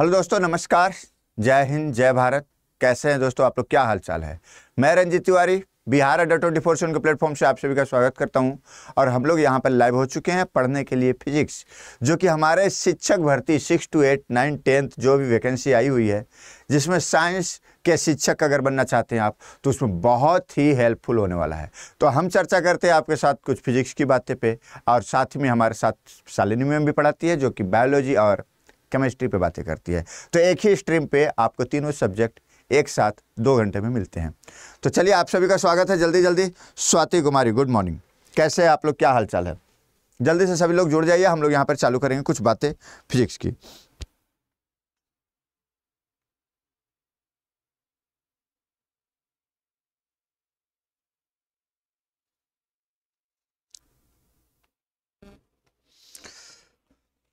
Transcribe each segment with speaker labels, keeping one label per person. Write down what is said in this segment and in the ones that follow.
Speaker 1: Hello दोस्तों नमस्कार जय हिंद जय भारत कैसे हैं दोस्तों आप लोग क्या हालचाल है मैं Ranjit Tiwari Bihar Adda twenty four seven के प्लेटफॉर्म से आप सभी का स्वागत करता हूं और हम लोग यहां पर लाइव हो चुके हैं पढ़ने के लिए फिजिक्स जो कि हमारे शिक्षक भर्ती six to eight nine tenth जो भी वैकेंसी आई हुई है जिसमें साइंस के शिक्षक अगर बनना चाहते हैं आप तो उसमें बहुत ही हेल्पफुल होने वाला है तो हम चर्चा करते हैं आपके साथ कुछ फिजिक्स की बातें पे और साथ में हमारे साथ शालिनी मैम भी पढ़ाती है जो कि बायोलॉजी और केमिस्ट्री पे बातें करती है तो एक ही स्ट्रीम पे आपको तीनों सब्जेक्ट एक साथ दो घंटे में मिलते हैं तो चलिए आप सभी का स्वागत है जल्दी जल्दी स्वाति कुमारी गुड मॉर्निंग कैसे है आप लोग क्या हालचाल है जल्दी से सभी लोग जुड़ जाइए हम लोग यहाँ पर चालू करेंगे कुछ बातें फिजिक्स की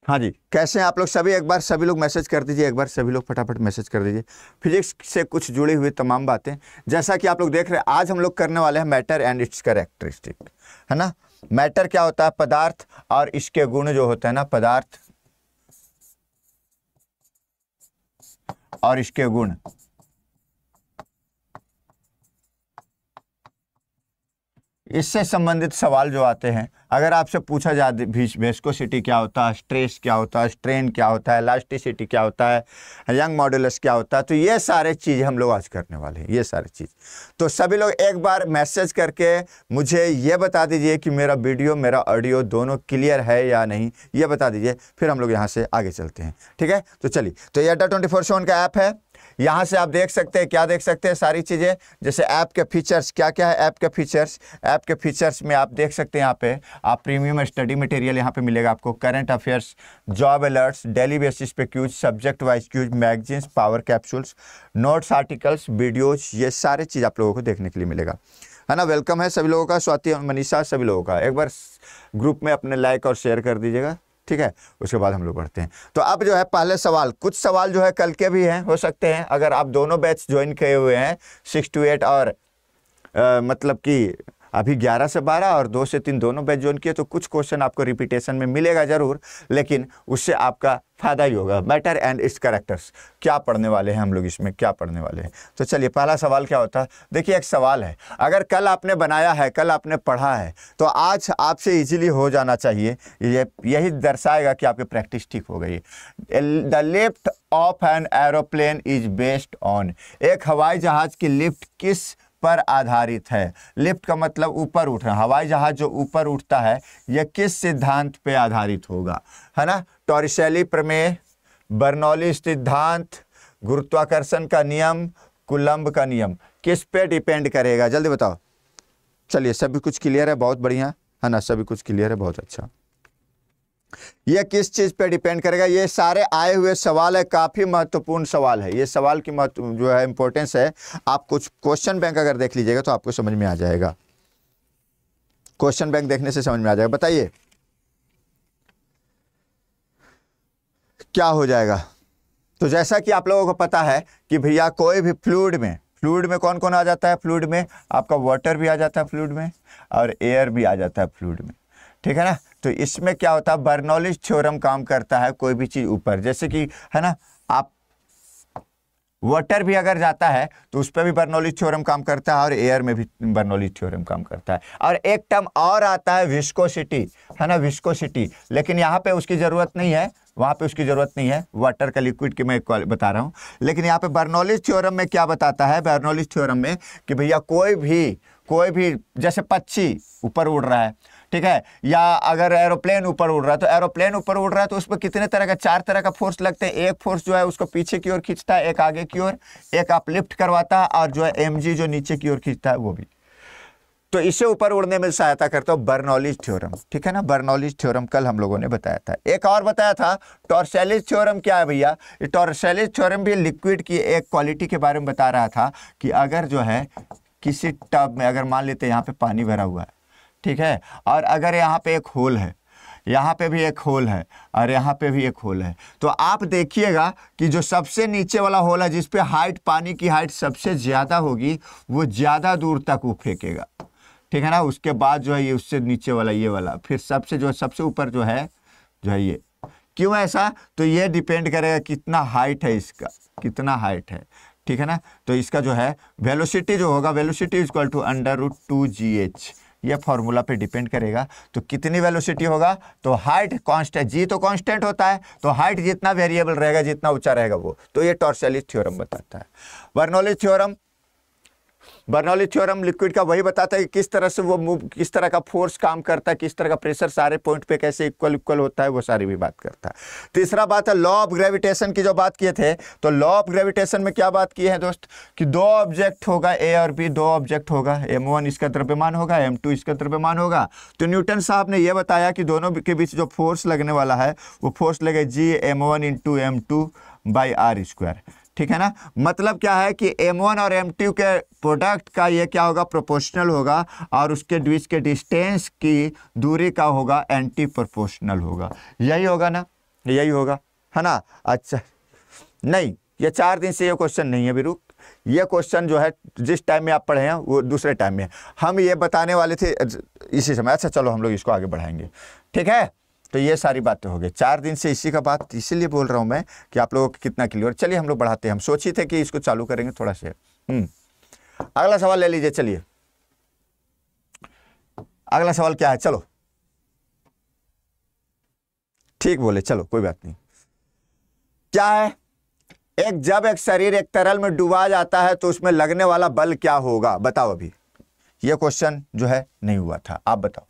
Speaker 1: हाँ जी कैसे हैं आप लोग सभी एक बार सभी लोग मैसेज कर दीजिए एक बार सभी लोग फटाफट मैसेज कर दीजिए फिजिक्स से कुछ जुड़ी हुई तमाम बातें जैसा कि आप लोग देख रहे हैं आज हम लोग करने वाले हैं मैटर एंड इट्स करेक्टरिस्टिक है ना मैटर क्या होता है पदार्थ और इसके गुण जो होते हैं ना पदार्थ और इसके गुण इससे संबंधित सवाल जो आते हैं अगर आपसे पूछा जाए वेस्कोसिटी क्या होता है स्ट्रेस क्या होता है स्ट्रेन क्या होता है इलास्टिसिटी क्या होता है यंग मॉडुलस क्या होता है तो ये सारे चीज़ हम लोग आज करने वाले हैं ये सारे चीज़ तो सभी लोग एक बार मैसेज करके मुझे ये बता दीजिए कि मेरा वीडियो मेरा ऑडियो दोनों क्लियर है या नहीं ये बता दीजिए फिर हम लोग यहाँ से आगे चलते हैं ठीक है तो चलिए तो ये अड्डा ट्वेंटी फोर का ऐप है यहाँ से आप देख सकते हैं क्या देख सकते हैं सारी चीज़ें जैसे ऐप के फीचर्स क्या क्या है ऐप के फीचर्स ऐप के फीचर्स में आप देख सकते हैं यहाँ पे आप प्रीमियम स्टडी मटेरियल यहाँ पे मिलेगा आपको current affairs job alerts daily basis पे quiz subject wise quiz magazines power capsules notes articles videos ये सारे चीज़ आप लोगों को देखने के लिए मिलेगा है ना वेलकम है सभी लोगों का स्वाति और मनीषा सभी लोगों का एक बार ग्रुप में अपने लाइक और शेयर कर दीजिएगा ठीक है उसके बाद हम लोग बढ़ते हैं तो अब जो है पहले सवाल कुछ सवाल जो है कल के भी हैं हो सकते हैं अगर आप दोनों बैच ज्वाइन किए हुए हैं सिक्स टू एट और आ, मतलब कि अभी 11 से 12 और 2 से 3 दोनों बैच ज्वाइन किए तो कुछ क्वेश्चन आपको रिपीटेशन में मिलेगा ज़रूर लेकिन उससे आपका फ़ायदा ही होगा मैटर एंड इट्स करेक्टर्स क्या पढ़ने वाले हैं हम लोग इसमें क्या पढ़ने वाले हैं तो चलिए पहला सवाल क्या होता है देखिए एक सवाल है अगर कल आपने बनाया है कल आपने पढ़ा है तो आज आपसे इजीली हो जाना चाहिए ये यही दर्शाएगा कि आपकी प्रैक्टिस ठीक हो गई है the lift of an aeroplane is based on एक हवाई जहाज़ की लिफ्ट किस पर आधारित है लिफ्ट का मतलब ऊपर उठना हवाई जहाज जो ऊपर उठता है यह किस सिद्धांत पे आधारित होगा है ना टॉरिशैली प्रमेय बर्नौली सिद्धांत गुरुत्वाकर्षण का नियम कुलंब का नियम किस पे डिपेंड करेगा जल्दी बताओ चलिए सभी कुछ क्लियर है बहुत बढ़िया है ना सभी कुछ क्लियर है बहुत अच्छा यह किस चीज़ पे डिपेंड करेगा ये सारे आए हुए सवाल है काफ़ी महत्वपूर्ण सवाल है ये सवाल की महत्व जो है इंपॉर्टेंस है आप कुछ क्वेश्चन बैंक अगर देख लीजिएगा तो आपको समझ में आ जाएगा क्वेश्चन बैंक देखने से समझ में आ जाएगा बताइए क्या हो जाएगा तो जैसा कि आप लोगों को पता है कि भैया कोई भी फ्लूड में फ्लूड में कौन कौन आ जाता है फ्लूड में आपका वाटर भी आ जाता है फ्लूड में और एयर भी आ जाता है फ्लूड में ठीक है ना तो इसमें क्या होता है बर्नोलिज थ्योरम काम करता है कोई भी चीज़ ऊपर जैसे कि है ना आप वाटर भी अगर जाता है तो उस पर भी बर्नोलिज थ्योरम काम करता है और एयर में भी बर्नोलिज थ्योरम काम करता है और एक टर्म और आता है विस्कोसिटी है ना विस्कोसिटी लेकिन यहाँ पे उसकी ज़रूरत नहीं है वहाँ पे उसकी ज़रूरत नहीं है वाटर का लिक्विड की मैं बता रहा हूँ लेकिन यहाँ पे बर्नोलिज थ्योरम में क्या बताता है बर्नोलिज थ्योरम में कि भैया कोई भी कोई भी जैसे पक्षी ऊपर उड़ रहा है ठीक है या अगर एरोप्लेन ऊपर उड़ रहा है तो एरोप्लेन ऊपर उड़ रहा है तो उस पर कितने तरह का चार तरह का फोर्स लगते हैं एक फोर्स जो है उसको पीछे की ओर खींचता है एक आगे की ओर एक अपलिफ्ट करवाता है और जो है एम जो नीचे की ओर खींचता है वो भी तो इसे ऊपर उड़ने में सहायता करता हूँ बर्नॉलिज थ्योरम ठीक है ना बर्नॉलिज थ्योरम कल हम लोगों ने बताया था एक और बताया था टॉर्सेलिज थ्योरम क्या है भैया टॉर्सेलिज थ्योरम भी लिक्विड की एक क्वालिटी के बारे में बता रहा था कि अगर जो है किसी टब में अगर मान लेते हैं यहाँ पे पानी भरा हुआ है ठीक है और अगर यहाँ पे एक होल है यहाँ पे भी एक होल है और यहाँ पे भी एक होल है तो आप देखिएगा कि जो सबसे नीचे वाला होल है जिसपे हाइट पानी की हाइट सबसे ज़्यादा होगी वो ज़्यादा दूर तक वो फेंकेगा ठीक है ना उसके बाद जो है ये उससे नीचे वाला ये वाला फिर सबसे जो सबसे ऊपर जो है जो है ये क्यों ऐसा तो ये डिपेंड करेगा कितना हाइट है इसका कितना हाइट है ठीक है ना तो इसका जो है वेलोसिटी जो होगा velocity is equal to under root two G H ये फॉर्मूला पे डिपेंड करेगा तो कितनी वेलोसिटी होगा तो हाइट कांस्टेंट जी तो कांस्टेंट होता है तो हाइट जितना वेरिएबल रहेगा जितना ऊंचा रहेगा वो तो ये टॉर्सलिस थ्योरम बताता है Bernoulli's theorem Bernoulli theorem liquid का वही बताता है कि किस तरह से वो मूव किस तरह का फोर्स काम करता है किस तरह का प्रेशर सारे पॉइंट पे कैसे इक्वल इक्वल होता है वो सारी भी बात करता है तीसरा बात है लॉ ऑफ ग्रेविटेशन की जो बात किए थे तो लॉ ऑफ ग्रेविटेशन में क्या बात की है दोस्त कि दो ऑब्जेक्ट होगा ए और बी दो ऑब्जेक्ट होगा एम वन इसका द्रव्यमान होगा एम टू इसका द्रव्यमान होगा तो न्यूटन साहब ने यह बताया कि दोनों के बीच जो फोर्स लगने वाला है वो फोर्स लगे G M one into M two by R square ठीक है ना मतलब क्या है कि M1 और M2 के प्रोडक्ट का ये क्या होगा प्रोपोर्शनल होगा और उसके बीच के डिस्टेंस की दूरी का होगा एंटी प्रोपोर्शनल होगा यही होगा ना यही होगा है ना अच्छा नहीं ये चार दिन से ये क्वेश्चन नहीं है रुक ये क्वेश्चन जो है जिस टाइम में आप पढ़े हैं वो दूसरे टाइम में हम ये बताने वाले थे इसी समय अच्छा चलो हम लोग इसको आगे बढ़ाएंगे ठीक है तो ये सारी बातें हो गई चार दिन से इसी का बात इसीलिए बोल रहा हूँ मैं कि आप लोगों को कितना क्लियर चलिए हम लोग बढ़ाते हैं हम सोची थे कि इसको चालू करेंगे थोड़ा से हम्म। अगला सवाल ले लीजिए चलिए अगला सवाल क्या है चलो ठीक बोले चलो कोई बात नहीं क्या है एक जब एक शरीर एक तरल में डूबा जाता है तो उसमें लगने वाला बल क्या होगा बताओ अभी यह क्वेश्चन जो है नहीं हुआ था आप बताओ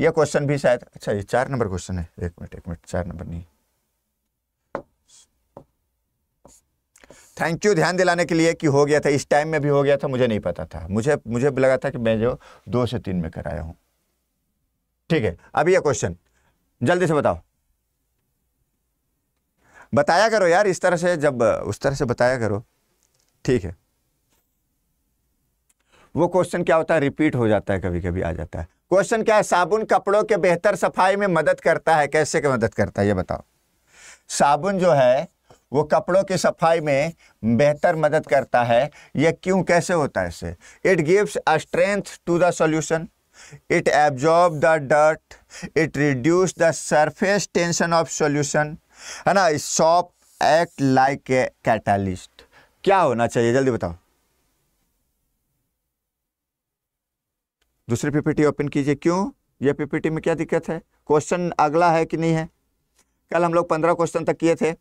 Speaker 1: यह क्वेश्चन भी शायद अच्छा ये चार नंबर क्वेश्चन है एक मिनट एक मिनट चार नंबर नहीं थैंक यू ध्यान दिलाने के लिए कि हो गया था इस टाइम में भी हो गया था मुझे नहीं पता था मुझे मुझे लगा था कि मैं जो दो से तीन में कराया हूं ठीक है अब यह क्वेश्चन जल्दी से बताओ बताया करो यार इस तरह से जब उस तरह से बताया करो ठीक है वो क्वेश्चन क्या होता है रिपीट हो जाता है कभी कभी आ जाता है क्वेश्चन क्या है साबुन कपड़ों के बेहतर सफाई में मदद करता है कैसे के मदद करता है ये बताओ साबुन जो है वो कपड़ों की सफाई में बेहतर मदद करता है यह क्यों कैसे होता है इसे it gives a strength to the solution it absorb the dirt it reduce the surface tension of solution है ना soap act like a catalyst क्या होना चाहिए जल्दी बताओ दूसरी पीपीटी ओपन कीजिए क्यों ये पीपीटी में क्या दिक्कत है क्वेश्चन अगला है कि नहीं है कल हम लोग पंद्रह क्वेश्चन तक किए थे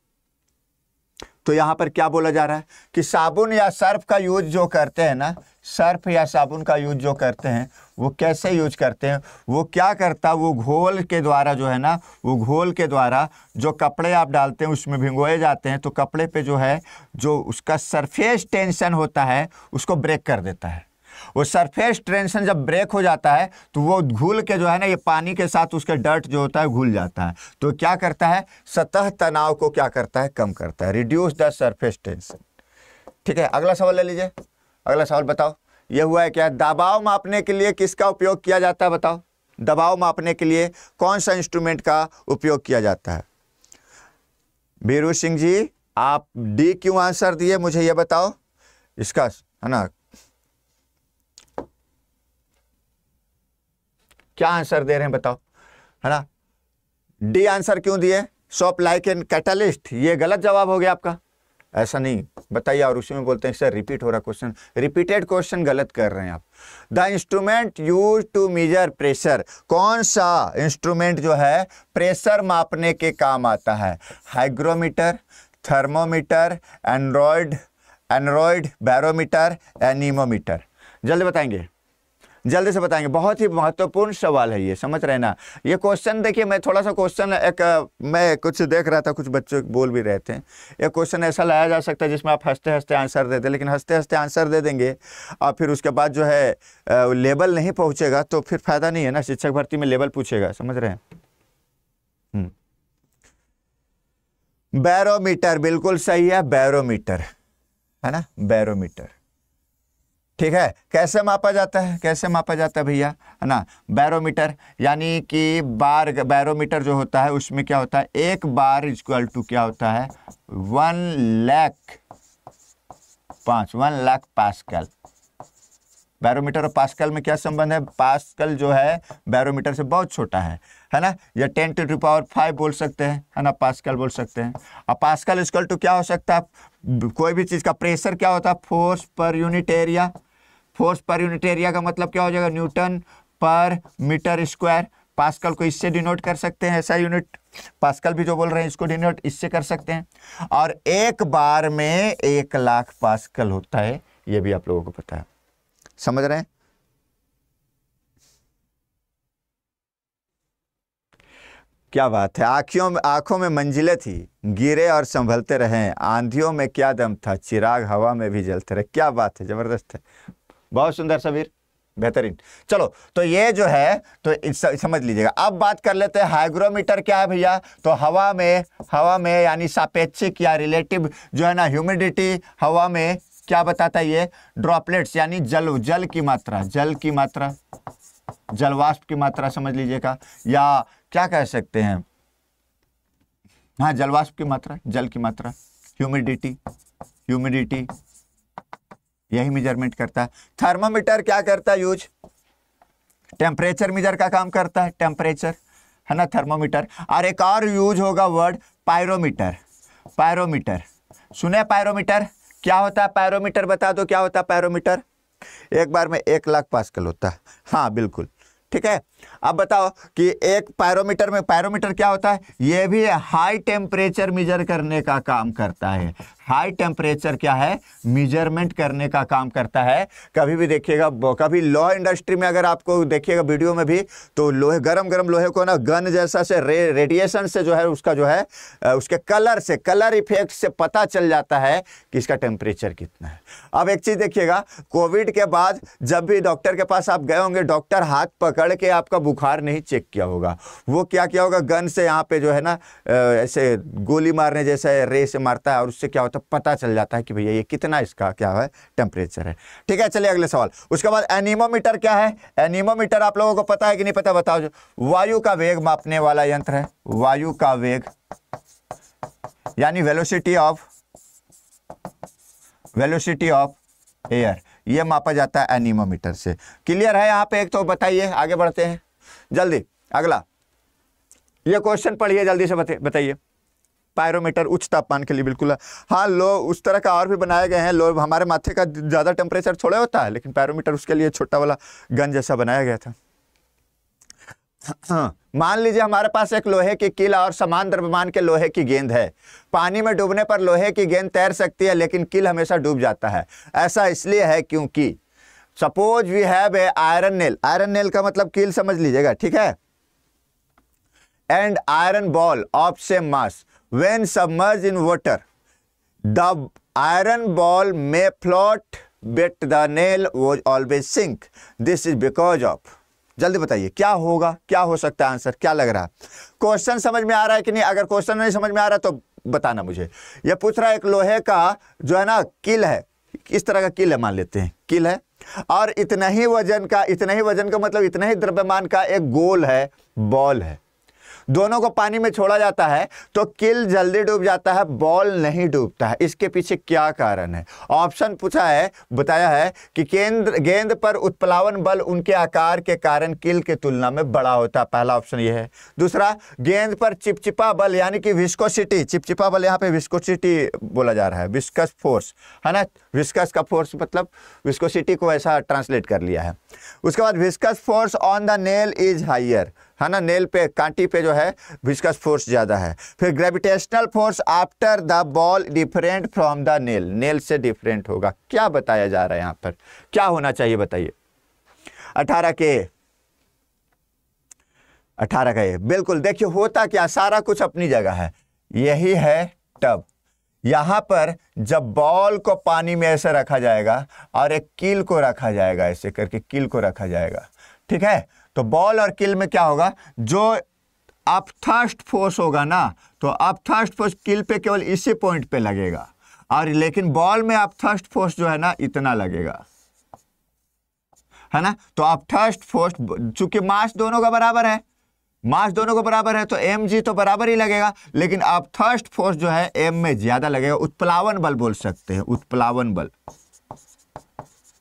Speaker 1: तो यहाँ पर क्या बोला जा रहा है कि साबुन या सर्फ का यूज जो करते हैं ना सर्फ या साबुन का यूज जो करते हैं वो कैसे यूज करते हैं वो क्या करता है वो घोल के द्वारा जो है ना वो घोल के द्वारा जो कपड़े आप डालते हैं उसमें भिंगोए जाते हैं तो कपड़े पे जो है जो उसका सरफेस टेंशन होता है उसको ब्रेक कर देता है वो सरफेस टेंशन जब ब्रेक हो जाता है तो वो घुल के जो है ना ये पानी के साथ उसके डर्ट जो होता है घुल जाता है तो क्या करता है सतह तनाव को क्या करता है कम करता है रिड्यूस द सरफेस टेंशन ठीक है अगला सवाल ले लीजिए अगला सवाल बताओ यह हुआ है क्या दबाव मापने के लिए किसका उपयोग किया जाता है बताओ दबाव मापने के लिए कौन सा इंस्ट्रूमेंट का उपयोग किया जाता है बीरू सिंह जी आप डी क्यों आंसर दिए मुझे ये बताओ इसका है ना क्या आंसर दे रहे हैं बताओ है ना डी आंसर क्यों दिए सॉप लाइक एन कैटलिस्ट ये गलत जवाब हो गया आपका ऐसा नहीं बताइए और उसी में बोलते हैं सर रिपीट हो रहा क्वेश्चन रिपीटेड क्वेश्चन गलत कर रहे हैं आप the instrument use to measure pressure कौन सा इंस्ट्रूमेंट जो है प्रेशर मापने के काम आता है hygrometer thermometer Android Android barometer anemometer जल्दी बताएंगे जल्दी से बताएंगे बहुत ही महत्वपूर्ण सवाल है ये समझ रहे ना ये क्वेश्चन देखिए मैं थोड़ा सा क्वेश्चन एक मैं कुछ देख रहा था कुछ बच्चे बोल भी रहे थे ये क्वेश्चन ऐसा लाया जा सकता है जिसमें आप हंसते हंसते आंसर दे दें लेकिन हंसते हंसते आंसर दे देंगे और फिर उसके बाद जो है लेवल नहीं पहुँचेगा तो फिर फायदा नहीं है ना शिक्षक भर्ती में लेवल पूछेगा समझ रहे हैं हम्म। बैरोमीटर बिल्कुल सही है बैरोमीटर है ना बैरोमीटर ठीक है कैसे मापा जाता है कैसे मापा जाता है भैया है ना बैरोमीटर यानी कि बार बैरोमीटर जो होता है उसमें क्या होता है एक बार इक्वल टू क्या होता है वन लैख पांच वन लाख पास्कल बैरोमीटर और पास्कल में क्या संबंध है पास्कल जो है बैरोमीटर से बहुत छोटा है है ना या ten to to power five बोल सकते हैं है ना पास्कल बोल सकते हैं और पास्कल इक्वल टू क्या हो सकता है कोई भी चीज़ का प्रेशर क्या होता है force per unit area force per unit area का मतलब क्या हो जाएगा न्यूटन पर मीटर स्क्वायर पास्कल को इससे डिनोट कर सकते हैं ऐसा यूनिट पास्कल भी जो बोल रहे हैं इसको डिनोट इससे कर सकते हैं और एक बार में एक लाख पास्कल होता है यह भी आप लोगों को पता है समझ रहे हैं क्या बात है आंखियों में आंखों में मंजिलें थी गिरे और संभलते रहे आंधियों में क्या दम था चिराग हवा में भी जलते रहे क्या बात है जबरदस्त है बहुत सुंदर सबीर बेहतरीन चलो तो ये जो है तो समझ लीजिएगा अब बात कर लेते हैं हाइग्रोमीटर क्या है भैया तो हवा में हवा में यानी सापेक्षिक या रिलेटिव जो है ना ह्यूमिडिटी हवा में क्या बताता है ये ड्रॉपलेट्स यानी जल जल की मात्रा जल की मात्रा जलवाष्प की मात्रा समझ लीजिएगा या क्या कह सकते हैं हाँ जलवाष्प की मात्रा जल की मात्रा ह्यूमिडिटी ह्यूमिडिटी यही मेजरमेंट करता है थर्मामीटर क्या करता है यूज टेम्परेचर मीजर का काम करता है टेम्परेचर है ना थर्मोमीटर और एक और यूज होगा वर्ड पायरोमीटर पायरोमीटर सुने पायरोमीटर क्या होता है पायरोमीटर बता दो क्या होता है पायरोमीटर एक बार में एक लाख पास्कल होता है हाँ बिल्कुल ठीक है अब बताओ कि एक पायरोमीटर में पायरोमीटर क्या होता है ये भी हाई टेम्परेचर मेजर करने का काम करता है हाई टेम्परेचर क्या है मेजरमेंट करने का काम करता है कभी भी देखिएगा कभी लॉ इंडस्ट्री में अगर आपको देखिएगा वीडियो में भी तो लोहे गरम गरम लोहे को ना गन जैसा से रे, रेडिएशन से जो है उसका जो है उसके कलर से कलर इफेक्ट से पता चल जाता है कि इसका टेम्परेचर कितना है अब एक चीज़ देखिएगा कोविड के बाद जब भी डॉक्टर के पास आप गए होंगे डॉक्टर हाथ पकड़ के आपका बुखार नहीं चेक किया होगा वो क्या किया होगा गन से यहाँ पे जो है ना ऐसे गोली मारने जैसे रे से मारता है और उससे क्या होता तो पता चल जाता है कि भैया ये कितना इसका क्या है टेम्परेचर है ठीक है चलिए अगले सवाल उसके बाद एनिमोमीटर क्या है एनिमोमीटर आप लोगों को पता है कि नहीं पता बताओ वायु का वेग मापने वाला यंत्र है वायु का वेग यानी velocity of velocity of air ये मापा जाता है एनिमोमीटर से क्लियर है यहां पे एक तो बताइए आगे बढ़ते हैं जल्दी अगला ये क्वेश्चन पढ़िए जल्दी से बताइए पायरोमीटर उच्च तापमान के लिए बिल्कुल हाँ लो उस तरह का और भी बनाए गए हैं लो हमारे माथे का ज़्यादा टेम्परेचर थोड़ा होता है लेकिन पायरोमीटर उसके लिए छोटा वाला गन जैसा बनाया गया था हाँ, मान लीजिए हमारे पास एक लोहे की किला और समान द्रव्यमान के लोहे की गेंद है पानी में डूबने पर लोहे की गेंद तैर सकती है लेकिन किल हमेशा डूब जाता है ऐसा इसलिए है क्योंकि suppose we have a iron nail iron nail का मतलब किल समझ लीजिएगा ठीक है and iron ball of same mass when submerged in water, the iron ball may float but the nail was always sink. This is because of. जल्दी बताइए क्या होगा क्या हो सकता है आंसर क्या लग रहा है क्वेश्चन समझ में आ रहा है कि नहीं अगर क्वेश्चन नहीं समझ में आ रहा तो बताना मुझे यह पूछ रहा है एक लोहे का जो है ना किल है इस तरह का किल है मान लेते हैं किल है और इतना ही वजन का इतना ही वजन का मतलब इतना ही द्रव्यमान का एक गोल है बॉल है दोनों को पानी में छोड़ा जाता है तो किल जल्दी डूब जाता है बॉल नहीं डूबता है इसके पीछे क्या कारण है ऑप्शन पूछा है बताया है कि केंद्र गेंद पर उत्प्लावन बल उनके आकार के कारण किल के तुलना में बड़ा होता है पहला ऑप्शन यह है दूसरा गेंद पर चिपचिपा बल यानी कि विस्कोसिटी चिपचिपा बल यहाँ पे विस्कोसिटी बोला जा रहा है विस्कस फोर्स है ना विस्कस का फोर्स मतलब विस्कोसिटी को ऐसा ट्रांसलेट कर लिया है उसके बाद viscous force on the nail is higher है ना नेल पे कांटी पे जो है विस्कस फोर्स ज़्यादा है फिर gravitational force after the ball different from the nail nail से डिफरेंट होगा क्या बताया जा रहा है यहाँ पर क्या होना चाहिए बताइए अठारह के अठारह का ये बिल्कुल देखिए होता क्या सारा कुछ अपनी जगह है यही है टब यहां पर जब बॉल को पानी में ऐसे रखा जाएगा और एक किल को रखा जाएगा ऐसे करके किल को रखा जाएगा ठीक है तो बॉल और किल में क्या होगा जो अपथर्स्ट फोर्स होगा ना तो अपथर्स्ट फोर्स किल पे केवल इसी पॉइंट पे लगेगा और लेकिन बॉल में अपथर्स्ट फोर्स जो है ना इतना लगेगा है ना तो अपथर्स्ट फोर्स चूंकि मास दोनों का बराबर है मास दोनों को बराबर है तो एम जी तो बराबर ही लगेगा लेकिन आप थर्स्ट फोर्स जो है एम में ज़्यादा लगेगा उत्प्लावन बल बोल सकते हैं उत्प्लावन बल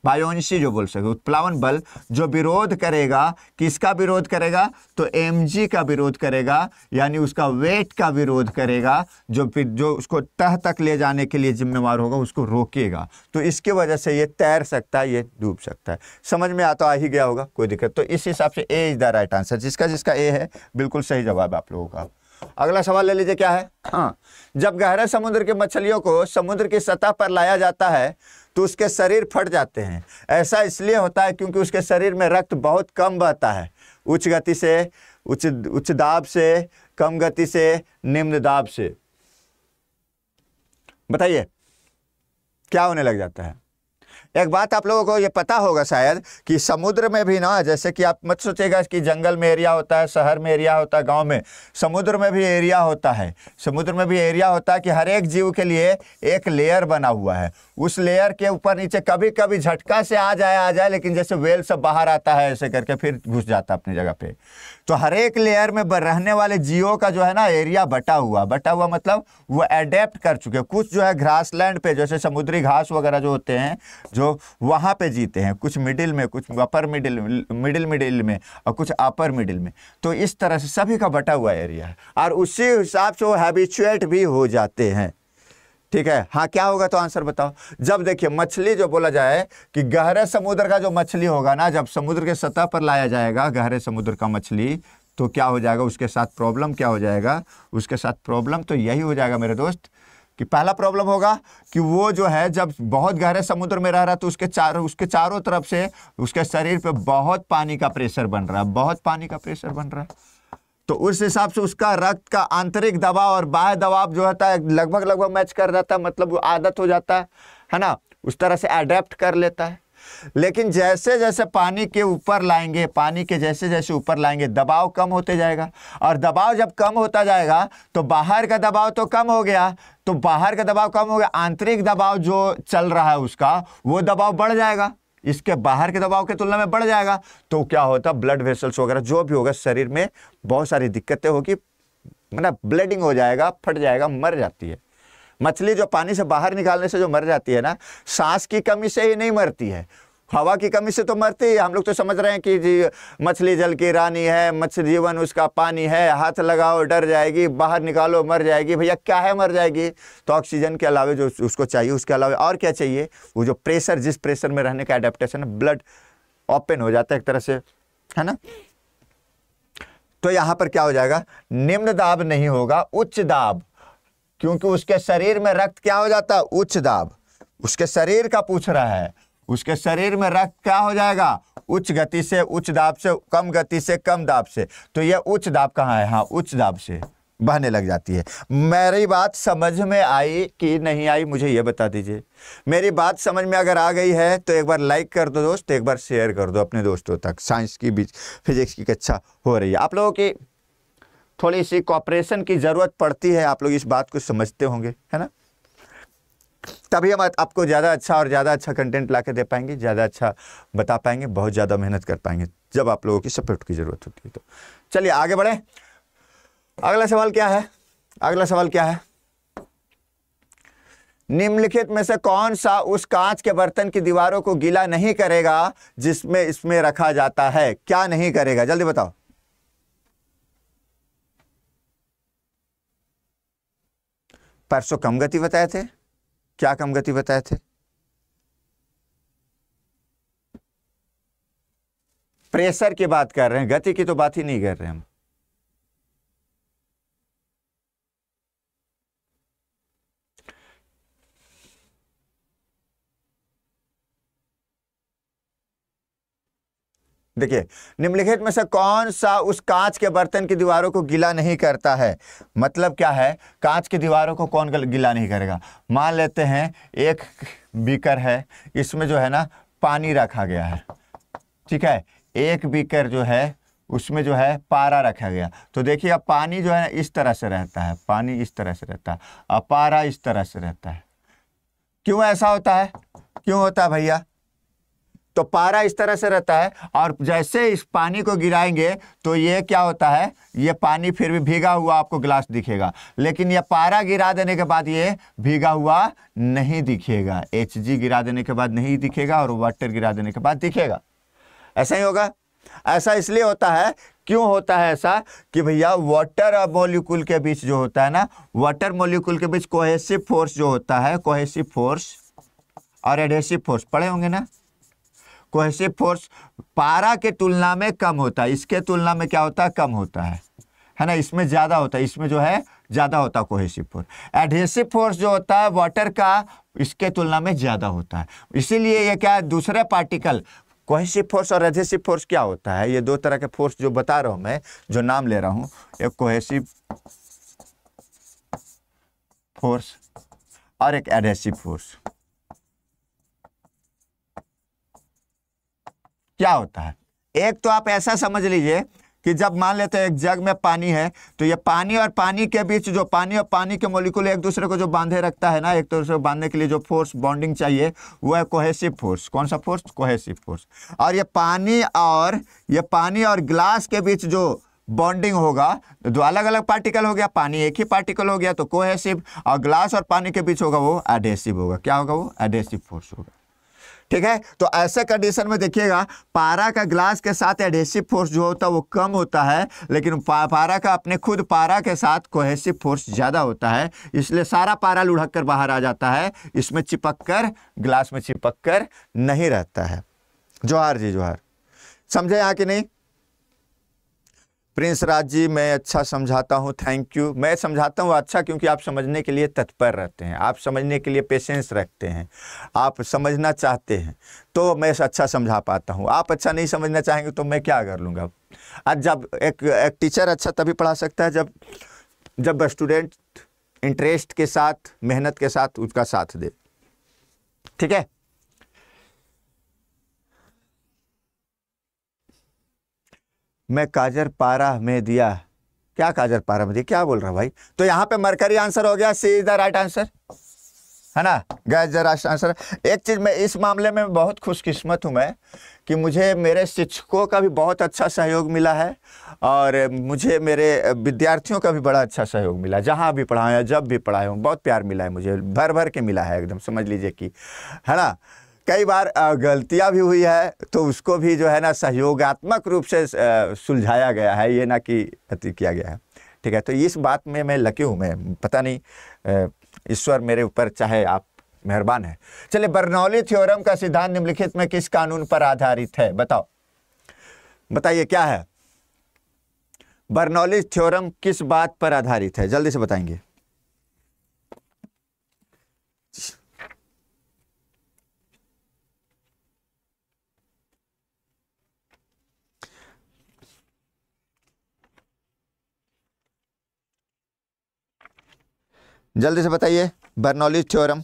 Speaker 1: बायोनसी जो बोल सकते उत्प्लावन बल जो विरोध करेगा किसका विरोध करेगा तो एम का विरोध करेगा यानी उसका वेट का विरोध करेगा जो फिर जो उसको तह तक ले जाने के लिए जिम्मेवार होगा उसको रोकेगा तो इसकी वजह से ये तैर सकता है ये डूब सकता है समझ में आता आ ही गया होगा कोई दिक्कत तो इस हिसाब से A is the right answer जिसका जिसका ए है बिल्कुल सही जवाब आप लोगों का अगला सवाल ले लीजिए क्या है हाँ जब गहरे समुद्र के मछलियों को समुद्र की सतह पर लाया जाता है तो उसके शरीर फट जाते हैं ऐसा इसलिए होता है क्योंकि उसके शरीर में रक्त बहुत कम बहता है उच्च गति से उच्च उच्च दाब से कम गति से निम्न दाब से बताइए क्या होने लग जाता है एक बात आप लोगों को ये पता होगा शायद कि समुद्र में भी ना जैसे कि आप मत सोचेगा कि जंगल में एरिया होता है शहर में एरिया होता है गाँव में समुद्र में भी एरिया होता है समुद्र में भी एरिया होता है कि हर एक जीव के लिए एक लेयर बना हुआ है उस लेयर के ऊपर नीचे कभी कभी झटका से आ जाए आ जाए लेकिन जैसे वेल सब बाहर आता है ऐसे करके फिर घुस जाता है अपनी जगह पे तो हर एक लेयर में रहने वाले जियो का जो है ना एरिया बटा हुआ बटा हुआ मतलब वो एडेप्ट कर चुके कुछ जो है घास लैंड पे जैसे समुद्री घास वगैरह जो होते हैं जो वहाँ पर जीते हैं कुछ मिडिल में कुछ अपर मिडिल मिडिल मिडिल में और कुछ अपर मिडिल में तो इस तरह से सभी का बटा हुआ एरिया है और उसी हिसाब से वो हैबिचुएट भी हो जाते हैं ठीक है हाँ क्या होगा तो आंसर बताओ जब देखिए मछली जो बोला जाए कि गहरे समुद्र का जो मछली होगा ना जब समुद्र के सतह पर लाया जाएगा गहरे समुद्र का मछली तो क्या हो जाएगा उसके साथ प्रॉब्लम क्या हो जाएगा उसके साथ प्रॉब्लम तो यही हो जाएगा मेरे दोस्त कि पहला प्रॉब्लम होगा कि वो जो है जब बहुत गहरे समुद्र में रह रहा तो उसके चार उसके चारों तरफ से उसके शरीर पे बहुत पानी का प्रेशर बन रहा है बहुत पानी का प्रेशर बन रहा है तो उस हिसाब से उसका रक्त का आंतरिक दबाव और बाह्य दबाव जो होता है लगभग लगभग मैच कर जाता है मतलब वो आदत हो जाता है है ना उस तरह से अडेप्ट कर लेता है लेकिन जैसे जैसे पानी के ऊपर लाएंगे पानी के जैसे जैसे ऊपर लाएंगे दबाव कम होते जाएगा और दबाव जब कम होता जाएगा तो बाहर का दबाव तो कम हो गया तो बाहर का दबाव कम हो गया आंतरिक दबाव जो चल रहा है उसका वो दबाव बढ़ जाएगा इसके बाहर के दबाव की तुलना में बढ़ जाएगा तो क्या होता है ब्लड वेसल्स वगैरह जो भी होगा शरीर में बहुत सारी दिक्कतें होगी मतलब ब्लडिंग हो जाएगा फट जाएगा मर जाती है मछली जो पानी से बाहर निकालने से जो मर जाती है ना सांस की कमी से ही नहीं मरती है हवा की कमी से तो मरती है हम लोग तो समझ रहे हैं कि जी मछली जल की रानी है मत्स्य जीवन उसका पानी है हाथ लगाओ डर जाएगी बाहर निकालो मर जाएगी भैया क्या है मर जाएगी तो ऑक्सीजन के अलावा जो उसको चाहिए उसके अलावा और क्या चाहिए वो जो प्रेशर जिस प्रेशर में रहने का एडेप्टेशन है ब्लड ओपन हो जाता है एक तरह से है ना तो यहाँ पर क्या हो जाएगा निम्न दाब नहीं होगा उच्च दाब क्योंकि उसके शरीर में रक्त क्या हो जाता है उच्च दाब उसके शरीर का पूछ रहा है उसके शरीर में रक्त क्या हो जाएगा उच्च गति से उच्च दाब से कम गति से कम दाब से तो यह उच्च दाब कहाँ है हाँ उच्च दाब से बहने लग जाती है मेरी बात समझ में आई कि नहीं आई मुझे ये बता दीजिए मेरी बात समझ में अगर आ गई है तो एक बार लाइक कर दो दोस्त एक बार शेयर कर दो अपने दोस्तों तक साइंस की बीच फिजिक्स की कक्षा हो रही है आप लोगों की थोड़ी सी कॉपरेशन की ज़रूरत पड़ती है आप लोग इस बात को समझते होंगे है ना तभी हम आपको ज़्यादा अच्छा और ज़्यादा अच्छा कंटेंट ला दे पाएंगे ज़्यादा अच्छा बता पाएंगे बहुत ज़्यादा मेहनत कर पाएंगे जब आप लोगों की सपोर्ट की ज़रूरत होती है तो चलिए आगे बढ़ें अगला सवाल क्या है अगला सवाल क्या है निम्नलिखित में से कौन सा उस कांच के बर्तन की दीवारों को गीला नहीं करेगा जिसमें इसमें रखा जाता है क्या नहीं करेगा जल्दी बताओ परसों कम गति बताए थे क्या कम गति बताए थे प्रेशर की बात कर रहे हैं गति की तो बात ही नहीं कर रहे हम देखिए निम्नलिखित में से कौन सा उस कांच के बर्तन की दीवारों को गीला नहीं करता है मतलब क्या है कांच की दीवारों को कौन गीला नहीं करेगा मान लेते हैं एक बीकर है इसमें जो है ना पानी रखा गया है ठीक है एक बीकर जो है उसमें जो है पारा रखा गया तो देखिए अब पानी जो है इस तरह से रहता है पानी इस तरह से रहता है और पारा इस तरह से रहता है क्यों ऐसा होता है क्यों होता है भैया तो पारा इस तरह से रहता है और जैसे इस पानी को गिराएंगे तो ये क्या होता है ये पानी फिर भी भीगा हुआ आपको ग्लास दिखेगा लेकिन यह पारा गिरा देने के बाद ये भीगा हुआ नहीं दिखेगा एच गिरा देने के बाद नहीं दिखेगा और वाटर गिरा देने के बाद दिखेगा ऐसा ही होगा ऐसा इसलिए होता है क्यों होता है ऐसा कि भैया वाटर और मोलिकुल के बीच जो होता है ना वाटर मोलिकुल के बीच कोहेसिव फोर्स जो होता है कोहेसिव फोर्स और एडहेसिव फोर्स पड़े होंगे ना कोहेसिव फोर्स पारा के तुलना में कम होता है इसके तुलना में क्या होता है कम होता है है ना इसमें ज़्यादा होता है इसमें जो है ज़्यादा होता है कोहेसिव फोर्स एडहेसिव फोर्स जो होता है वाटर का इसके तुलना में ज़्यादा होता है इसीलिए यह क्या है दूसरे पार्टिकल कोहेसिव फोर्स और एडहेसिव फोर्स क्या होता है ये दो तरह के फोर्स जो बता रहा हूं मैं जो नाम ले रहा हूं एक कोहेसिव फोर्स और एक एडहेसिव फोर्स क्या होता है एक तो आप ऐसा समझ लीजिए कि जब मान लेते हैं एक जग में पानी है तो ये पानी और पानी के बीच जो पानी और पानी के मोलिकुल एक दूसरे को जो बांधे रखता है ना एक दूसरे को बांधने के लिए जो फोर्स बॉन्डिंग चाहिए वो है कोहेसिव फोर्स कौन सा फोर्स कोहेसिव फोर्स और ये पानी और ये पानी और ग्लास के बीच जो बॉन्डिंग होगा दो अलग अलग पार्टिकल हो गया पानी एक ही पार्टिकल हो गया तो कोहेसिव और ग्लास और पानी के बीच होगा वो एडेसिव होगा क्या होगा वो एडेसिव फोर्स होगा ठीक है तो ऐसे कंडीशन में देखिएगा पारा का ग्लास के साथ एडहेसिव फोर्स जो होता है वो कम होता है लेकिन पा, पारा का अपने खुद पारा के साथ कोहेसिव फोर्स ज़्यादा होता है इसलिए सारा पारा लुढ़क कर बाहर आ जाता है इसमें चिपक कर ग्लास में चिपक कर नहीं रहता है जोहार जी जोहार समझे यहाँ कि नहीं प्रिंस राज जी मैं अच्छा समझाता हूँ थैंक यू मैं समझाता हूँ अच्छा क्योंकि आप समझने के लिए तत्पर रहते हैं आप समझने के लिए पेशेंस रखते हैं आप समझना चाहते हैं तो मैं अच्छा समझा पाता हूँ आप अच्छा नहीं समझना चाहेंगे तो मैं क्या कर लूँगा आज जब एक एक टीचर अच्छा तभी पढ़ा सकता है जब जब स्टूडेंट इंटरेस्ट के साथ मेहनत के साथ उसका साथ दे ठीक है मैं काजर पारा में दिया क्या काजर पारा में दिया क्या बोल रहा भाई तो यहाँ पे मरकरी आंसर हो गया C is the right answer है ना गैस द आंसर एक चीज़ मैं इस मामले में बहुत खुशकिस्मत हूँ मैं कि मुझे मेरे शिक्षकों का भी बहुत अच्छा सहयोग मिला है और मुझे मेरे विद्यार्थियों का भी बड़ा अच्छा सहयोग मिला जहाँ भी पढ़ाया जब भी पढ़ाया हूँ बहुत प्यार मिला है मुझे भर भर के मिला है एकदम समझ लीजिए कि है ना कई बार गलतियां भी हुई है तो उसको भी जो है ना सहयोगात्मक रूप से सुलझाया गया है ये ना कि अति किया गया है ठीक है तो इस बात में मैं लकी हूँ मैं पता नहीं ईश्वर मेरे ऊपर चाहे आप मेहरबान है चले बर्नौली थ्योरम का सिद्धांत निम्नलिखित में किस कानून पर आधारित है बताओ बताइए क्या है बर्नौली थ्योरम किस बात पर आधारित है जल्दी से बताएंगे जल्दी से बताइए बर्नौली थ्योरम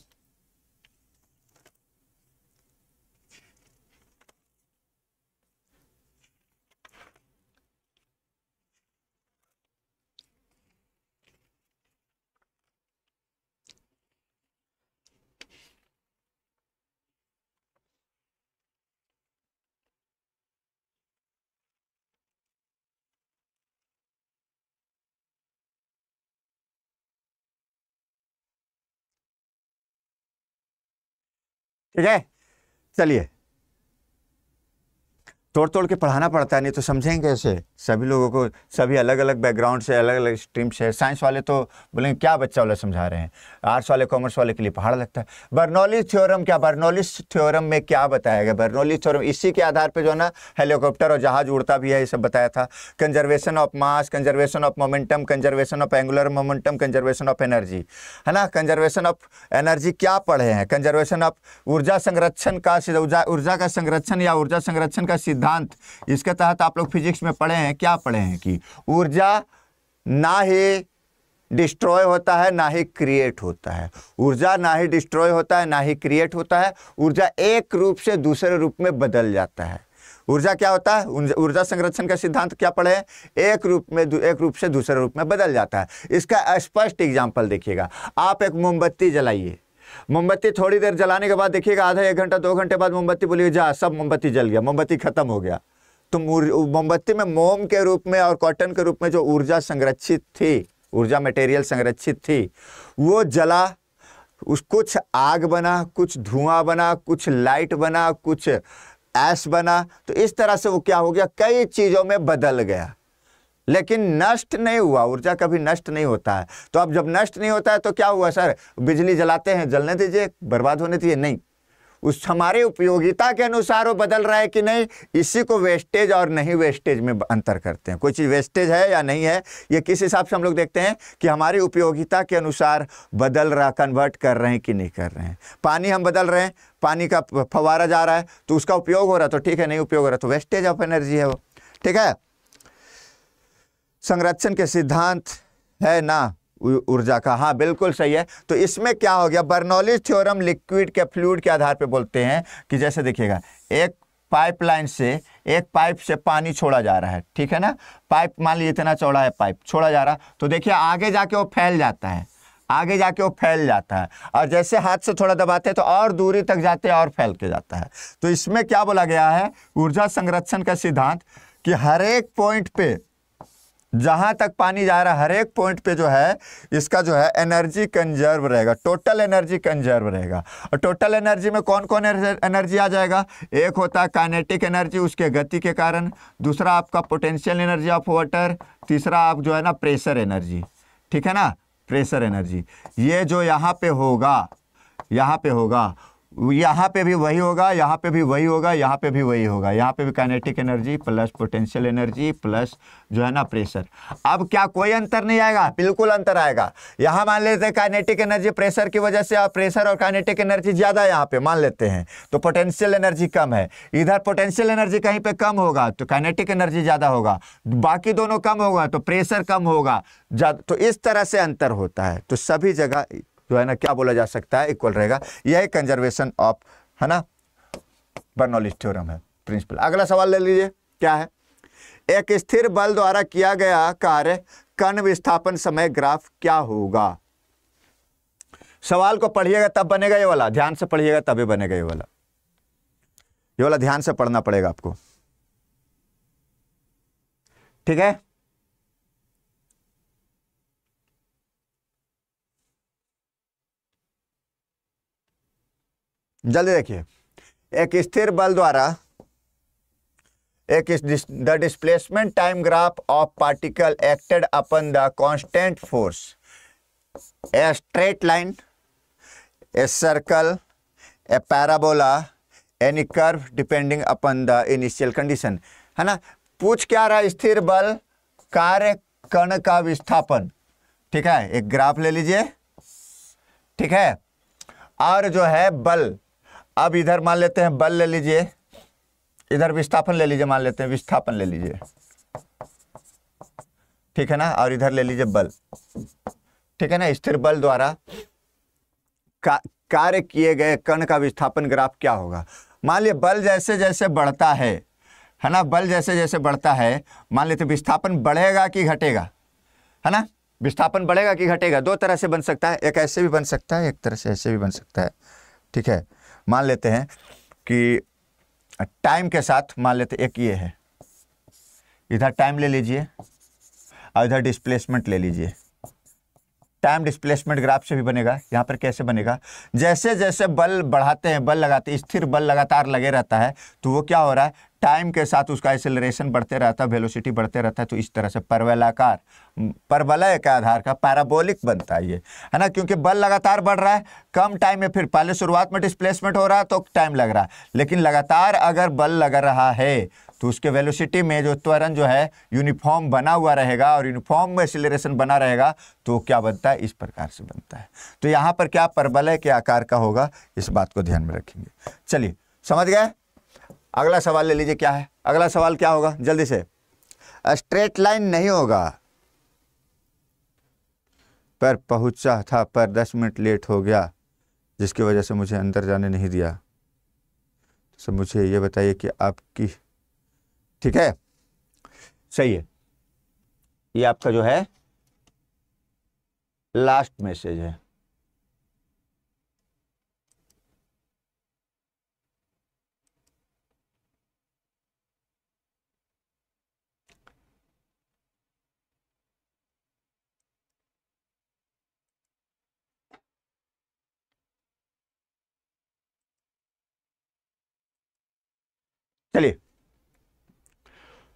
Speaker 1: ठीक है चलिए तोड़ तोड़ के पढ़ाना पड़ता है नहीं तो समझेंगे कैसे सभी लोगों को सभी अलग अलग बैकग्राउंड से अलग अलग स्ट्रीम से साइंस वाले तो बोलेंगे क्या बच्चा वाला समझा रहे हैं आर्ट्स वाले कॉमर्स वाले के लिए पहाड़ लगता है बर्नौली थ्योरम क्या बर्नौली थ्योरम में क्या बताया गया बर्नौली थ्योरम इसी के आधार पर जो है ना हेलीकॉप्टर और जहाज उड़ता भी है ये सब बताया था conservation of mass conservation of momentum conservation of angular momentum conservation of energy है ना कंजर्वेशन ऑफ एनर्जी क्या पढ़े हैं कंजर्वेशन ऑफ ऊर्जा संरक्षण का ऊर्जा का संरक्षण या ऊर्जा संरक्षण का सिद्धांत सिद्धांत इसके तहत आप लोग फिजिक्स में पढ़े हैं क्या पढ़े हैं कि ऊर्जा ना ही डिस्ट्रॉय होता है ना ही क्रिएट होता है ऊर्जा ना ही डिस्ट्रॉय होता है ना ही क्रिएट होता है ऊर्जा एक रूप से दूसरे रूप में बदल जाता है ऊर्जा क्या होता है ऊर्जा संरक्षण का सिद्धांत क्या पढ़े एक रूप में एक रूप से दूसरे रूप में बदल जाता है इसका स्पष्ट एग्जाम्पल देखिएगा आप एक मोमबत्ती जलाइए मोमबत्ती थोड़ी देर जलाने के बाद देखिएगा आधा एक घंटा दो घंटे बाद मोमबत्ती बोलिए जा सब मोमबत्ती जल गया मोमबत्ती खत्म हो गया तो मोमबत्ती में मोम के रूप में और कॉटन के रूप में जो ऊर्जा संरक्षित थी ऊर्जा मटेरियल संरक्षित थी वो जला उस कुछ आग बना कुछ धुआं बना कुछ लाइट बना कुछ ऐश बना तो इस तरह से वो क्या हो गया कई चीज़ों में बदल गया लेकिन नष्ट नहीं हुआ ऊर्जा कभी नष्ट नहीं होता है तो अब जब नष्ट नहीं होता है तो क्या हुआ सर बिजली जलाते हैं जलने दीजिए बर्बाद होने दीजिए नहीं उस हमारे उपयोगिता के अनुसार वो बदल रहा है कि नहीं इसी को वेस्टेज और नहीं वेस्टेज में अंतर करते हैं कोई चीज़ वेस्टेज है या नहीं है ये किस हिसाब से हम लोग देखते हैं कि हमारी उपयोगिता के अनुसार बदल रहा कन्वर्ट कर रहे हैं कि नहीं कर रहे हैं पानी हम बदल रहे हैं पानी का फवारा जा रहा है तो उसका उपयोग हो रहा है तो ठीक है नहीं उपयोग हो रहा तो वेस्टेज ऑफ एनर्जी है वो ठीक है संरक्षण के सिद्धांत है ना ऊर्जा का हाँ बिल्कुल सही है तो इसमें क्या हो गया बर्नौली थ्योरम लिक्विड के फ्लूड के आधार पे बोलते हैं कि जैसे देखिएगा एक पाइपलाइन से एक पाइप से पानी छोड़ा जा रहा है ठीक है ना पाइप मान लीजिए इतना चौड़ा है पाइप छोड़ा जा रहा तो देखिए आगे जाके वो फैल जाता है आगे जाके वो फैल जाता है और जैसे हाथ से थोड़ा दबाते हैं तो और दूरी तक जाते हैं और फैल के जाता है तो इसमें क्या बोला गया है ऊर्जा संरक्षण का सिद्धांत कि हर एक पॉइंट पे जहां तक पानी जा रहा है हर एक पॉइंट पे जो है इसका जो है एनर्जी कंजर्व रहेगा टोटल एनर्जी कंजर्व रहेगा और टोटल एनर्जी में कौन कौन एनर्जी आ जाएगा एक होता है काइनेटिक एनर्जी उसके गति के कारण दूसरा आपका पोटेंशियल एनर्जी ऑफ वाटर तीसरा आप जो है ना प्रेशर एनर्जी ठीक है ना प्रेशर एनर्जी ये जो यहाँ पे होगा यहाँ पे होगा यहाँ पे भी वही होगा यहाँ पे भी वही होगा यहाँ पे भी वही होगा यहाँ पे भी kinetic energy plus potential energy plus जो है ना प्रेशर अब क्या कोई अंतर नहीं आएगा बिल्कुल अंतर आएगा यहाँ मान लेते हैं काइनेटिक एनर्जी प्रेशर की वजह से प्रेशर और काइनेटिक एनर्जी ज़्यादा यहाँ पे मान लेते हैं तो पोटेंशियल एनर्जी कम है इधर पोटेंशियल एनर्जी कहीं पर कम होगा तो काइनेटिक एनर्जी ज़्यादा होगा बाकी दोनों कम होगा तो प्रेशर कम होगा तो इस तरह से अंतर होता है तो सभी जगह जो है ना क्या बोला जा सकता है इक्वल रहेगा यह कंजर्वेशन ऑफ है ना बर्नौली थ्योरम है प्रिंसिपल अगला सवाल ले लीजिए क्या है एक स्थिर बल द्वारा किया गया कार्य कण विस्थापन समय ग्राफ क्या होगा सवाल को पढ़िएगा तब बनेगा ये वाला ध्यान से पढ़िएगा तभी बनेगा ये वाला ये वाला ध्यान से पढ़ना पड़ेगा आपको ठीक है जल्दी देखिए एक स्थिर बल द्वारा एक the displacement time graph of particle acted upon the constant force a straight line a circle a parabola any curve depending upon the initial condition है ना पूछ क्या रहा स्थिर बल कार्य कण का विस्थापन ठीक है एक ग्राफ ले लीजिए ठीक है और जो है बल अब इधर मान लेते हैं बल ले लीजिए इधर विस्थापन ले लीजिए मान लेते हैं विस्थापन ले लीजिए ठीक है ना और इधर ले लीजिए बल ठीक है ना स्थिर बल द्वारा का, कार्य किए गए कण का विस्थापन ग्राफ क्या होगा मान लिया बल जैसे जैसे बढ़ता है है ना बल जैसे जैसे बढ़ता है मान लेते विस्थापन बढ़ेगा कि घटेगा है ना विस्थापन बढ़ेगा कि घटेगा दो तरह से बन सकता है एक ऐसे भी बन सकता है एक तरह से ऐसे भी बन सकता है ठीक है मान लेते हैं कि टाइम के साथ मान लेते एक ये है इधर टाइम ले लीजिए और इधर डिस्प्लेसमेंट ले लीजिए टाइम डिस्प्लेसमेंट ग्राफ से भी बनेगा यहाँ पर कैसे बनेगा जैसे जैसे बल बढ़ाते हैं बल लगाते स्थिर बल लगातार लगे रहता है तो वो क्या हो रहा है टाइम के साथ उसका एक्सेलरेशन बढ़ते रहता है वेलोसिटी बढ़ते रहता है तो इस तरह से परवलाकार परवलय के आधार का पैराबोलिक बनता है ये है ना क्योंकि बल लगातार बढ़ रहा है कम टाइम में फिर पहले शुरुआत में डिस्प्लेसमेंट हो रहा है तो टाइम लग रहा है लेकिन लगातार अगर बल लग रहा है तो उसके वेलोसिटी में जो त्वरण जो है यूनिफॉर्म बना हुआ रहेगा और यूनिफॉर्म में एक्सिलेशन बना रहेगा तो क्या बनता है इस प्रकार से बनता है तो यहाँ पर क्या परबलय के आकार का होगा इस बात को ध्यान में रखेंगे चलिए समझ गए अगला सवाल ले लीजिए क्या है अगला सवाल क्या होगा जल्दी से स्ट्रेट लाइन नहीं होगा पर पहुंचा था पर दस मिनट लेट हो गया जिसकी वजह से मुझे अंदर जाने नहीं दिया तो मुझे ये बताइए कि आपकी ठीक है सही है ये आपका जो है लास्ट मैसेज है चलिए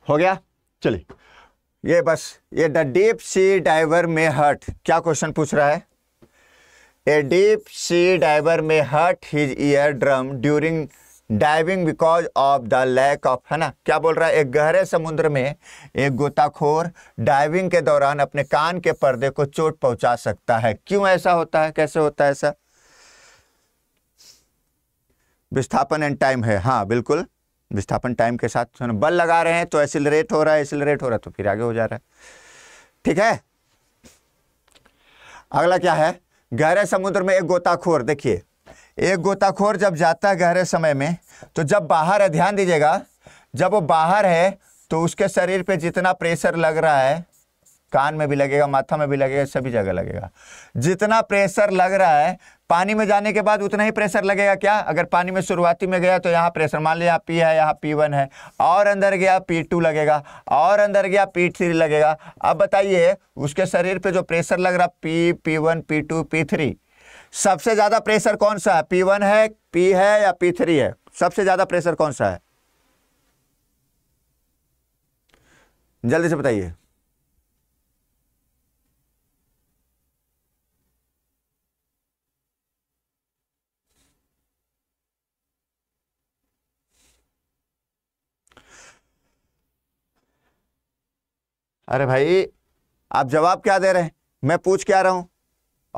Speaker 1: हो गया चलिए ये बस ये the deep sea diver may hurt क्या क्वेश्चन पूछ रहा है a deep sea diver may hurt his ear drum during diving because of the lack of है ना क्या बोल रहा है एक गहरे समुद्र में एक गोताखोर डाइविंग के दौरान अपने कान के पर्दे को चोट पहुंचा सकता है क्यों ऐसा होता है कैसे होता है ऐसा विस्थापन एंड टाइम है हाँ बिल्कुल विस्थापन टाइम के साथ बल लगा रहे हैं तो एसिलरेट हो रहा है एसिलरेट हो रहा है तो फिर आगे हो जा रहा है ठीक है अगला क्या है गहरे समुद्र में एक गोताखोर देखिए एक गोताखोर जब जाता है गहरे समय में तो जब बाहर है ध्यान दीजिएगा जब वो बाहर है तो उसके शरीर पे जितना प्रेशर लग रहा है कान में भी लगेगा माथा में भी लगेगा सभी जगह लगेगा जितना प्रेशर लग रहा है पानी में जाने के बाद उतना ही प्रेशर लगेगा क्या अगर पानी में शुरुआती में गया तो यहाँ प्रेशर मान लिया पी है यहाँ पी वन है और अंदर गया पी टू लगेगा और अंदर गया पी थ्री लगेगा अब बताइए उसके शरीर पे जो प्रेशर लग रहा P P one P two P three सबसे ज़्यादा प्रेशर कौन सा है पी वन है पी है या पी थ्री है सबसे ज़्यादा प्रेशर कौन सा है जल्दी से बताइए अरे भाई आप जवाब क्या दे रहे हैं मैं पूछ क्या रहा हूँ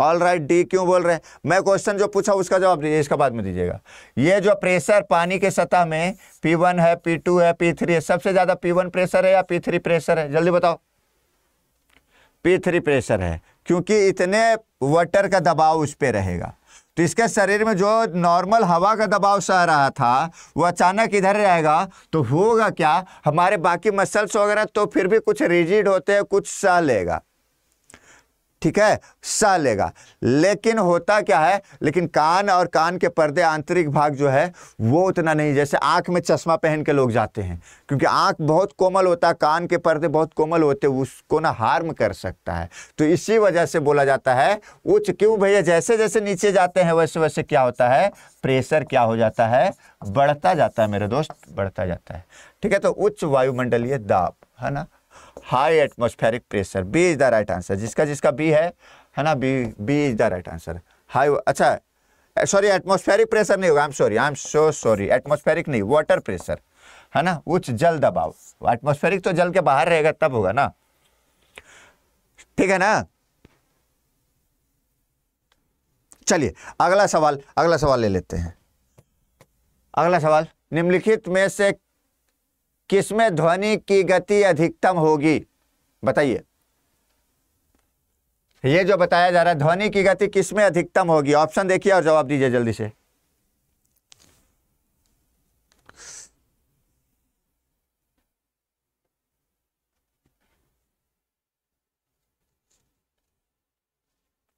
Speaker 1: ऑल राइट डी क्यों बोल रहे हैं मैं क्वेश्चन जो पूछा उसका जवाब दीजिए इसका बाद में दीजिएगा ये जो प्रेशर पानी के सतह में पी वन है पी टू है पी थ्री है सबसे ज़्यादा पी वन प्रेशर है या पी थ्री प्रेशर है जल्दी बताओ पी थ्री प्रेशर है क्योंकि इतने वाटर का दबाव उस पर रहेगा तो इसके शरीर में जो नॉर्मल हवा का दबाव सह रहा था वो अचानक इधर रहेगा तो होगा क्या हमारे बाकी मसल्स वगैरह तो फिर भी कुछ रिजिड होते हैं कुछ सह लेगा ठीक है सा लेगा लेकिन होता क्या है लेकिन कान और कान के पर्दे आंतरिक भाग जो है वो उतना नहीं जैसे आँख में चश्मा पहन के लोग जाते हैं क्योंकि आँख बहुत कोमल होता है कान के पर्दे बहुत कोमल होते उसको ना हार्म कर सकता है तो इसी वजह से बोला जाता है उच्च क्यों भैया जैसे जैसे नीचे जाते हैं वैसे वैसे क्या होता है प्रेशर क्या हो जाता है बढ़ता जाता है मेरे दोस्त बढ़ता जाता है ठीक है तो उच्च वायुमंडलीय दाब है ना high atmospheric pressure B is the right answer जिसका जिसका बी है है ना B B is the right answer high अच्छा सॉरी एटमोस्फेरिक प्रेशर नहीं होगा I am sorry I am so sorry atmospheric नहीं वाटर प्रेशर है ना उच्च जल दबाव एटमोस्फेरिक तो जल के बाहर रहेगा तब होगा ना ठीक है ना चलिए अगला सवाल अगला सवाल ले लेते हैं अगला सवाल निम्नलिखित में से किसमें ध्वनि की गति अधिकतम होगी बताइए ये जो बताया जा रहा है ध्वनि की गति किसमें अधिकतम होगी ऑप्शन देखिए और जवाब दीजिए जल्दी से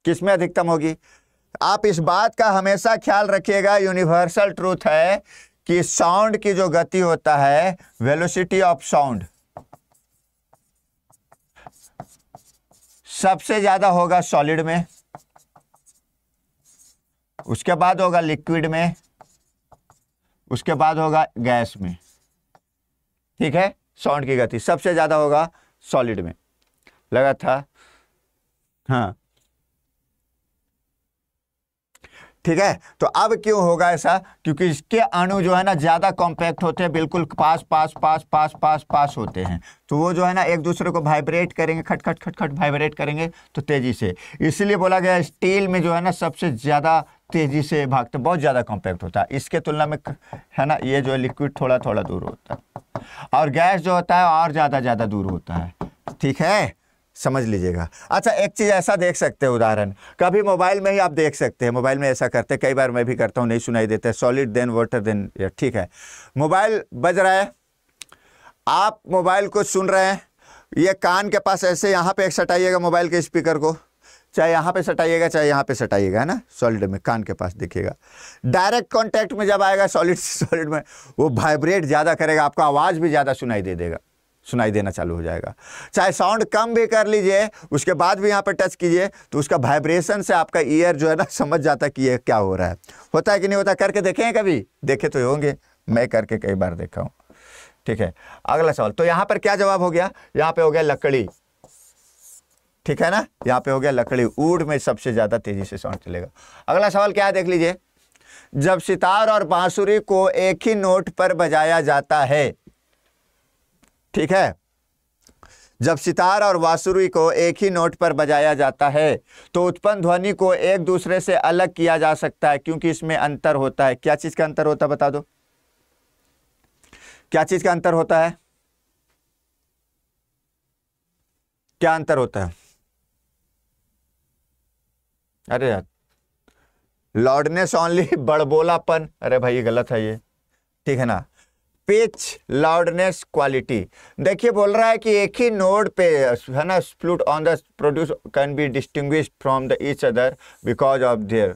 Speaker 1: किसमें अधिकतम होगी आप इस बात का हमेशा ख्याल रखिएगा यूनिवर्सल ट्रूथ है कि साउंड की जो गति होता है वेलोसिटी ऑफ साउंड सबसे ज्यादा होगा सॉलिड में उसके बाद होगा लिक्विड में उसके बाद होगा गैस में ठीक है साउंड की गति सबसे ज्यादा होगा सॉलिड में लगा था हाँ ठीक है तो अब क्यों होगा ऐसा क्योंकि इसके अणु जो है ना ज़्यादा कॉम्पैक्ट होते हैं बिल्कुल पास पास पास पास पास पास होते हैं तो वो जो है ना एक दूसरे को वाइब्रेट करेंगे खट खट खट खट वाइब्रेट करेंगे तो तेज़ी से इसलिए बोला गया स्टील में जो है ना सबसे ज़्यादा तेज़ी से भागते बहुत ज़्यादा कॉम्पैक्ट होता है इसके तुलना में है ना ये जो है लिक्विड थोड़ा थोड़ा दूर होता है और गैस जो होता है और ज़्यादा ज़्यादा दूर होता है ठीक है समझ लीजिएगा अच्छा एक चीज़ ऐसा देख सकते हैं उदाहरण कभी मोबाइल में ही आप देख सकते हैं मोबाइल में ऐसा करते हैं कई बार मैं भी करता हूँ नहीं सुनाई देता है सॉलिड देन वाटर देन ठीक है मोबाइल बज रहा है आप मोबाइल को सुन रहे हैं ये कान के पास ऐसे यहाँ पे एक सटाइएगा मोबाइल के स्पीकर को चाहे यहाँ पे सटाइएगा चाहे यहाँ पे सटाइएगा है ना सॉलिड में कान के पास देखिएगा डायरेक्ट कांटेक्ट में जब आएगा सॉलिड से सॉलिड में वो वाइब्रेट ज़्यादा करेगा आपको आवाज़ भी ज़्यादा सुनाई दे देगा सुनाई देना चालू हो जाएगा चाहे साउंड कम भी कर लीजिए उसके बाद भी यहाँ पर टच कीजिए तो उसका वाइब्रेशन से आपका ईयर जो है ना समझ जाता है कि ये क्या हो रहा है होता है कि नहीं होता करके देखें कभी देखे तो होंगे मैं करके कई बार देखा हूँ ठीक है अगला सवाल तो यहाँ पर क्या जवाब हो गया यहाँ पर हो गया लकड़ी ठीक है ना यहाँ पे हो गया लकड़ी ऊड में सबसे ज़्यादा तेजी से साउंड चलेगा अगला सवाल क्या है देख लीजिए जब सितार और बांसुरी को एक ही नोट पर बजाया जाता है ठीक है जब सितार और वासुरी को एक ही नोट पर बजाया जाता है तो उत्पन्न ध्वनि को एक दूसरे से अलग किया जा सकता है क्योंकि इसमें अंतर होता है क्या चीज़ का अंतर होता है बता दो क्या चीज़ का अंतर होता है क्या अंतर होता है अरे यार लॉर्डनेस ओनली बड़बोलापन अरे भाई ये गलत है ये ठीक है ना पिच लाउडनेस क्वालिटी देखिए बोल रहा है कि एक ही नोड पे है ना स्प्लूट on the produce can be distinguish from the each other because of their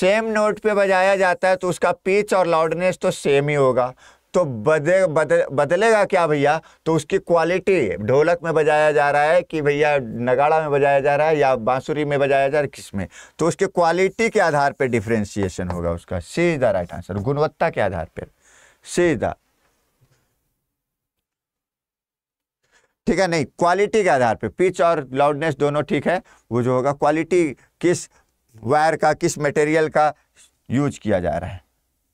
Speaker 1: same note पे बजाया जाता है तो उसका पिच और लाउडनेस तो सेम ही होगा तो बदले बदल, बदलेगा क्या भैया तो उसकी क्वालिटी ढोलक में बजाया जा रहा है कि भैया नगाड़ा में बजाया जा रहा है या बांसुरी में बजाया जा रहा है किस में तो उसकी क्वालिटी के आधार पर डिफ्रेंसिएशन होगा उसका C is the right answer गुणवत्ता के आधार पर सीधा ठीक है नहीं क्वालिटी के आधार पे पिच और लाउडनेस दोनों ठीक है वो जो होगा क्वालिटी किस वायर का किस मटेरियल का यूज किया जा रहा है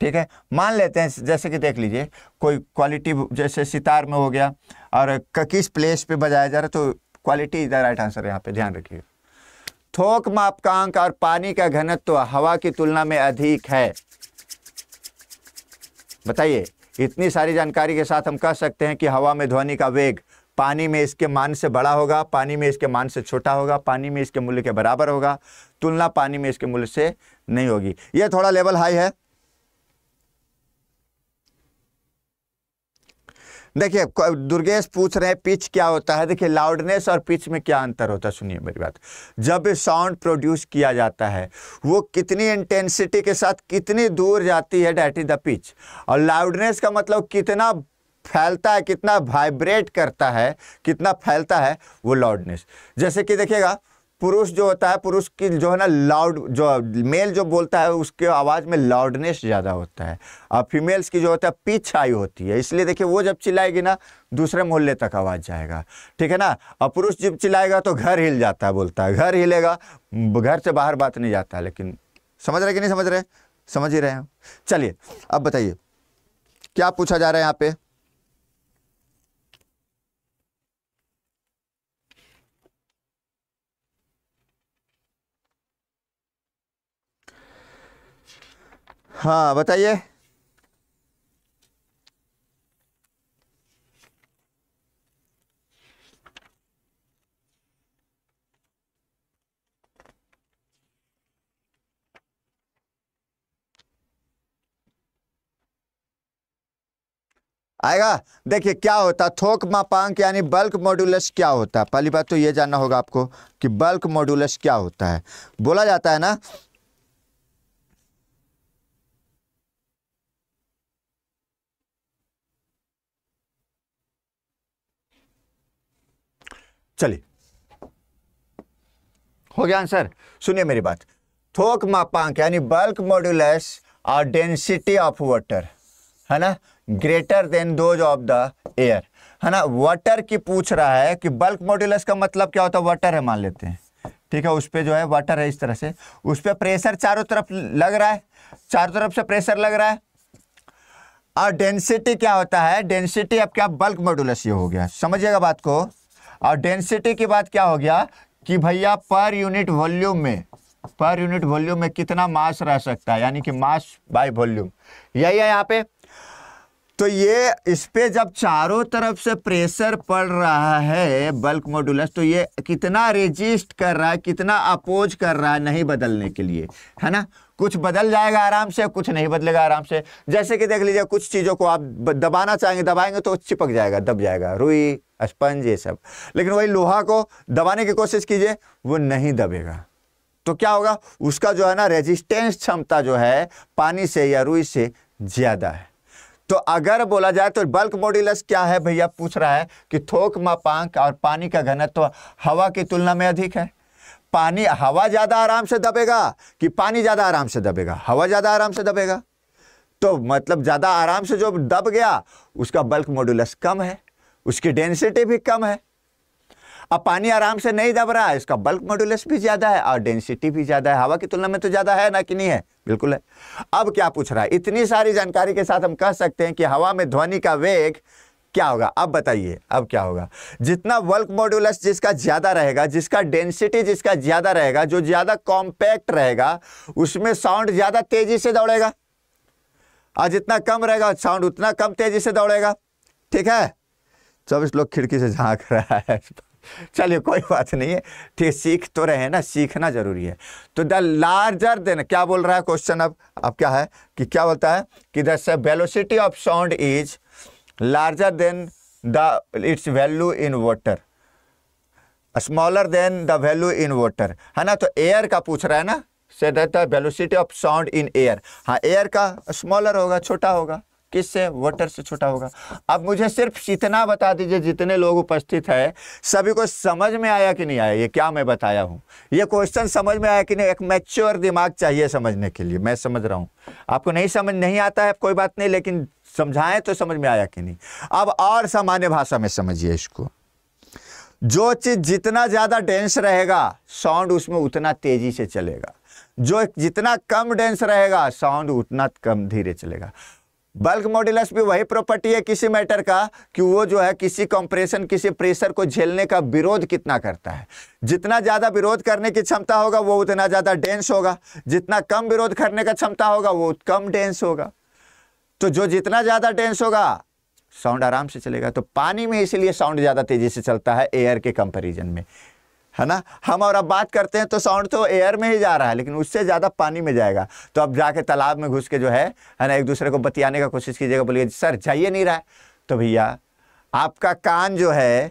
Speaker 1: ठीक है मान लेते हैं जैसे कि देख लीजिए कोई क्वालिटी जैसे सितार में हो गया और किस प्लेस पे बजाया जा रहा है तो quality is the right answer यहाँ पे ध्यान रखिए थोक मापकांक और पानी का घनत्व तो हवा की तुलना में अधिक है बताइए इतनी सारी जानकारी के साथ हम कह सकते हैं कि हवा में ध्वनि का वेग पानी में इसके मान से बड़ा होगा पानी में इसके मान से छोटा होगा पानी में इसके मूल्य के बराबर होगा तुलना पानी में इसके मूल्य से नहीं होगी यह थोड़ा लेवल हाई है देखिए दुर्गेश पूछ रहे हैं पिच क्या होता है देखिए लाउडनेस और पिच में क्या अंतर होता है सुनिए मेरी बात जब साउंड प्रोड्यूस किया जाता है वो कितनी इंटेंसिटी के साथ कितनी दूर जाती है डैट इज द पिच और लाउडनेस का मतलब कितना फैलता है कितना वाइब्रेट करता है कितना फैलता है वो लाउडनेस जैसे कि देखिएगा पुरुष जो होता है पुरुष की जो है ना लाउड जो मेल जो बोलता है उसके आवाज़ में लाउडनेस ज़्यादा होता है और फीमेल्स की जो होता है पिच हाई होती है इसलिए देखिए वो जब चिल्लाएगी ना दूसरे मोहल्ले तक आवाज़ जाएगा ठीक है ना और पुरुष जब चिल्लाएगा तो घर हिल जाता है बोलता है घर हिलेगा घर से बाहर बात नहीं जाता लेकिन समझ रहे कि नहीं समझ रहे समझ ही रहे हैं चलिए अब बताइए क्या पूछा जा रहा है यहाँ पे हाँ बताइए आएगा देखिए क्या होता थोक मापांक यानी बल्क मॉड्यूलस क्या होता है पहली बात तो ये जानना होगा आपको कि बल्क मॉड्यूलस क्या होता है बोला जाता है ना चलिए हो गया आंसर सुनिए मेरी बात थोक मापांक यानी बल्क मॉड्यूलस और डेंसिटी ऑफ वाटर है ना greater than those of the air है ना वाटर की पूछ रहा है कि बल्क मॉड्यूलस का मतलब क्या होता है वाटर है मान लेते हैं ठीक है उस पर जो है वाटर है इस तरह से उस पर प्रेशर चारों तरफ लग रहा है चारों तरफ से प्रेशर लग रहा है और डेंसिटी क्या होता है डेंसिटी अब क्या बल्क मॉड्यूलस ये हो गया समझिएगा बात को और डेंसिटी की बात क्या हो गया कि भैया पर यूनिट वॉल्यूम में पर यूनिट वॉल्यूम में कितना मास रह सकता है यानी कि मास बाय वॉल्यूम यही है यहाँ पे तो ये इस पर जब चारों तरफ से प्रेशर पड़ रहा है बल्क मॉडुलस तो ये कितना रेजिस्ट कर रहा है कितना अपोज कर रहा है नहीं बदलने के लिए है ना कुछ बदल जाएगा आराम से कुछ नहीं बदलेगा आराम से जैसे कि देख लीजिए कुछ चीज़ों को आप दबाना चाहेंगे दबाएंगे तो चिपक जाएगा दब जाएगा रुई स्पंज ये सब लेकिन वही लोहा को दबाने की कोशिश कीजिए वो नहीं दबेगा तो क्या होगा उसका जो है ना रेजिस्टेंस क्षमता जो है पानी से या रुई से ज़्यादा है तो अगर बोला जाए तो बल्क मॉड्यूलस क्या है भैया पूछ रहा है कि थोक मापांक और पानी का घनत्व हवा की तुलना में अधिक है पानी हवा ज़्यादा आराम से दबेगा कि पानी ज़्यादा आराम से दबेगा हवा ज़्यादा आराम से दबेगा तो मतलब ज़्यादा आराम से जो दब गया उसका बल्क मॉड्यूलस कम है उसकी डेंसिटी भी कम है अब पानी आराम से नहीं दब रहा है इसका बल्क मॉड्यूलस भी ज़्यादा है और डेंसिटी भी ज़्यादा है हवा की तुलना में तो ज़्यादा है ना कि नहीं है बिल्कुल है अब क्या पूछ रहा है इतनी सारी जानकारी के साथ हम कह सकते हैं कि हवा में ध्वनि का वेग क्या होगा अब बताइए अब क्या होगा जितना वर्क मॉड्यूलस जिसका ज़्यादा रहेगा जिसका डेंसिटी जिसका ज़्यादा रहेगा जो ज़्यादा कॉम्पैक्ट रहेगा उसमें साउंड ज़्यादा तेज़ी से दौड़ेगा और जितना कम रहेगा साउंड उतना कम तेज़ी से दौड़ेगा ठीक है चौबीस लोग खिड़की से झांक रहा है चलिए कोई बात नहीं है ठीक सीख तो रहे ना सीखना जरूरी है तो द लार्जर देन क्या बोल रहा है क्वेश्चन अब अब क्या है कि क्या बोलता है कि the velocity of sound is larger than the its value in water smaller than the value in water है हाँ ना तो air का पूछ रहा है ना say that the velocity of sound in air हाँ एयर का स्मॉलर होगा छोटा होगा किससे वाटर से छोटा होगा अब मुझे सिर्फ इतना बता दीजिए जितने लोग उपस्थित है सभी को समझ में आया कि नहीं आया ये क्या मैं बताया हूँ ये क्वेश्चन समझ में आया कि नहीं एक मैच्योर दिमाग चाहिए समझने के लिए मैं समझ रहा हूँ आपको नहीं समझ नहीं आता है कोई बात नहीं लेकिन समझाएं तो समझ में आया कि नहीं अब और सामान्य भाषा में समझिए इसको जो चीज़ जितना ज़्यादा डेंस रहेगा साउंड उसमें उतना तेज़ी से चलेगा जो जितना कम डेंस रहेगा साउंड उतना कम धीरे चलेगा बल्क मॉड्यूलस भी वही प्रॉपर्टी है किसी मैटर का कि वो जो है किसी कंप्रेशन किसी प्रेशर को झेलने का विरोध कितना करता है जितना ज़्यादा विरोध करने की क्षमता होगा वो उतना ज़्यादा डेंस होगा जितना कम विरोध करने का क्षमता होगा वो कम डेंस होगा तो जो जितना ज़्यादा डेंस होगा साउंड आराम से चलेगा तो पानी में इसीलिए साउंड ज़्यादा तेज़ी से चलता है एयर के कंपेरिजन में है ना हम और अब बात करते हैं तो साउंड तो एयर में ही जा रहा है लेकिन उससे ज़्यादा पानी में जाएगा तो अब जाके तालाब में घुस के जो है है ना एक दूसरे को बतियाने का कोशिश कीजिएगा बोलिए सर जाइए नहीं रहा है तो भैया आपका कान जो है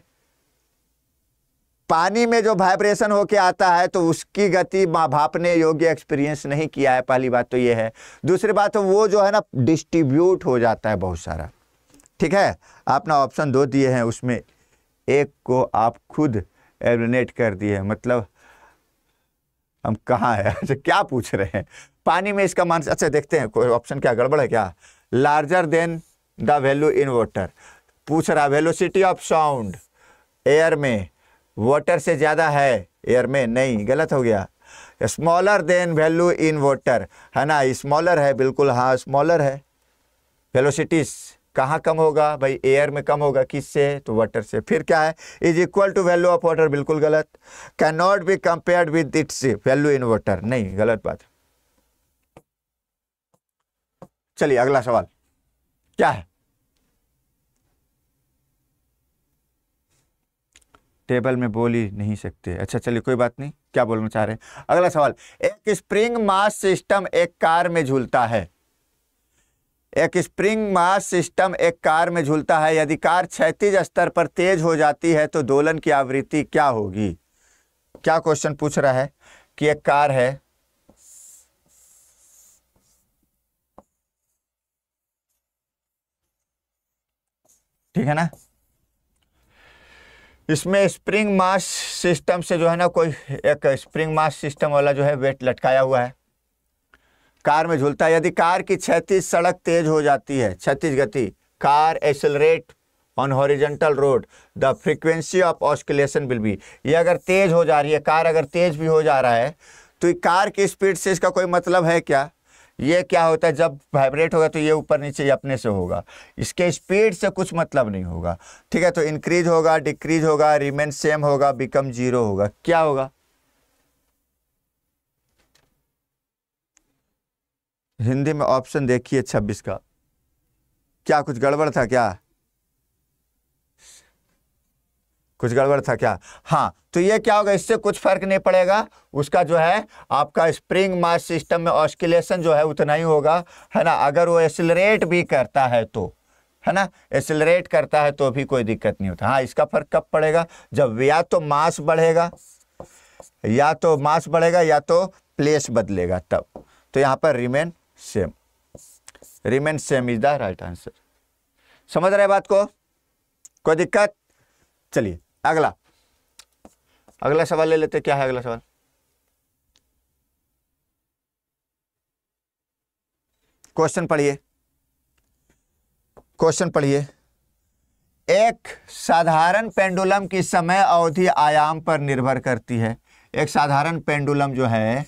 Speaker 1: पानी में जो वाइब्रेशन होके आता है तो उसकी गति भाप ने योग्य एक्सपीरियंस नहीं किया है पहली बात तो ये है दूसरी बात तो वो जो है ना डिस्ट्रीब्यूट हो जाता है बहुत सारा ठीक है आपने ऑप्शन दो दिए हैं उसमें एक को आप खुद एलिनेट कर दिए मतलब हम कहाँ है अच्छा क्या पूछ रहे हैं पानी में इसका मान अच्छा देखते हैं कोई ऑप्शन क्या गड़बड़ है क्या larger than the value in water पूछ रहा वेलोसिटी ऑफ साउंड एयर में वाटर से ज़्यादा है एयर में नहीं गलत हो गया smaller than value in water है ना स्मॉलर है बिल्कुल हाँ स्मॉलर है वेलोसिटीज़ कहाँ कम होगा भाई एयर में कम होगा किससे तो वाटर से फिर क्या है is equal to value of water बिल्कुल गलत cannot be compared with its value in water नहीं गलत बात चलिए अगला सवाल क्या है टेबल में बोल ही नहीं सकते अच्छा चलिए कोई बात नहीं क्या बोलना चाह रहे हैं अगला सवाल एक स्प्रिंग मास सिस्टम एक कार में झूलता है एक स्प्रिंग मास सिस्टम एक कार में झूलता है यदि कार क्षैतिज स्तर पर तेज हो जाती है तो दोलन की आवृत्ति क्या होगी क्या क्वेश्चन पूछ रहा है कि एक कार है ठीक है ना इसमें स्प्रिंग मास सिस्टम से जो है ना कोई एक स्प्रिंग मास सिस्टम वाला जो है वेट लटकाया हुआ है कार में झूलता है यदि कार की छत्तीस सड़क तेज हो जाती है छत्तीस गति car accelerate on horizontal road the frequency of oscillation will be ये अगर तेज हो जा रही है कार अगर तेज भी हो जा रहा है तो कार की स्पीड से इसका कोई मतलब है क्या ये क्या होता है जब वाइब्रेट होगा तो ये ऊपर नीचे अपने से होगा इसके स्पीड से कुछ मतलब नहीं होगा ठीक है तो इंक्रीज होगा डिक्रीज होगा रिमेन सेम होगा बिकम जीरो होगा क्या होगा हिंदी में ऑप्शन देखिए छब्बीस का क्या कुछ गड़बड़ था क्या कुछ गड़बड़ था क्या हाँ तो ये क्या होगा इससे कुछ फर्क नहीं पड़ेगा उसका जो है आपका स्प्रिंग मास सिस्टम में ऑस्किलेशन जो है उतना ही होगा है ना अगर वो एसिलरेट भी करता है तो है ना एसिलरेट करता है तो भी कोई दिक्कत नहीं होता हाँ इसका फर्क कब पड़ेगा जब या तो मास बढ़ेगा या तो मास बढ़ेगा या तो प्लेस बदलेगा तब तो यहाँ पर remain same remain same is the right answer समझ रहे बात को कोई दिक्कत चलिए अगला अगला सवाल ले लेते क्या है अगला सवाल क्वेश्चन पढ़िए क्वेश्चन पढ़िए एक साधारण पेंडुलम की समय अवधि आयाम पर निर्भर करती है एक साधारण पेंडुलम जो है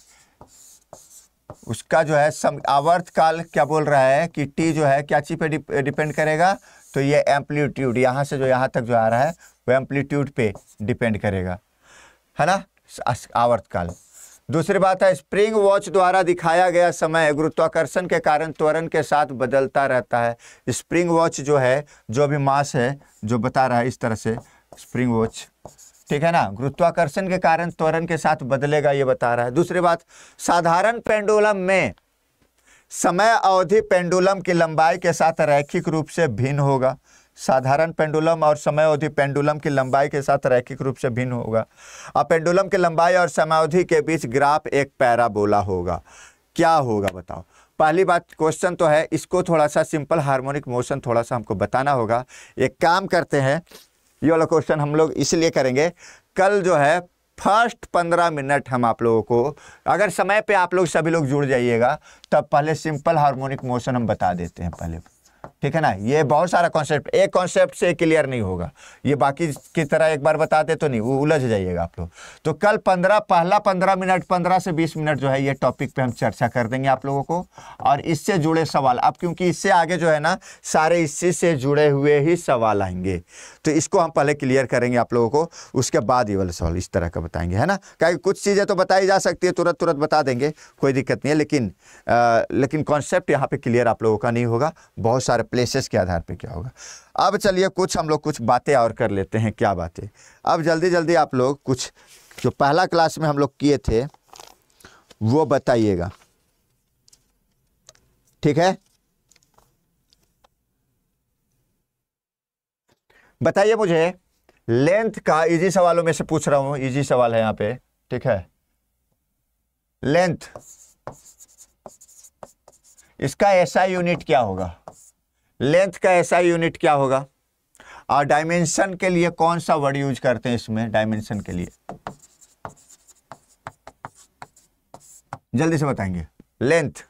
Speaker 1: उसका जो है सम आवर्त काल क्या बोल रहा है कि टी जो है क्या ची पे डिपेंड करेगा तो ये एम्पलीट्यूड यहां से जो यहां तक जो आ रहा है वो एम्पलीट्यूड पे डिपेंड करेगा है ना आवर्तकाल दूसरी बात है स्प्रिंग वॉच द्वारा दिखाया गया समय गुरुत्वाकर्षण के कारण त्वरण के साथ बदलता रहता है स्प्रिंग वॉच जो है जो भी मास है जो बता रहा है इस तरह से स्प्रिंग वॉच ठीक है ना गुरुत्वाकर्षण के कारण त्वरण के साथ बदलेगा ये बता रहा है दूसरी बात साधारण पेंडुलम में समय अवधि पेंडुलम की लंबाई के साथ रैखिक रूप से भिन्न होगा साधारण पेंडुलम और समयावधि पेंडुलम की लंबाई के साथ रैखिक रूप से भिन्न होगा और पेंडुलम की लंबाई और समयावधि के बीच ग्राफ एक पैराबोला होगा क्या होगा बताओ पहली बात क्वेश्चन तो है इसको थोड़ा सा सिंपल हार्मोनिक मोशन थोड़ा सा हमको बताना होगा एक काम करते हैं ये वाला क्वेश्चन हम लोग इसलिए करेंगे कल जो है फर्स्ट पंद्रह मिनट हम आप लोगों को अगर समय पे आप लोग सभी लोग जुड़ जाइएगा तब पहले सिंपल हार्मोनिक मोशन हम बता देते हैं पहले ठीक है ना ये बहुत सारा कॉन्सेप्ट एक कॉन्सेप्ट से क्लियर नहीं होगा ये बाकी की तरह एक बार बताते तो नहीं वो उलझ जाइएगा आप लोग तो कल पंद्रह पहला पंद्रह मिनट पंद्रह से बीस मिनट जो है ये टॉपिक पे हम चर्चा कर देंगे आप लोगों को और इससे जुड़े सवाल अब क्योंकि इससे आगे जो है ना सारे इसी से जुड़े हुए ही सवाल आएंगे तो इसको हम पहले क्लियर करेंगे आप लोगों को उसके बाद ये वाला सवाल इस तरह का बताएंगे है ना क्या कुछ चीज़ें तो बताई जा सकती है तुरंत तुरंत बता देंगे कोई दिक्कत नहीं है लेकिन लेकिन कॉन्सेप्ट यहाँ पर क्लियर आप लोगों का नहीं होगा बहुत सारे प्लेसेस के आधार पे क्या होगा अब चलिए कुछ हम लोग कुछ बातें और कर लेते हैं क्या बातें अब जल्दी जल्दी आप लोग कुछ जो पहला क्लास में हम लोग किए थे वो बताइएगा ठीक है बताइए मुझे लेंथ का इजी सवालों में से पूछ रहा हूं इजी सवाल है यहां पे ठीक है लेंथ इसका ऐसा यूनिट क्या होगा लेंथ का ऐसा यूनिट क्या होगा और डायमेंशन के लिए कौन सा वर्ड यूज करते हैं इसमें डायमेंशन के लिए जल्दी से बताएंगे लेंथ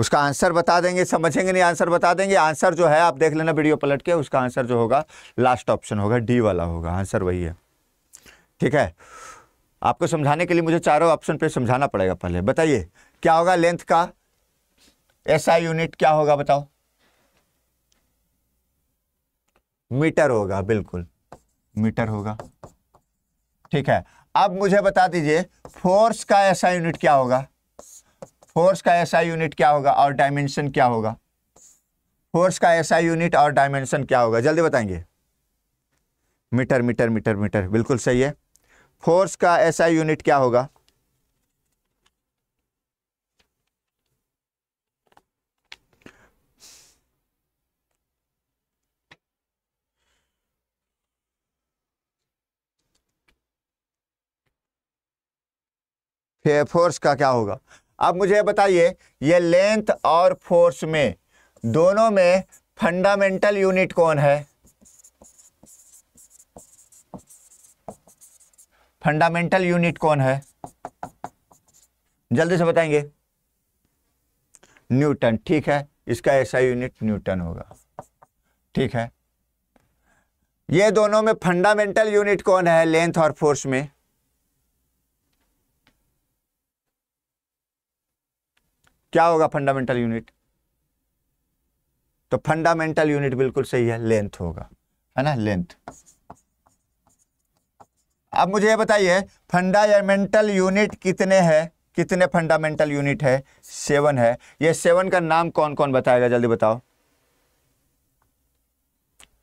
Speaker 1: उसका आंसर बता देंगे समझेंगे नहीं आंसर बता देंगे आंसर जो है आप देख लेना वीडियो पलट के उसका आंसर जो होगा लास्ट ऑप्शन होगा डी वाला होगा आंसर वही है ठीक है आपको समझाने के लिए मुझे चारों ऑप्शन पे समझाना पड़ेगा पहले बताइए क्या होगा लेंथ का ऐसा यूनिट क्या होगा बताओ मीटर होगा बिल्कुल मीटर होगा ठीक है अब मुझे बता दीजिए फोर्स का ऐसा यूनिट क्या होगा फोर्स का ऐसा यूनिट क्या होगा और डायमेंशन क्या होगा फोर्स का ऐसा यूनिट और डायमेंशन क्या होगा जल्दी बताएंगे मीटर मीटर मीटर मीटर बिल्कुल सही है फोर्स का ऐसा यूनिट क्या होगा फोर्स का क्या होगा अब मुझे बताइए ये लेंथ और फोर्स में दोनों में फंडामेंटल यूनिट कौन है फंडामेंटल यूनिट कौन है जल्दी से बताएंगे न्यूटन ठीक है इसका ऐसा यूनिट न्यूटन होगा ठीक है ये दोनों में फंडामेंटल यूनिट कौन है लेंथ और फोर्स में क्या होगा फंडामेंटल यूनिट तो फंडामेंटल यूनिट बिल्कुल सही है लेंथ होगा है ना लेंथ अब मुझे ये बताइए फंडामेंटल यूनिट कितने हैं कितने फंडामेंटल यूनिट है सेवन है ये सेवन का नाम कौन कौन बताएगा जल्दी बताओ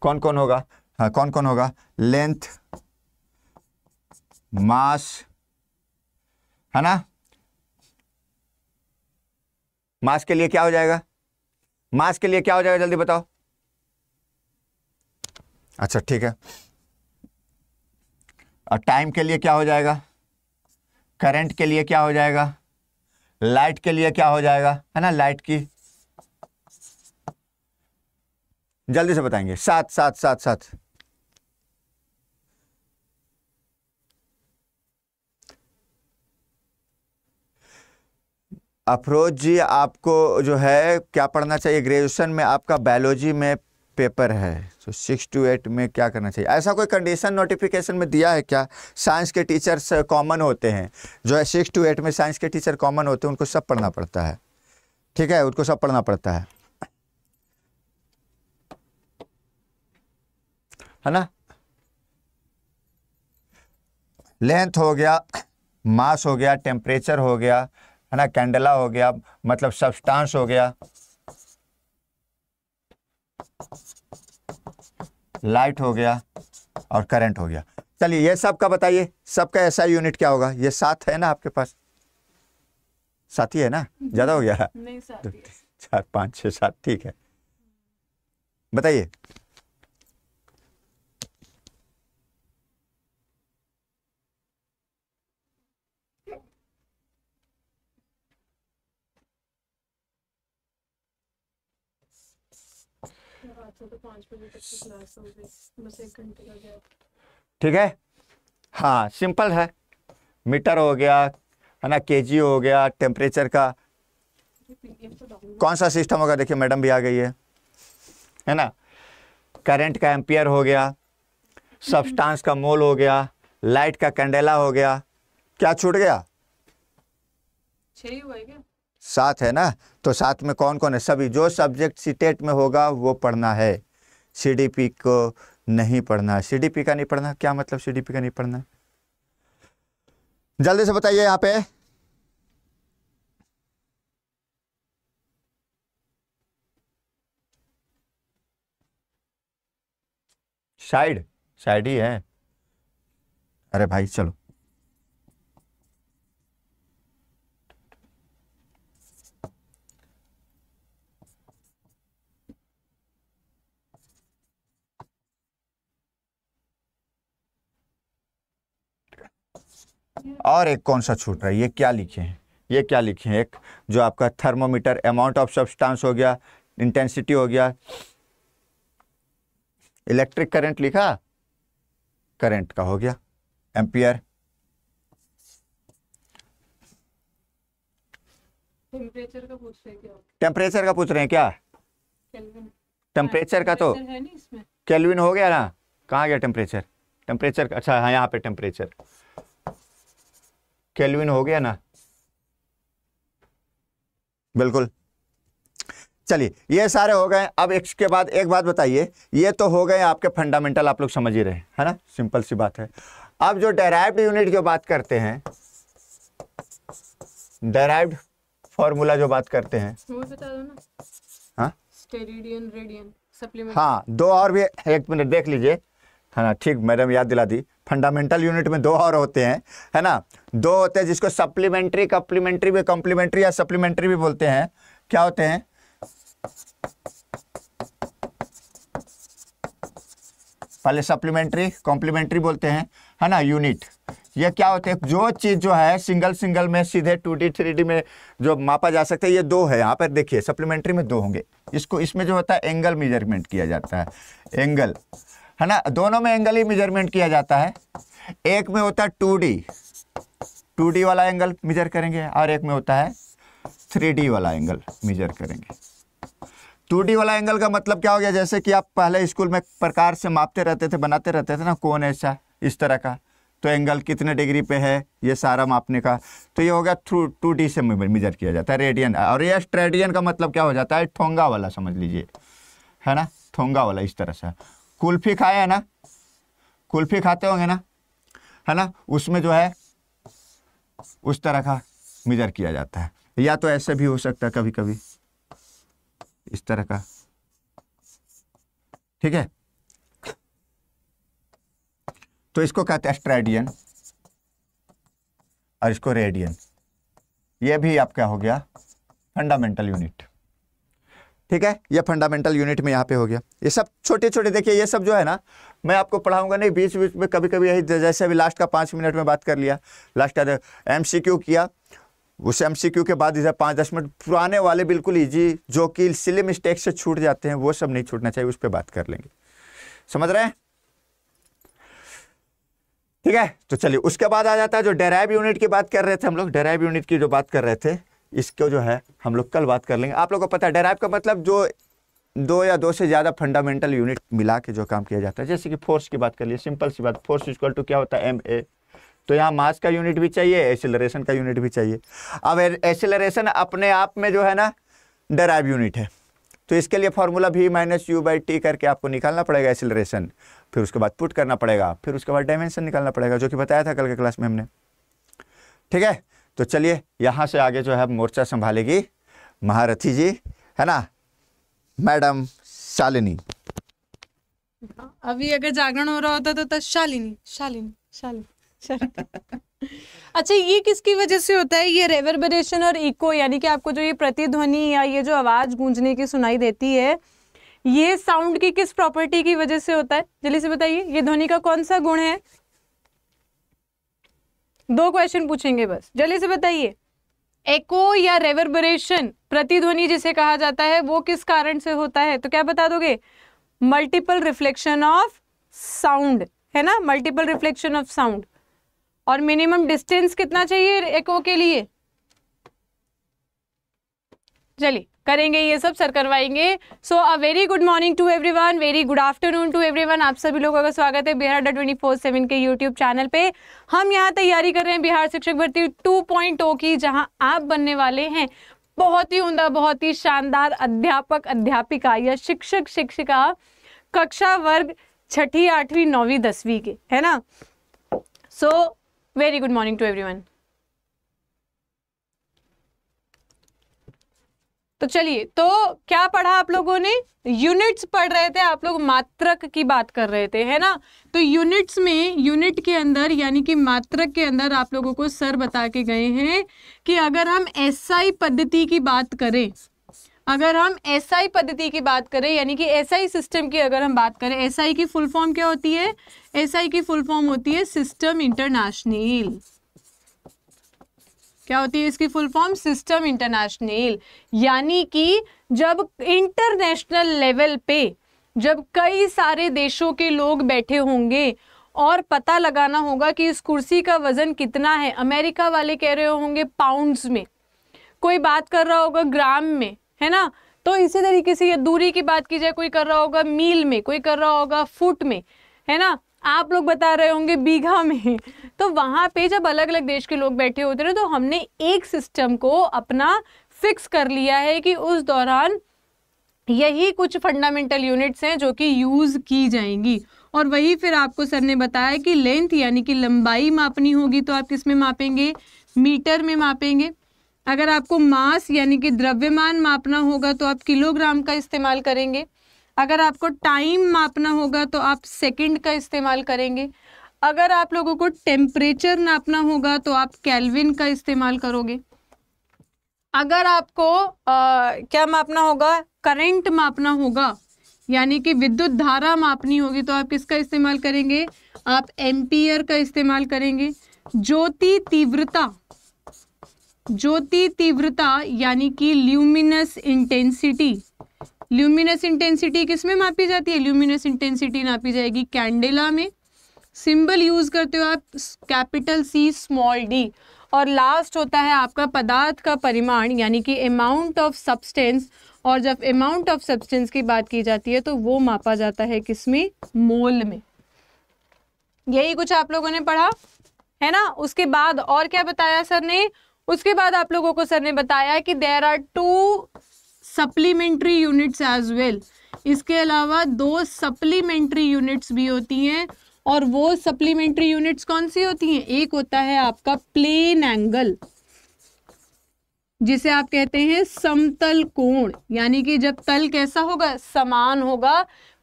Speaker 1: कौन कौन होगा हाँ कौन कौन होगा लेंथ मास है ना मास के लिए क्या हो जाएगा मास के लिए क्या हो जाएगा जल्दी बताओ अच्छा ठीक है और टाइम के लिए क्या हो जाएगा करंट के लिए क्या हो जाएगा लाइट के लिए क्या हो जाएगा है ना लाइट की जल्दी से बताएंगे सात सात सात सात अफरोज जी आपको जो है क्या पढ़ना चाहिए ग्रेजुएशन में आपका बायोलॉजी में पेपर है तो सिक्स टू एट में क्या करना चाहिए ऐसा कोई कंडीशन नोटिफिकेशन में दिया है क्या साइंस के टीचर्स कॉमन uh, होते हैं जो है सिक्स टू एट में साइंस के टीचर कॉमन होते हैं उनको सब पढ़ना पड़ता है ठीक है उनको सब पढ़ना पड़ता है है ना लेंथ हो गया मास हो गया टेम्परेचर हो गया है ना कैंडला हो गया मतलब सब्सटेंस हो गया लाइट हो गया और करंट हो गया चलिए ये सब का बताइए सबका ऐसा यूनिट क्या होगा ये सात है ना आपके पास सात ही है ना ज्यादा हो गया नहीं, चार पांच छह सात ठीक है बताइए ठीक है हाँ सिंपल है मीटर हो गया है ना केजी हो गया टेम्परेचर का कौन सा सिस्टम होगा देखिए मैडम भी आ गई है है ना करंट का एम्पियर हो गया सब्सटेंस का मोल हो गया लाइट का कैंडेला हो गया क्या छूट गया साथ है ना तो साथ में कौन कौन है सभी जो सब्जेक्ट सीटेट e में होगा वो पढ़ना है सीडीपी को नहीं पढ़ना सीडीपी का नहीं पढ़ना क्या मतलब सीडीपी का नहीं पढ़ना जल्दी से बताइए यहाँ पे साइड साइड ही है अरे भाई चलो और एक कौन सा छूट रहा है ये क्या लिखे हैं ये क्या लिखे हैं एक जो आपका थर्मोमीटर अमाउंट ऑफ सब्सटेंस हो गया इंटेंसिटी हो गया इलेक्ट्रिक करंट लिखा करंट का हो गया एम्पियर
Speaker 2: टेम्परेचर का पूछ रहे क्या
Speaker 1: टेम्परेचर का पूछ रहे हैं क्या टेम्परेचर का तो कैलविन हो गया ना कहाँ गया टेम्परेचर टेम्परेचर अच्छा हाँ यहाँ पे टेम्परेचर केल्विन हो गया ना बिल्कुल चलिए ये सारे हो गए अब इसके बाद एक बात बताइए ये तो हो गए आपके फंडामेंटल आप लोग समझ ही रहे है ना सिंपल सी बात है अब जो डेराइव यूनिट जो बात करते हैं डेराइव्ड फॉर्मूला जो बात करते हैं
Speaker 2: बता दो ना हाँ? हाँ
Speaker 1: दो और भी एक मिनट देख लीजिए है हाँ ना ठीक मैडम याद दिला दी फंडामेंटल यूनिट में दो और होते हैं है ना दो होते हैं जिसको सप्लीमेंट्री कप्लीमेंट्री भी कॉम्प्लीमेंट्री या सप्लीमेंट्री भी बोलते हैं क्या होते हैं पहले सप्लीमेंट्री कॉम्प्लीमेंट्री बोलते हैं है ना यूनिट ये क्या होते हैं जो चीज़ जो है सिंगल सिंगल में सीधे टू डी थ्री डी में जो मापा जा सकता है ये दो है यहाँ पर देखिए सप्लीमेंट्री में दो होंगे इसको इसमें जो होता है एंगल मेजरमेंट किया जाता है एंगल है ना दोनों में एंगल ही मेजरमेंट किया जाता है एक में होता है टू डी टू डी वाला एंगल मेजर करेंगे और एक में होता है थ्री डी वाला एंगल मेजर करेंगे टू डी वाला एंगल का मतलब क्या हो गया जैसे कि आप पहले स्कूल में प्रकार से मापते रहते थे बनाते रहते थे ना कौन ऐसा इस तरह का तो एंगल कितने डिग्री पे है ये सारा मापने का तो ये हो गया थ्रू टू डी से मेजर किया जाता है रेडियन और ये स्ट्रेडियन का मतलब क्या हो जाता है ठोंगा वाला समझ लीजिए है ना ठोंगा वाला इस तरह से कुल्फी खाए है ना कुल्फी खाते होंगे ना है ना उसमें जो है उस तरह का मेजर किया जाता है या तो ऐसे भी हो सकता है कभी कभी इस तरह का ठीक है तो इसको कहते हैं स्ट्रेडियन और इसको रेडियन ये भी आपका हो गया फंडामेंटल यूनिट ठीक है ये फंडामेंटल यूनिट में यहाँ पे हो गया ये सब छोटे छोटे देखिए ये सब जो है ना मैं आपको पढ़ाऊंगा नहीं बीच बीच में कभी कभी यही जैसे अभी लास्ट का पाँच मिनट में बात कर लिया लास्ट का एम किया उस एम के बाद इधर पाँच दस मिनट पुराने वाले बिल्कुल ईजी जो कि सिले मिस्टेक से छूट जाते हैं वो सब नहीं छूटना चाहिए उस पर बात कर लेंगे समझ रहे हैं ठीक है तो चलिए उसके बाद आ जाता है जो डेराइव यूनिट की बात कर रहे थे हम लोग डेराइव यूनिट की जो बात कर रहे थे इसको जो है हम लोग कल बात कर लेंगे आप लोगों को पता है डेराइव का मतलब जो दो या दो से ज़्यादा फंडामेंटल यूनिट मिला के जो काम किया जाता है जैसे कि फोर्स की बात कर लिए सिंपल सी बात फोर्स इक्वल टू क्या होता है एम ए तो यहाँ मास का यूनिट भी चाहिए एक्सेलरेशन का यूनिट भी चाहिए अब एसिलरेशन अपने आप में जो है ना डराइव यूनिट है तो इसके लिए फार्मूला भी माइनस यू बाई टी करके आपको निकालना पड़ेगा एसिलरेशन फिर उसके बाद पुट करना पड़ेगा फिर उसके बाद डायमेंशन निकालना पड़ेगा जो कि बताया था कल के क्लास में हमने ठीक है तो चलिए यहाँ से आगे जो है मोर्चा संभालेगी महारथी जी है ना मैडम शालिनी
Speaker 2: अभी अगर जागरण हो रहा होता तो, शालिनी शालिनी शालिनी शालिनी अच्छा ये किसकी वजह से होता है ये रेवरबरेशन और इको यानी कि आपको जो ये प्रतिध्वनि या ये जो आवाज गूंजने की सुनाई देती है ये साउंड की किस प्रॉपर्टी की वजह से होता है जल्दी से बताइए ये ध्वनि का कौन सा गुण है दो क्वेश्चन पूछेंगे बस जल्दी से बताइए एको या रेवरबरेशन प्रतिध्वनि जिसे कहा जाता है वो किस कारण से होता है तो क्या बता दोगे मल्टीपल रिफ्लेक्शन ऑफ साउंड है ना मल्टीपल रिफ्लेक्शन ऑफ साउंड और मिनिमम डिस्टेंस कितना चाहिए एको के लिए चलिए करेंगे ये सब सर करवाएंगे so a very good morning to everyone very good afternoon to everyone आप सभी लोगों का स्वागत है बिहार डा ट्वेंटी फोर सेवन के यूट्यूब चैनल पे हम यहाँ तैयारी कर रहे हैं बिहार शिक्षक भर्ती टू पॉइंट ओ की जहाँ आप बनने वाले हैं बहुत ही उमदा बहुत ही शानदार अध्यापक अध्यापिका या शिक्षक शिक्षिका कक्षा वर्ग छठी आठवीं नौवीं दसवीं के है ना so very good morning to everyone तो चलिए तो क्या पढ़ा आप लोगों ने यूनिट्स पढ़ रहे थे आप लोग मात्रक की बात कर रहे थे है ना तो यूनिट्स में यूनिट के अंदर यानी कि मात्रक के अंदर आप लोगों को सर बता के गए हैं कि अगर हम एसआई पद्धति की बात करें अगर हम एसआई पद्धति की बात करें यानी कि एसआई सिस्टम की अगर हम बात करें एसआई की फुल फॉर्म क्या होती है एसआई की फुल फॉर्म होती है सिस्टम इंटरनेशनल क्या होती है इसकी फुल फॉर्म सिस्टम इंटरनेशनल यानी कि जब इंटरनेशनल लेवल पे जब कई सारे देशों के लोग बैठे होंगे और पता लगाना होगा कि इस कुर्सी का वज़न कितना है अमेरिका वाले कह रहे होंगे पाउंड्स में कोई बात कर रहा होगा ग्राम में है ना तो इसी तरीके से ये दूरी की बात की जाए कोई कर रहा होगा मील में कोई कर रहा होगा फुट में है ना आप लोग बता रहे होंगे बीघा में तो वहाँ पे जब अलग अलग देश के लोग बैठे होते हैं तो हमने एक सिस्टम को अपना फिक्स कर लिया है कि उस दौरान यही कुछ फंडामेंटल यूनिट्स हैं जो कि यूज़ की जाएंगी और वही फिर आपको सर ने बताया कि लेंथ यानी कि लंबाई मापनी होगी तो आप किस में मापेंगे मीटर में मापेंगे अगर आपको मास यानी कि द्रव्यमान मापना होगा तो आप किलोग्राम का इस्तेमाल करेंगे अगर आपको टाइम मापना होगा तो आप सेकंड का इस्तेमाल करेंगे अगर आप लोगों को टेम्परेचर नापना होगा तो आप कैलविन का इस्तेमाल करोगे अगर आपको आ, क्या मापना होगा करंट मापना होगा यानी कि विद्युत धारा मापनी होगी तो आप किसका इस्तेमाल करेंगे आप एम्पियर का इस्तेमाल करेंगे ज्योति तीव्रता ज्योति तीव्रता यानी कि ल्यूमिनस इंटेंसिटी ल्यूमिनस इंटेंसिटी किसमें मापी जाती है ल्यूमिनस इंटेंसिटी नापी जाएगी कैंडेला में सिंबल यूज करते हो आप कैपिटल सी स्मॉल डी और लास्ट होता है आपका पदार्थ का परिमाण यानी कि अमाउंट ऑफ सब्सटेंस और जब अमाउंट ऑफ सब्सटेंस की बात की जाती है तो वो मापा जाता है किसमें मोल में यही कुछ आप लोगों ने पढ़ा है ना उसके बाद और क्या बताया सर ने उसके बाद आप लोगों को सर ने बताया कि there are two supplementary units as well इसके अलावा दो सप्लीमेंट्री यूनिट्स भी होती हैं और वो सप्लीमेंट्री यूनिट्स कौन सी होती हैं एक होता है आपका प्लेन एंगल जिसे आप कहते हैं समतल कोण यानी कि जब तल कैसा होगा समान होगा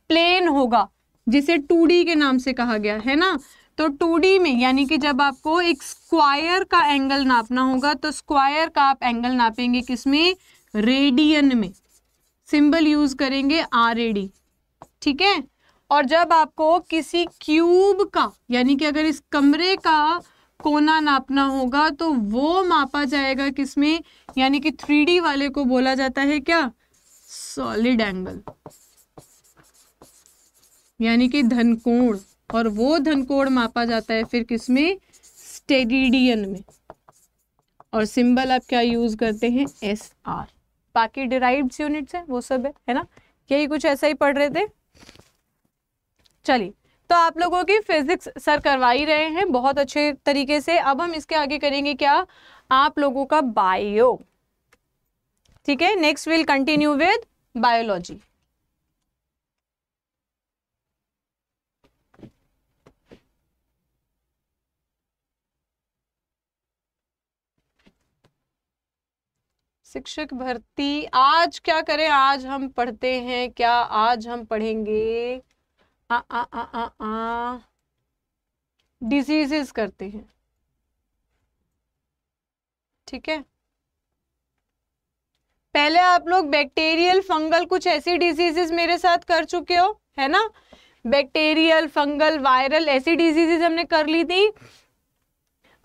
Speaker 2: प्लेन होगा जिसे टू के नाम से कहा गया है ना तो टू में यानी कि जब आपको एक स्क्वायर का एंगल नापना होगा तो स्क्वायर का आप एंगल नापेंगे किसमें रेडियन में सिंबल यूज करेंगे आर ए डी ठीक है और जब आपको किसी क्यूब का यानी कि अगर इस कमरे का कोना नापना होगा तो वो मापा जाएगा किसमें यानी कि थ्री वाले को बोला जाता है क्या सॉलिड एंगल यानी कि धनकोण और वो धनकोण मापा जाता है फिर किसमें स्टेरिडियन में और सिंबल आप क्या यूज करते हैं एस आर बाकी डिराइव यूनिट है वो सब है है ना यही कुछ ऐसा ही पढ़ रहे थे चलिए तो आप लोगों की फिजिक्स सर करवा ही रहे हैं बहुत अच्छे तरीके से अब हम इसके आगे करेंगे क्या आप लोगों का बायो ठीक है next will continue with biology शिक्षक भर्ती आज क्या करें आज हम पढ़ते हैं क्या आज हम पढ़ेंगे आ आ आ आ आ डिजीजेस करते हैं ठीक है पहले आप लोग बैक्टीरियल फंगल कुछ ऐसी डिजीजेस मेरे साथ कर चुके हो है ना बैक्टीरियल फंगल वायरल ऐसी डिजीजेस हमने कर ली थी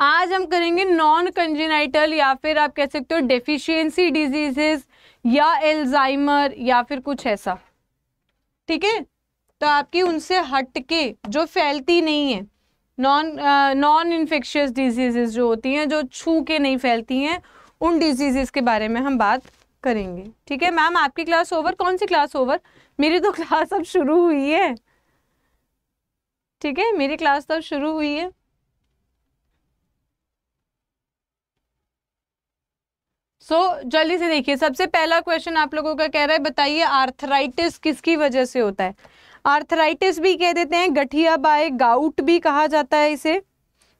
Speaker 2: आज हम करेंगे नॉन कंजेनाइटल या फिर आप कह सकते हो डेफिशिएंसी डिजीजेस या एल्जाइमर या फिर कुछ ऐसा ठीक है तो आपकी उनसे हटके जो फैलती नहीं है नॉन नॉन इन्फेक्शियस डिजीजेस जो होती हैं जो छू के नहीं फैलती हैं उन डिजीजेस के बारे में हम बात करेंगे ठीक है मैम आपकी क्लास ओवर कौन सी क्लास ओवर मेरी तो क्लास अब शुरू हुई है ठीक है मेरी क्लास तो अब शुरू हुई है सो so, जल्दी से देखिए सबसे पहला क्वेश्चन आप लोगों का कह रहा है बताइए आर्थराइटिस किसकी वजह से होता है आर्थराइटिस भी कह देते हैं गठिया बाय गाउट भी कहा जाता है इसे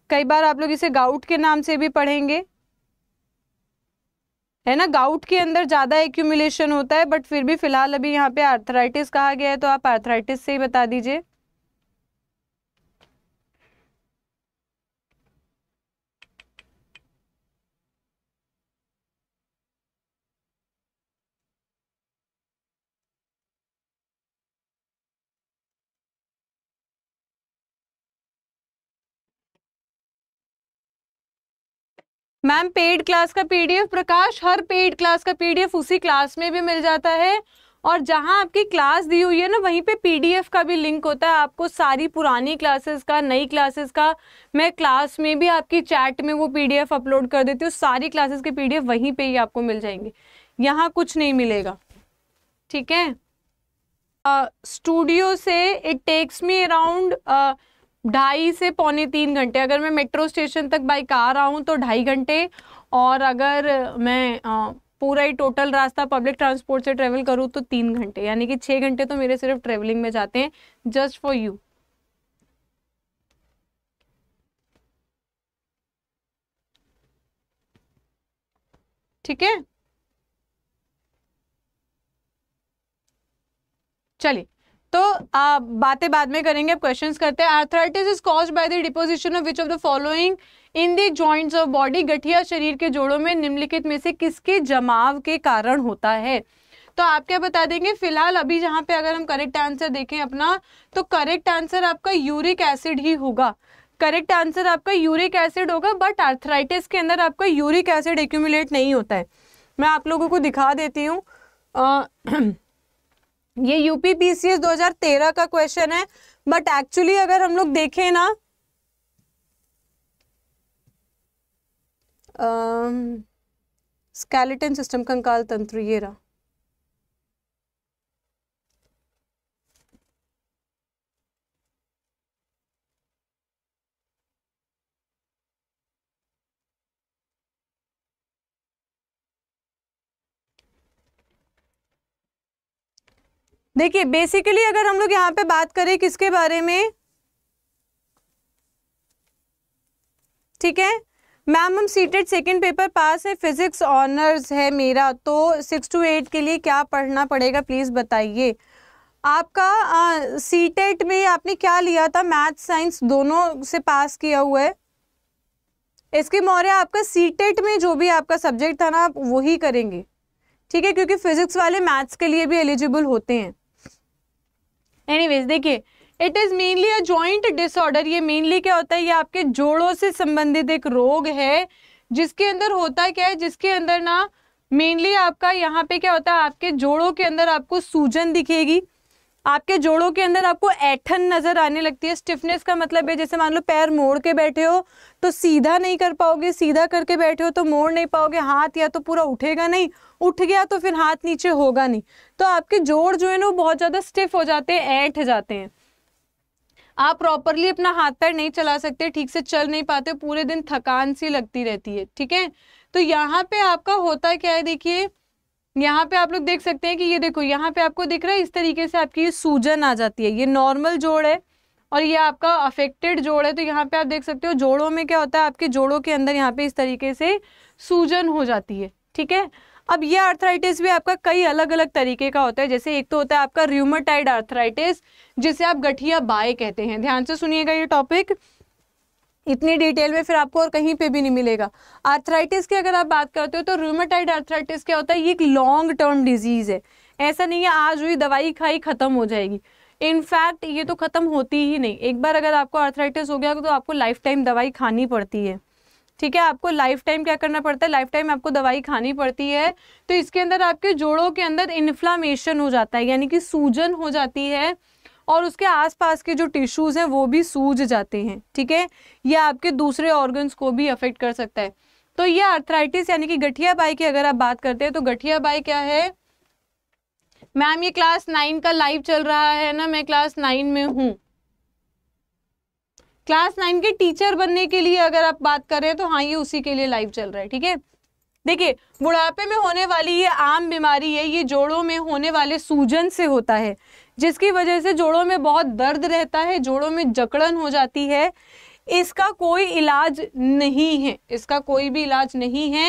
Speaker 2: कई बार आप लोग इसे गाउट के नाम से भी पढ़ेंगे है ना गाउट के अंदर ज़्यादा एक्यूमुलेशन होता है बट फिर भी फिलहाल अभी यहाँ पे आर्थराइटिस कहा गया है तो आप आर्थराइटिस से ही बता दीजिए मैम पेड क्लास का पीडीएफ प्रकाश हर पेड क्लास का पीडीएफ उसी क्लास में भी मिल जाता है और जहां आपकी क्लास दी हुई है ना वहीं पे पीडीएफ का भी लिंक होता है आपको सारी पुरानी क्लासेस का नई क्लासेस का मैं क्लास में भी आपकी चैट में वो पीडीएफ अपलोड कर देती हूँ सारी क्लासेस के पीडीएफ वहीं पे ही आपको मिल जाएंगे यहाँ कुछ नहीं मिलेगा ठीक है स्टूडियो uh, से इट टेक्स मी अराउंड ढाई से पौने तीन घंटे अगर मैं मेट्रो स्टेशन तक बाई कार आऊँ तो ढाई घंटे और अगर मैं आ, पूरा ही टोटल रास्ता पब्लिक ट्रांसपोर्ट से ट्रेवल करूँ तो तीन घंटे यानी कि छः घंटे तो मेरे सिर्फ ट्रेवलिंग में जाते हैं जस्ट फॉर यू ठीक है चलिए तो आप बातें बाद में करेंगे अब क्वेश्चंस करते हैं arthritis is cause by the deposition of which of the following in the joints of body गठिया शरीर के जोड़ों में निम्नलिखित में से किसके जमाव के कारण होता है तो आप क्या बता देंगे फिलहाल अभी जहाँ पे अगर हम करेक्ट आंसर देखें अपना तो करेक्ट आंसर आपका यूरिक एसिड ही होगा करेक्ट आंसर आपका यूरिक एसिड होगा बट आर्थराइटिस के अंदर आपका यूरिक एसिड एक्यूमुलेट नहीं होता है मैं आप लोगों को दिखा देती हूँ ये यूपी पीसीएस 2013 का क्वेश्चन है बट एक्चुअली अगर हम लोग देखें ना स्केलेटन सिस्टम कंकाल तंत्र ये रहा देखिए बेसिकली अगर हम लोग यहाँ पे बात करें किसके बारे में ठीक है मैम हम सीटेड सेकेंड पेपर पास है फिजिक्स ऑनर्स है मेरा तो सिक्स टू एट के लिए क्या पढ़ना पड़ेगा प्लीज़ बताइए आपका सी टेट में आपने क्या लिया था मैथ साइंस दोनों से पास किया हुआ है इसके मौर्य आपका सी टेट में जो भी आपका सब्जेक्ट था ना आप वही करेंगे ठीक है क्योंकि फिजिक्स वाले मैथ्स के लिए भी एलिजिबल होते हैं एनीवेज देखिए it is mainly a joint disorder ये मेनली क्या होता है ये आपके जोड़ों से संबंधित एक रोग है जिसके अंदर होता क्या है जिसके अंदर ना मेनली आपका यहाँ पे क्या होता है आपके जोड़ों के अंदर आपको सूजन दिखेगी आपके जोड़ों के अंदर आपको ऐठन नजर आने लगती है स्टिफनेस का मतलब है जैसे मान लो पैर मोड़ के बैठे हो तो सीधा नहीं कर पाओगे सीधा करके बैठे हो तो मोड़ नहीं पाओगे हाथ या तो पूरा उठेगा नहीं उठ गया तो फिर हाथ नीचे होगा नहीं तो आपके जोड़ जो है ना वो बहुत ज़्यादा स्टिफ हो जाते हैं ऐठ जाते हैं आप प्रॉपरली अपना हाथ पैर नहीं चला सकते ठीक से चल नहीं पाते पूरे दिन थकान सी लगती रहती है ठीक है तो यहाँ पे आपका होता क्या है देखिए यहाँ पे आप लोग देख सकते हैं कि ये देखो यहाँ पे आपको दिख रहा है इस तरीके से आपकी ये सूजन आ जाती है ये नॉर्मल जोड़ है और ये आपका अफेक्टेड जोड़ है तो यहाँ पे आप देख सकते हो जोड़ों में क्या होता है आपके जोड़ों के अंदर यहाँ पे इस तरीके से सूजन हो जाती है ठीक है अब ये आर्थराइटिस भी आपका कई अलग अलग तरीके का होता है जैसे एक तो होता है आपका र्यूमाटाइड आर्थराइटिस जिसे आप गठिया बाय कहते हैं ध्यान से सुनिएगा ये टॉपिक इतनी डिटेल में फिर आपको और कहीं पे भी नहीं मिलेगा आर्थराइटिस की अगर आप बात करते हो तो रूमेटाइड आर्थराइटिस क्या होता है ये एक लॉन्ग टर्म डिजीज़ है ऐसा नहीं है आज हुई दवाई खाई ख़त्म हो जाएगी इनफैक्ट ये तो ख़त्म होती ही नहीं एक बार अगर आपको आर्थराइटिस हो गया तो आपको लाइफ टाइम दवाई खानी पड़ती है ठीक है आपको लाइफ टाइम क्या करना पड़ता है लाइफ टाइम आपको दवाई खानी पड़ती है तो इसके अंदर आपके जोड़ों के अंदर इन्फ्लामेशन हो जाता है यानी कि सूजन हो जाती है और उसके आसपास के जो टिश्यूज़ हैं वो भी सूज जाते हैं ठीक है ये आपके दूसरे ऑर्गन्स को भी अफेक्ट कर सकता है तो ये अर्थराइटिस यानी कि गठिया बाई की अगर आप बात करते हैं तो गठिया बाई क्या है मैम ये क्लास नाइन का लाइव चल रहा है ना मैं क्लास नाइन में हूँ क्लास नाइन के टीचर बनने के लिए अगर आप बात करें तो हाँ ये उसी के लिए लाइव चल रहा है ठीक है देखिए बुढ़ापे में होने वाली ये आम बीमारी है ये जोड़ों में होने वाले सूजन से होता है जिसकी वजह से जोड़ों में बहुत दर्द रहता है जोड़ों में जकड़न हो जाती है इसका कोई इलाज नहीं है इसका कोई भी इलाज नहीं है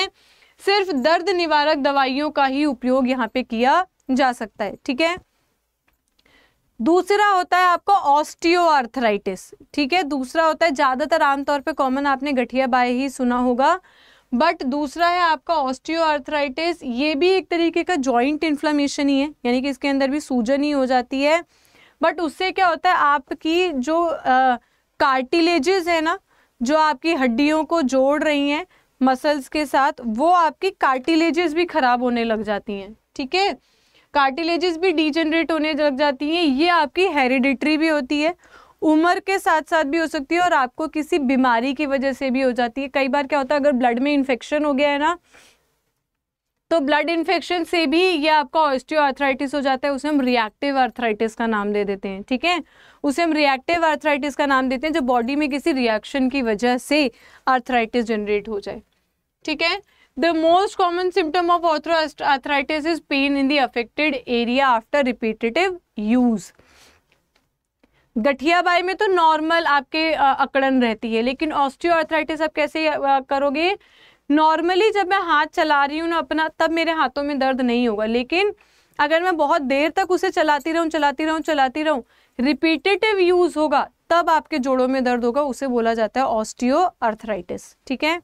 Speaker 2: सिर्फ दर्द निवारक दवाइयों का ही उपयोग यहाँ पे किया जा सकता है ठीक है दूसरा होता है आपका ऑस्टियोआर्थराइटिस ठीक है दूसरा होता है ज़्यादातर आमतौर पे कॉमन आपने गठिया बाय ही सुना होगा बट दूसरा है आपका ऑस्टियोआर्थराइटिस ये भी एक तरीके का जॉइंट इन्फ्लामेशन ही है यानी कि इसके अंदर भी सूजन ही हो जाती है बट उससे क्या होता है आपकी जो कार्टिलेजेस है ना जो आपकी हड्डियों को जोड़ रही हैं मसल्स के साथ वो आपकी कार्टिलेजेस भी ख़राब होने लग जाती हैं ठीक है कार्टिलेजेस भी डिजेनरेट होने लग जाती हैं ये आपकी हेरिडिटरी भी होती है उम्र के साथ साथ भी हो सकती है और आपको किसी बीमारी की वजह से भी हो जाती है कई बार क्या होता है अगर ब्लड में इन्फेक्शन हो गया है ना तो ब्लड इन्फेक्शन से भी ये आपका ऑस्टियो आर्थराइटिस हो जाता है उसे हम रिएक्टिव आर्थराइटिस का नाम दे देते हैं ठीक है उसे हम रिएक्टिव आर्थराइटिस का नाम देते हैं जो बॉडी में किसी रिएक्शन की वजह से आर्थराइटिस जनरेट हो जाए ठीक है the most common symptom of arthro arthritis is pain in the affected area after repetitive use गठिया बाई में तो नॉर्मल आपके अकड़न रहती है लेकिन ऑस्टियोआर्थराइटिस आप कैसे करोगे नॉर्मली जब मैं हाथ चला रही हूँ ना अपना तब मेरे हाथों में दर्द नहीं होगा लेकिन अगर मैं बहुत देर तक उसे चलाती रहूँ चलाती रहूँ चलाती रहूँ रिपीटेटिव यूज़ होगा तब आपके जोड़ों में दर्द होगा उसे बोला जाता है ऑस्टियो अर्थराइटिस ठीक है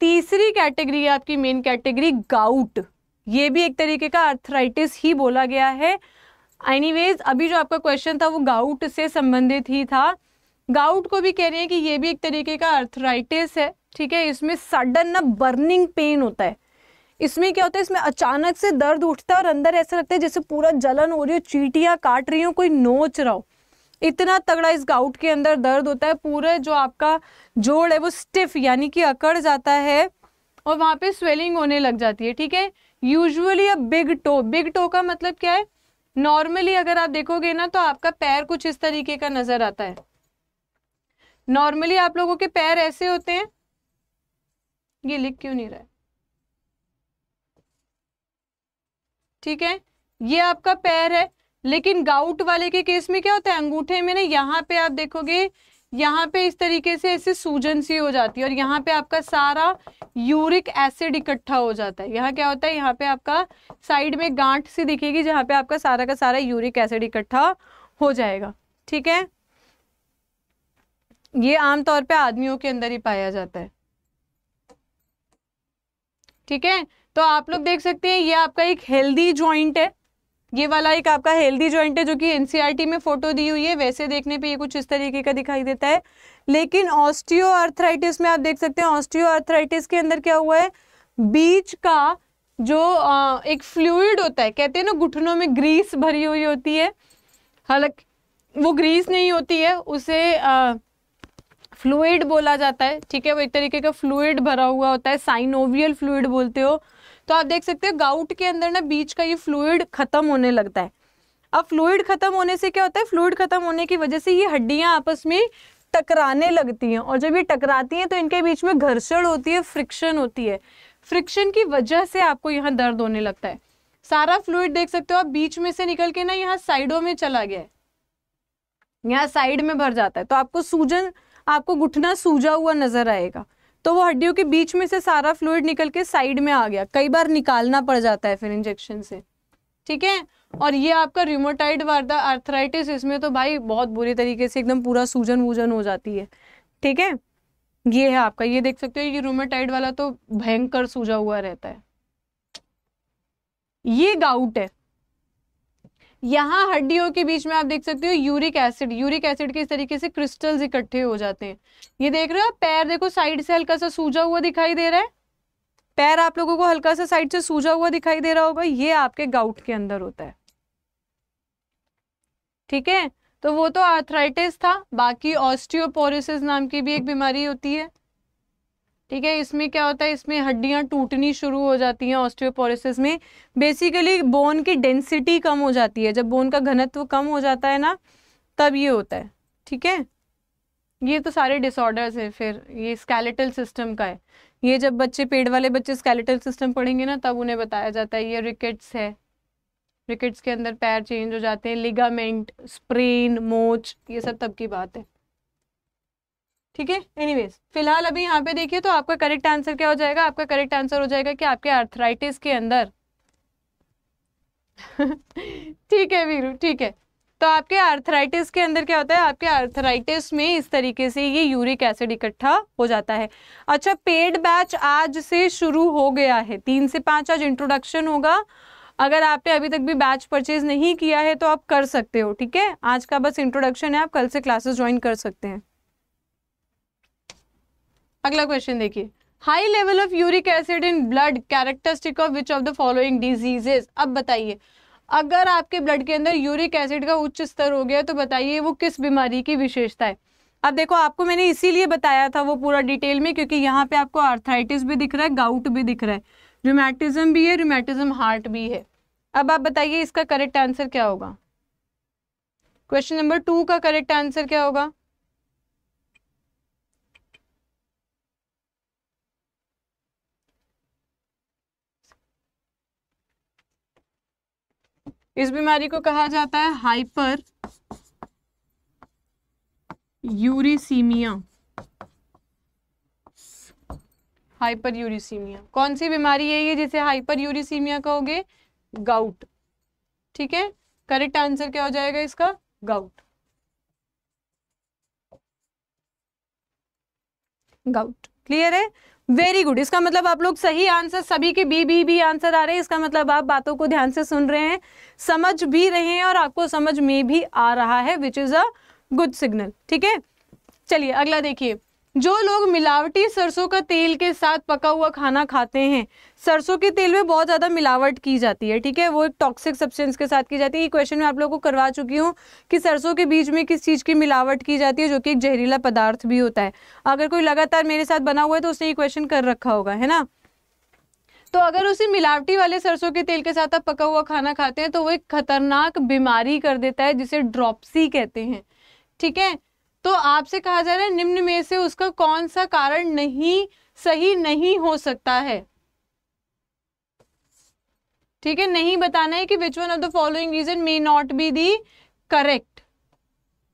Speaker 2: तीसरी कैटेगरी है आपकी मेन कैटेगरी गाउट ये भी एक तरीके का अर्थराइटिस ही बोला गया है एनीवेज अभी जो आपका क्वेश्चन था वो गाउट से संबंधित ही था गाउट को भी कह रहे हैं कि ये भी एक तरीके का अर्थराइटिस है ठीक है इसमें सडन ना बर्निंग पेन होता है इसमें क्या होता है इसमें अचानक से दर्द उठता है और अंदर ऐसा लगता है जैसे पूरा जलन हो रही हो चीटियाँ काट रही हो कोई नोच रहा हो इतना तगड़ा इस गाउट के अंदर दर्द होता है पूरा जो आपका जोड़ है वो स्टिफ यानी कि अकड़ जाता है और वहाँ पे स्वेलिंग होने लग जाती है ठीक है usually a big toe big toe का मतलब क्या है नॉर्मली अगर आप देखोगे ना तो आपका पैर कुछ इस तरीके का नजर आता है नॉर्मली आप लोगों के पैर ऐसे होते हैं ये लिख क्यों नहीं रहा है ठीक है ये आपका पैर है लेकिन गाउट वाले के केस में क्या होता है अंगूठे में ना यहाँ पे आप देखोगे यहाँ पे इस तरीके से ऐसे सूजन सी हो जाती है और यहाँ पे आपका सारा यूरिक एसिड इकट्ठा हो जाता है यहाँ क्या होता है यहाँ पे आपका साइड में गांठ सी दिखेगी जहाँ पे आपका सारा का सारा यूरिक एसिड इकट्ठा हो जाएगा ठीक है ये आमतौर पे आदमियों के अंदर ही पाया जाता है ठीक है तो आप लोग देख सकते हैं ये आपका एक हेल्दी ज्वाइंट है ये वाला एक आपका हेल्दी जॉइंट है जो कि एनसीईआरटी e में फोटो दी हुई है वैसे देखने पे ये कुछ इस तरीके का दिखाई देता है लेकिन ऑस्टियो आर्थराइटिस में आप देख सकते हैं ऑस्टियो आर्थराइटिस के अंदर क्या हुआ है बीच का जो आ, एक फ्लूड होता है कहते हैं ना घुटनों में ग्रीस भरी हुई होती है हालांकि वो ग्रीस नहीं होती है उसे आ, बोला जाता है ठीक है वो एक तरीके का फ्लूड भरा हुआ होता है साइनोवियल फ्लूड बोलते हो तो आप देख सकते हो गाउट के अंदर ना बीच का ये फ्लूड खत्म होने लगता है अब फ्लूड खत्म होने से क्या होता है फ्लूड खत्म होने की वजह से ये हड्डियां आपस में टकराने लगती हैं और जब ये टकराती हैं तो इनके बीच में घर्षण होती है फ्रिक्शन होती है फ्रिक्शन की वजह से आपको यहाँ दर्द होने लगता है सारा फ्लूड देख सकते हो आप बीच में से निकल के ना यहाँ साइडों में चला गया है यहाँ साइड में भर जाता है तो आपको सूजन आपको घुटना सूजा हुआ नजर आएगा तो वो हड्डियों के बीच में से सारा फ्लूड निकल के साइड में आ गया कई बार निकालना पड़ जाता है फिर इंजेक्शन से ठीक है और ये आपका रिमोटाइड वार्दा आर्थराइटिस इसमें तो भाई बहुत बुरी तरीके से एकदम पूरा सूजन वूजन हो जाती है ठीक है ये है आपका ये देख सकते हो ये रूमेटाइड वाला तो भयंकर सूजा हुआ रहता है ये गाउट है यहाँ हड्डियों के बीच में आप देख सकते हो यूरिक एसिड यूरिक एसिड के इस तरीके से क्रिस्टल्स इकट्ठे हो जाते हैं ये देख रहे हो पैर देखो साइड से हल्का सा सूजा हुआ दिखाई दे रहा है पैर आप लोगों को हल्का सा साइड से सूजा हुआ दिखाई दे रहा होगा ये आपके गाउट के अंदर होता है ठीक है तो वो तो आर्थराइटिस था बाकी ऑस्टियोपोरिस नाम की भी एक बीमारी होती है ठीक है इसमें क्या होता है इसमें हड्डियां टूटनी शुरू हो जाती हैं ऑस्टियोपोरोसिस में बेसिकली बोन की डेंसिटी कम हो जाती है जब बोन का घनत्व कम हो जाता है ना तब ये होता है ठीक है ये तो सारे डिसऑर्डर्स हैं फिर ये स्केलेटल सिस्टम का है ये जब बच्चे पेड़ वाले बच्चे स्केलेटल सिस्टम पढ़ेंगे ना तब उन्हें बताया जाता है ये रिकेट्स है रिकेट्स के अंदर पैर चेंज हो जाते हैं लिगामेंट स्प्रेन मोच ये सब तब की बात है ठीक है एनीवेज फिलहाल अभी यहाँ पे देखिए तो आपका करेक्ट आंसर क्या हो जाएगा आपका करेक्ट आंसर हो जाएगा कि आपके आर्थराइटिस के अंदर ठीक है वीरू ठीक है तो आपके आर्थराइटिस के अंदर क्या होता है आपके आर्थराइटिस में इस तरीके से ये यूरिक एसिड इकट्ठा हो जाता है अच्छा पेड बैच आज से शुरू हो गया है तीन से पांच आज इंट्रोडक्शन होगा अगर आपने अभी तक भी बैच परचेज नहीं किया है तो आप कर सकते हो ठीक है आज का बस इंट्रोडक्शन है आप कल से क्लासेस ज्वाइन कर सकते हैं अगला क्वेश्चन देखिए high level of uric acid in blood characteristic of which of the following diseases अब बताइए अगर आपके ब्लड के अंदर यूरिक एसिड का उच्च स्तर हो गया तो बताइए वो किस बीमारी की विशेषता है अब देखो आपको मैंने इसीलिए बताया था वो पूरा डिटेल में क्योंकि यहाँ पे आपको आर्थराइटिस भी दिख रहा है गाउट भी दिख रहा है रोमैटिज्म भी है रोमैटिज्म हार्ट भी है अब आप बताइए इसका करेक्ट आंसर क्या होगा क्वेश्चन नंबर टू का करेक्ट आंसर क्या होगा इस बीमारी को कहा जाता है हाइपर यूरिसीमिया हाइपर यूरिसीमिया कौन सी बीमारी है ये जिसे हाइपर यूरिसीमिया कहोगे गाउट ठीक है करेक्ट आंसर क्या हो जाएगा इसका गाउट गाउट क्लियर है वेरी गुड इसका मतलब आप लोग सही आंसर सभी के बी बी बी आंसर आ रहे हैं इसका मतलब आप बातों को ध्यान से सुन रहे हैं समझ भी रहे हैं और आपको समझ में भी आ रहा है which is a good signal ठीक है चलिए अगला देखिए जो लोग मिलावटी सरसों का तेल के साथ पका हुआ खाना खाते हैं सरसों के तेल में बहुत ज़्यादा मिलावट की जाती है ठीक है वो एक टॉक्सिक सब्सटेंस के साथ की जाती है ये क्वेश्चन मैं आप लोगों को करवा चुकी हूँ कि सरसों के बीज में किस चीज़ की मिलावट की जाती है जो कि एक जहरीला पदार्थ भी होता है अगर कोई लगातार मेरे साथ बना हुआ है तो उसने ये क्वेश्चन कर रखा होगा है ना तो अगर उसी मिलावटी वाले सरसों के तेल के साथ आप पका हुआ खाना खाते हैं तो वो एक खतरनाक बीमारी कर देता है जिसे ड्रॉपसी कहते हैं ठीक है तो आपसे कहा जा रहा है निम्न में से उसका कौन सा कारण नहीं सही नहीं हो सकता है ठीक है नहीं बताना है कि which one of the following reason may not be the correct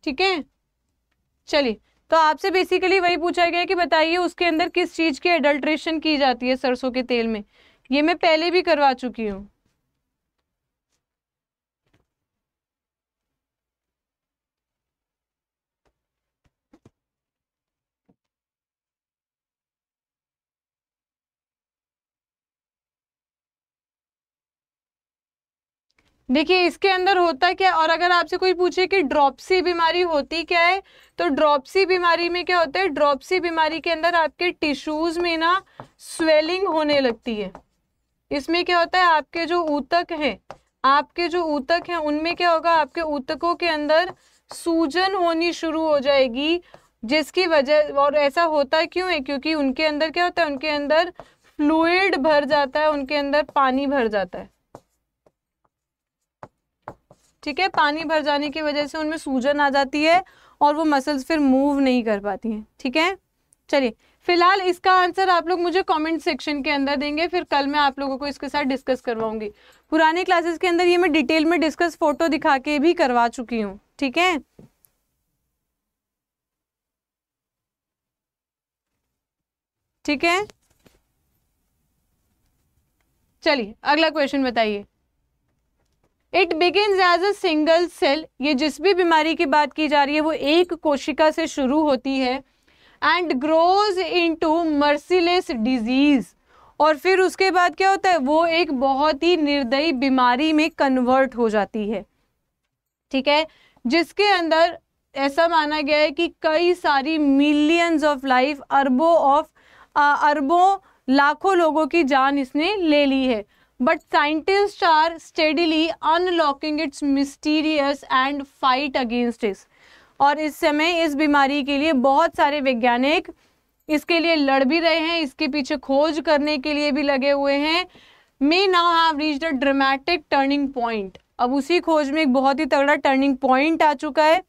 Speaker 2: ठीक है चलिए तो आपसे बेसिकली वही पूछा गया कि बताइए उसके अंदर किस चीज की एडल्ट्रेशन की जाती है सरसों के तेल में ये मैं पहले भी करवा चुकी हूँ देखिए इसके अंदर होता क्या और अगर आपसे कोई पूछे कि ड्रॉपसी बीमारी होती क्या है तो ड्रॉपसी बीमारी में क्या होता है ड्रॉपसी बीमारी के अंदर आपके टिश्यूज में ना स्वेलिंग होने लगती है इसमें क्या होता है आपके जो ऊतक हैं आपके जो ऊतक हैं उनमें क्या होगा आपके ऊतकों के अंदर सूजन होनी शुरू हो जाएगी जिसकी वजह और ऐसा होता क्यों है क्योंकि उनके अंदर क्या होता है उनके अंदर फ्लूड भर जाता है उनके अंदर पानी भर जाता है ठीक है पानी भर जाने की वजह से उनमें सूजन आ जाती है और वो मसल्स फिर मूव नहीं कर पाती हैं ठीक है चलिए फिलहाल इसका आंसर आप लोग मुझे कमेंट सेक्शन के अंदर देंगे फिर कल मैं आप लोगों को इसके साथ डिस्कस करवाऊंगी पुराने क्लासेस के अंदर ये मैं डिटेल में डिस्कस फोटो दिखा के भी करवा चुकी हूँ ठीक है ठीक है चलिए अगला क्वेश्चन बताइए it begin as a single cell ये जिस भी बीमारी की बात की जा रही है वो एक कोशिका से शुरू होती है and grows into merciless disease और फिर उसके बाद क्या होता है वो एक बहुत ही निर्दयी बीमारी में कन्वर्ट हो जाती है ठीक है जिसके अंदर ऐसा माना गया है कि कई सारी मिलियंस ऑफ लाइफ अरबों ऑफ अरबों लाखों लोगों की जान इसने ले ली है but scientist are steadily unlocking its mysterious and fight against इस और इस समय इस बीमारी के लिए बहुत सारे वैज्ञानिक इसके लिए लड़ भी रहे हैं इसके पीछे खोज करने के लिए भी लगे हुए हैं may now have reach the dramatic turning point अब उसी खोज में एक बहुत ही तगड़ा टर्निंग पॉइंट आ चुका है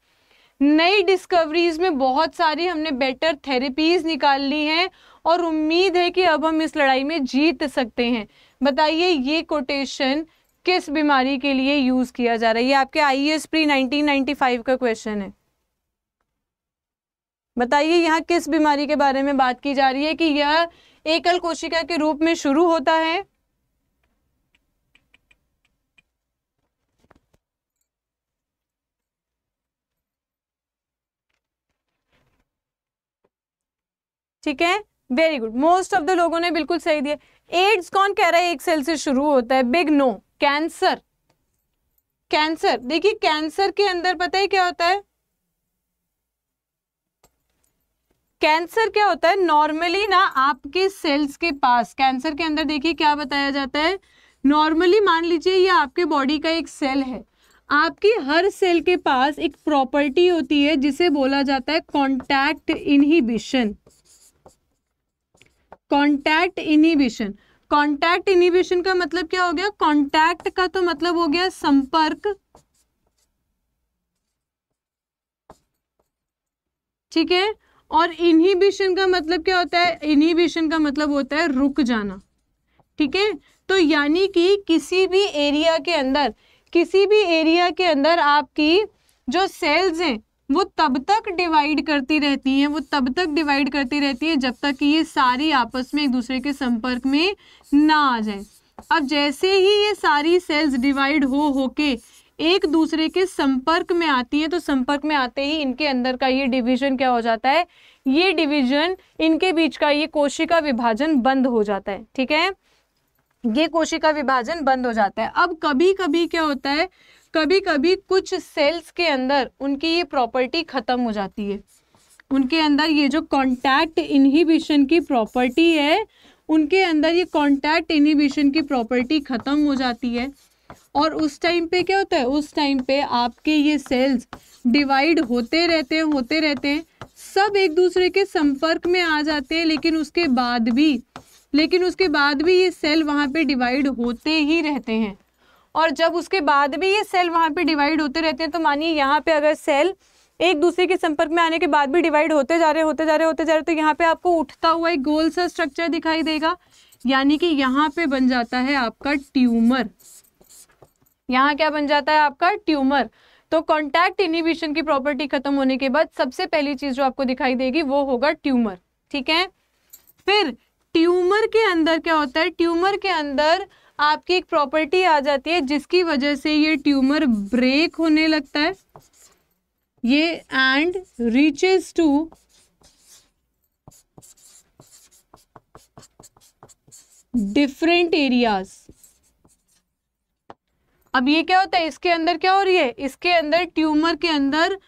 Speaker 2: नई डिस्कवरीज में बहुत सारी हमने बेटर थेरेपीज निकाल ली हैं और उम्मीद है कि अब हम इस लड़ाई में जीत सकते हैं बताइए ये कोटेशन किस बीमारी के लिए यूज किया जा रहा है ये आपके आई एस प्री नाइनटीन का क्वेश्चन है बताइए यहाँ किस बीमारी के बारे में बात की जा रही है कि यह एकल कोशिका के रूप में शुरू होता है ठीक है very good most of the लोगों ने बिल्कुल सही दिया एड्स कौन कह रहा है एक सेल से शुरू होता है बिग नो कैंसर कैंसर देखिए कैंसर के अंदर पता है क्या होता है कैंसर क्या होता है नॉर्मली ना आपके सेल्स के पास कैंसर के अंदर देखिए क्या बताया जाता है नॉर्मली मान लीजिए ये आपके बॉडी का एक सेल है आपकी हर सेल के पास एक प्रॉपर्टी होती है जिसे बोला जाता है contact inhibition contact inhibition contact inhibition का मतलब क्या हो गया कॉन्टैक्ट का तो मतलब हो गया संपर्क ठीक है और इनहिबिशन का मतलब क्या होता है इनहिबिशन का मतलब होता है रुक जाना ठीक है तो यानी कि किसी भी एरिया के अंदर किसी भी एरिया के अंदर आपकी जो सेल्स हैं वो तब तक डिवाइड करती रहती हैं वो तब तक डिवाइड करती रहती है जब तक कि ये सारी आपस में एक दूसरे के संपर्क में ना आ जाए अब जैसे ही ये सारी सेल्स डिवाइड हो हो के एक दूसरे के संपर्क में आती हैं तो संपर्क में आते ही इनके अंदर का ये डिवीजन क्या हो जाता है ये डिवीजन इनके बीच का ये कोशिका विभाजन बंद हो जाता है ठीक है ये कोशिका विभाजन बंद हो जाता है अब कभी कभी क्या होता है कभी कभी कुछ सेल्स के अंदर उनकी ये प्रॉपर्टी ख़त्म हो जाती है उनके अंदर ये जो कॉन्टैक्ट इनहिबिशन की प्रॉपर्टी है उनके अंदर ये कॉन्टैक्ट इनहिबिशन की प्रॉपर्टी ख़त्म हो जाती है और उस टाइम पे क्या होता है उस टाइम पे आपके ये सेल्स डिवाइड होते रहते हैं होते रहते हैं सब एक दूसरे के संपर्क में आ जाते हैं लेकिन उसके बाद भी लेकिन उसके बाद भी ये सेल वहाँ पे डिवाइड होते ही रहते हैं और जब उसके बाद भी ये सेल वहाँ पे डिवाइड होते रहते हैं तो मानिए यहाँ पे अगर सेल एक दूसरे के संपर्क में आने के बाद भी डिवाइड होते जा रहे होते जा रहे होते जा रहे तो यहाँ पे आपको उठता हुआ एक गोल सा स्ट्रक्चर दिखाई देगा यानी कि यहाँ पे बन जाता है आपका ट्यूमर यहाँ क्या बन जाता है आपका ट्यूमर तो कॉन्टैक्ट इनिबिशन की प्रॉपर्टी खत्म होने के बाद सबसे पहली चीज जो आपको दिखाई देगी वो होगा ट्यूमर ठीक है फिर ट्यूमर के अंदर क्या होता है ट्यूमर के अंदर आपकी एक प्रॉपर्टी आ जाती है जिसकी वजह से ये ट्यूमर ब्रेक होने लगता है ये and reaches to different areas अब ये क्या होता है इसके अंदर क्या हो रही है इसके अंदर ट्यूमर के अंदर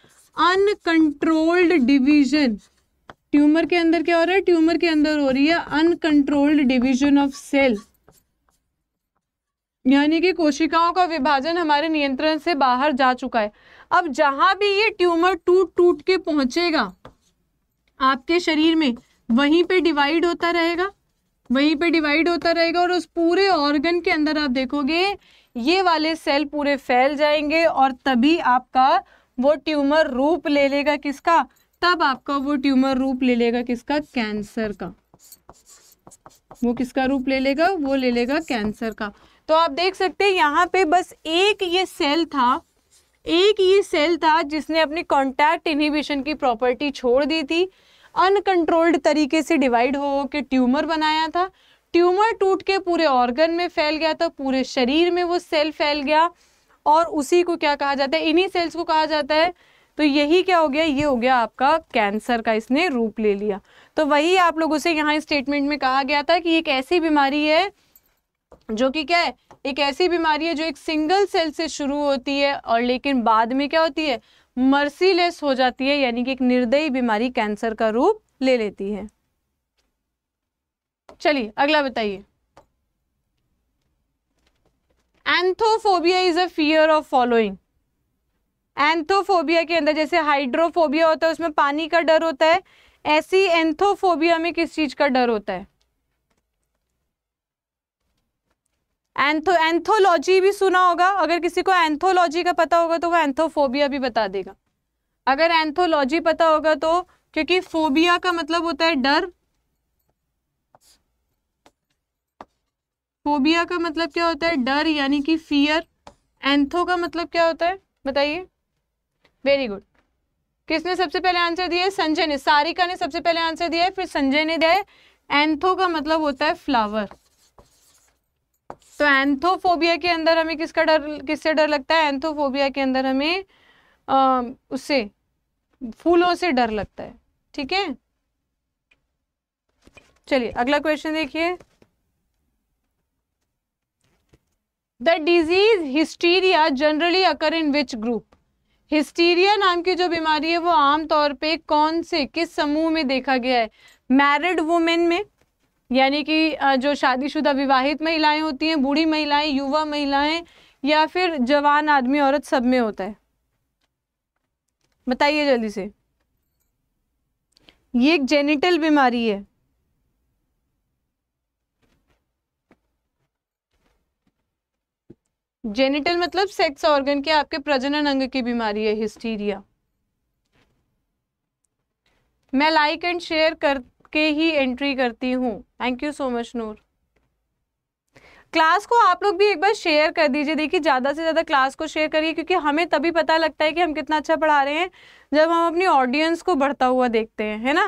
Speaker 2: अनकंट्रोल्ड डिवीजन ट्यूमर के अंदर क्या हो रहा है ट्यूमर के अंदर हो रही है अनकंट्रोल्ड डिवीजन ऑफ सेल यानी कि कोशिकाओं का विभाजन हमारे नियंत्रण से बाहर जा चुका है अब जहां भी ये ट्यूमर टूट टूट के पहुंचेगा आपके शरीर में वहीं पे डिवाइड होता रहेगा वहीं पे डिवाइड होता रहेगा और उस पूरे ऑर्गन के अंदर आप देखोगे ये वाले सेल पूरे फैल जाएंगे और तभी आपका वो ट्यूमर रूप ले लेगा किसका तब आपका वो ट्यूमर रूप ले लेगा किसका कैंसर का वो किसका रूप ले लेगा वो ले लेगा कैंसर का तो आप देख सकते हैं यहाँ पे बस एक ये सेल था एक ये सेल था जिसने अपनी कॉन्टैक्ट इनहिबिशन की प्रॉपर्टी छोड़ दी थी अनकंट्रोल्ड तरीके से डिवाइड हो के ट्यूमर बनाया था ट्यूमर टूट के पूरे ऑर्गन में फैल गया था पूरे शरीर में वो सेल फैल गया और उसी को क्या कहा जाता है इन्हीं सेल्स को कहा जाता है तो यही क्या हो गया ये हो गया आपका कैंसर का इसने रूप ले लिया तो वही आप लोगों से यहाँ स्टेटमेंट में कहा गया था कि एक ऐसी बीमारी है जो कि क्या है एक ऐसी बीमारी है जो एक सिंगल सेल से शुरू होती है और लेकिन बाद में क्या होती है मर्सीलेस हो जाती है यानी कि एक निर्दयी बीमारी कैंसर का रूप ले लेती है चलिए अगला बताइए anthophobia is a fear of following anthophobia के अंदर जैसे हाइड्रोफोबिया होता है उसमें पानी का डर होता है ऐसी एंथोफोबिया में किस चीज का डर होता है एंथो एंथोलॉजी भी सुना होगा अगर किसी को एंथोलॉजी का पता होगा तो वो एंथोफोबिया भी बता देगा अगर एंथोलॉजी पता होगा तो क्योंकि फोबिया का मतलब होता है डर फोबिया का मतलब क्या होता है डर यानी कि फियर एंथो का मतलब क्या होता है बताइए वेरी गुड किसने सबसे पहले आंसर दिया है संजय ने सारिका ने सबसे पहले आंसर दिया है फिर संजय ने दिया है एंथो का मतलब होता है फ्लावर तो एंथोफोबिया के अंदर हमें किसका डर किससे डर लगता है एंथोफोबिया के अंदर हमें उससे फूलों से डर लगता है ठीक है चलिए अगला क्वेश्चन देखिए the disease hysteria generally occur in which group hysteria नाम की जो बीमारी है वो आमतौर पे कौन से किस समूह में देखा गया है मैरिड वुमेन में यानी कि जो शादीशुदा विवाहित महिलाएं होती हैं बूढ़ी महिलाएं युवा महिलाएं या फिर जवान आदमी औरत सब में होता है बताइए जल्दी से ये एक जेनिटल बीमारी है जेनिटल मतलब सेक्स ऑर्गन के आपके प्रजनन अंग की बीमारी है हिस्टीरिया मैं लाइक एंड शेयर कर के ही एंट्री करती हूँ thank you so much Noor class को आप लोग भी एक बार शेयर कर दीजिए देखिए ज़्यादा से ज़्यादा क्लास को शेयर करिए क्योंकि हमें तभी पता लगता है कि हम कितना अच्छा पढ़ा रहे हैं जब हम अपनी ऑडियंस को बढ़ता हुआ देखते हैं है ना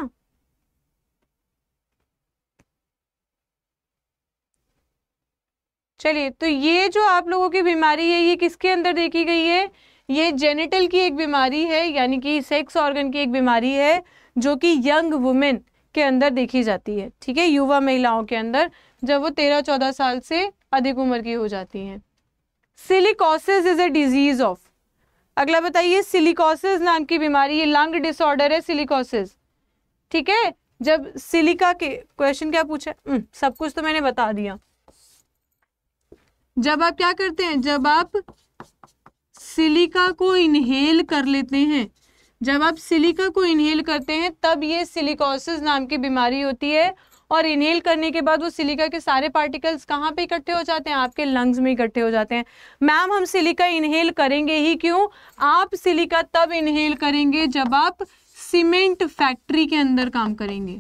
Speaker 2: चलिए तो ये जो आप लोगों की बीमारी है ये किसके अंदर देखी गई है ये जेनेटल की एक बीमारी है यानी कि सेक्स ऑर्गन की एक बीमारी है जो कि यंग वुमेन के अंदर देखी जाती है ठीक है युवा महिलाओं के अंदर जब वो तेरह चौदह साल से अधिक उम्र की हो जाती हैं silicosis is a disease of अगला बताइए सिलिकोसिस नाम की बीमारी ये लंग डिसऑर्डर है सिलिकोसिस ठीक है जब सिलिका के क्वेश्चन क्या पूछा हम्म, सब कुछ तो मैंने बता दिया जब आप क्या करते हैं जब आप सिलिका को इनहेल कर लेते हैं जब आप सिलिका को इनहेल करते हैं तब ये सिलिकोसिस नाम की बीमारी होती है और इनहेल करने के बाद वो सिलिका के सारे पार्टिकल्स कहाँ पे इकट्ठे हो जाते हैं आपके लंग्स में इकट्ठे हो जाते हैं मैम हम सिलिका इनहेल करेंगे ही क्यों आप सिलिका तब इनहेल करेंगे जब आप सीमेंट फैक्ट्री के अंदर काम करेंगे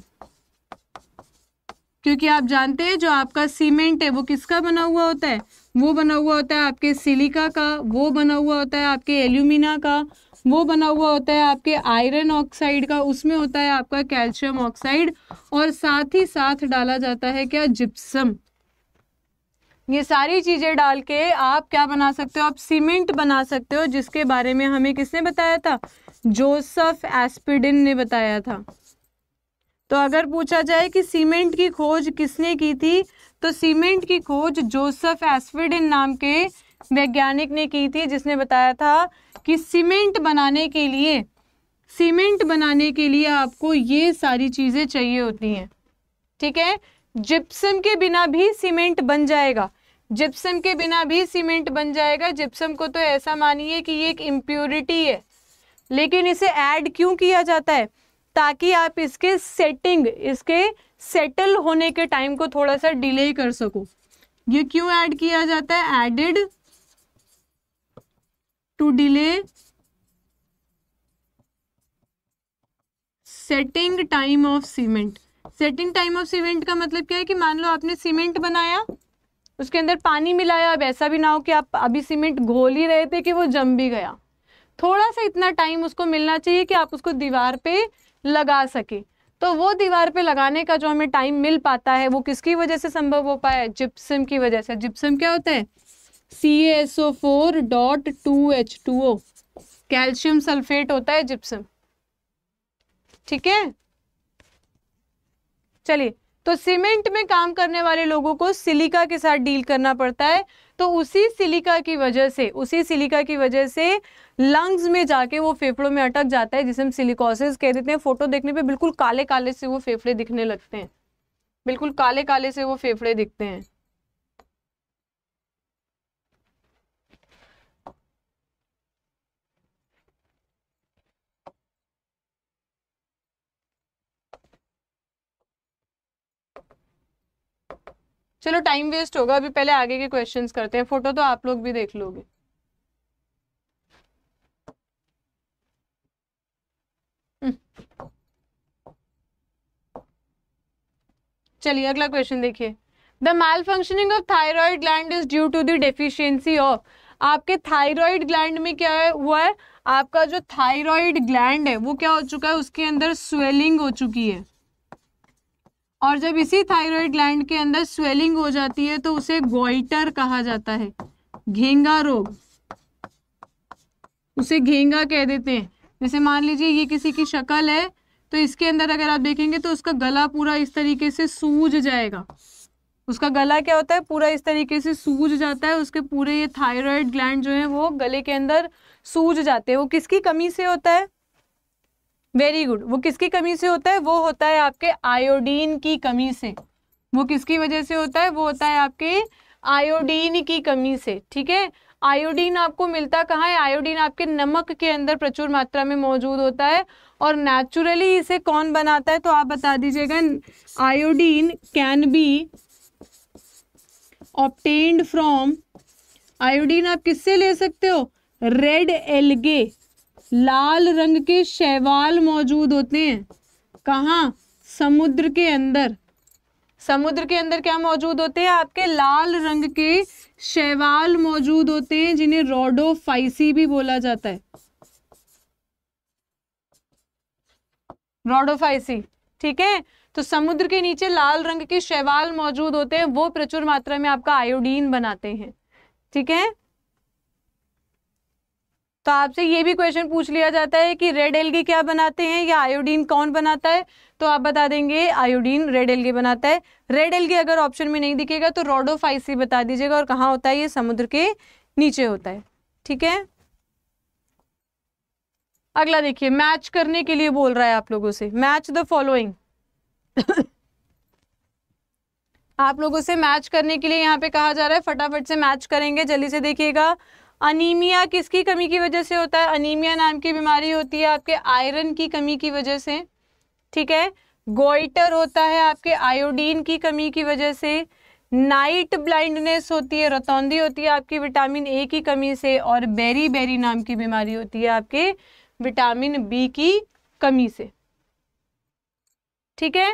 Speaker 2: क्योंकि आप जानते हैं जो आपका सीमेंट है वो किसका बना हुआ होता है वो बना हुआ होता है आपके सिलिका का वो बना हुआ होता है आपके एल्यूमिना का वो बना हुआ होता है आपके आयरन ऑक्साइड का उसमें होता है आपका कैल्शियम ऑक्साइड और साथ ही साथ डाला जाता है क्या जिप्सम ये सारी चीज़ें डाल के आप क्या बना सकते हो आप सीमेंट बना सकते हो जिसके बारे में हमें किसने बताया था जोसफ एस्पिडिन ने बताया था तो अगर पूछा जाए कि सीमेंट की खोज किसने की थी तो सीमेंट की खोज जोसफ एस्पिडिन नाम के वैज्ञानिक ने की थी जिसने बताया था कि सीमेंट बनाने के लिए सीमेंट बनाने के लिए आपको ये सारी चीज़ें चाहिए होती हैं ठीक है जिप्सम के बिना भी सीमेंट बन जाएगा जिप्सम के बिना भी सीमेंट बन जाएगा जिप्सम को तो ऐसा मानिए कि ये एक इम्प्योरिटी है लेकिन इसे ऐड क्यों किया जाता है ताकि आप इसके सेटिंग इसके सेटल होने के टाइम को थोड़ा सा डिले कर सको ये क्यों ऐड किया जाता है added to delay setting time of cement setting time of cement का मतलब क्या है कि मान लो आपने सीमेंट बनाया उसके अंदर पानी मिलाया अब ऐसा भी ना हो कि आप अभी सीमेंट घोल ही रहे थे कि वो जम भी गया थोड़ा सा इतना टाइम उसको मिलना चाहिए कि आप उसको दीवार पे लगा सके तो वो दीवार पे लगाने का जो हमें टाइम मिल पाता है वो किसकी वजह से संभव हो पाया जिप्सम की वजह से जिप्सम क्या होता है C S O four dot two H two O calcium sulphate होता है जिप्सम ठीक है चलिए तो सीमेंट में काम करने वाले लोगों को सिलिका के साथ डील करना पड़ता है तो उसी सिलिका की वजह से उसी सिलिका की वजह से लंग्स में जाके वो फेफड़ों में अटक जाता है जिसे हम सिलिकोसिस कह देते हैं फोटो देखने पे बिल्कुल काले काले से वो फेफड़े दिखने लगते हैं बिल्कुल काले काले से वो फेफड़े दिखते हैं चलो टाइम वेस्ट होगा अभी पहले आगे के क्वेश्चंस करते हैं फोटो तो आप लोग भी देख लोगे हम्म। चलिए अगला क्वेश्चन देखिए the malfunctioning of thyroid gland is due to the deficiency of आपके थायराइड ग्लैंड में क्या है हुआ है आपका जो थायराइड ग्लैंड है वो क्या हो चुका है उसके अंदर स्वेलिंग हो चुकी है और जब इसी थायराइड ग्लैंड के अंदर स्वेलिंग हो जाती है तो उसे गोइटर कहा जाता है घेंगा रोग उसे घेंगा कह देते हैं जैसे मान लीजिए ये किसी की शक्ल है तो इसके अंदर अगर आप देखेंगे तो उसका गला पूरा इस तरीके से सूज जाएगा उसका गला क्या होता है पूरा इस तरीके से सूज जाता है उसके पूरे ये थायराइड ग्लैंड जो है वो गले के अंदर सूज जाते हैं वो किसकी कमी से होता है वेरी गुड वो किसकी कमी से होता है वो होता है आपके आयोडीन की कमी से वो किसकी वजह से होता है वो होता है आपके आयोडीन की कमी से ठीक है आयोडीन आपको मिलता कहाँ है आयोडीन आपके नमक के अंदर प्रचुर मात्रा में मौजूद होता है और नेचुरली इसे कौन बनाता है तो आप बता दीजिएगा iodine can be obtained from iodine आप किससे ले सकते हो रेड एलगे लाल रंग के शैवाल मौजूद होते हैं कहाँ समुद्र के अंदर समुद्र के अंदर क्या मौजूद होते हैं आपके लाल रंग के शैवाल मौजूद होते हैं जिन्हें रोडोफाइसी भी बोला जाता है रोडोफाइसी ठीक है तो समुद्र के नीचे लाल रंग के शैवाल मौजूद होते हैं वो प्रचुर मात्रा में आपका आयोडीन बनाते हैं ठीक है तो आपसे ये भी क्वेश्चन पूछ लिया जाता है कि रेड एलगी क्या बनाते हैं या आयोडीन कौन बनाता है तो आप बता देंगे आयोडीन रेड एलगी बनाता है रेड एलगी अगर ऑप्शन में नहीं दिखेगा तो रोडोफाइसी बता दीजिएगा और कहाँ होता है ये समुद्र के नीचे होता है ठीक है अगला देखिए मैच करने के लिए बोल रहा है आप लोगों से मैच द फॉलोइंग आप लोगों से मैच करने के लिए यहाँ पे कहा जा रहा है फटाफट से मैच करेंगे जल्दी से देखिएगा अनीमिया किसकी कमी की वजह से होता है अनीमिया नाम की बीमारी होती है आपके आयरन की कमी की वजह से ठीक है गोइटर होता है आपके आयोडीन की कमी की वजह से नाइट ब्लाइंडनेस होती है रतौंदी होती है आपकी विटामिन ए की कमी से और बेरी बेरी नाम की बीमारी होती है आपके विटामिन बी की कमी से ठीक है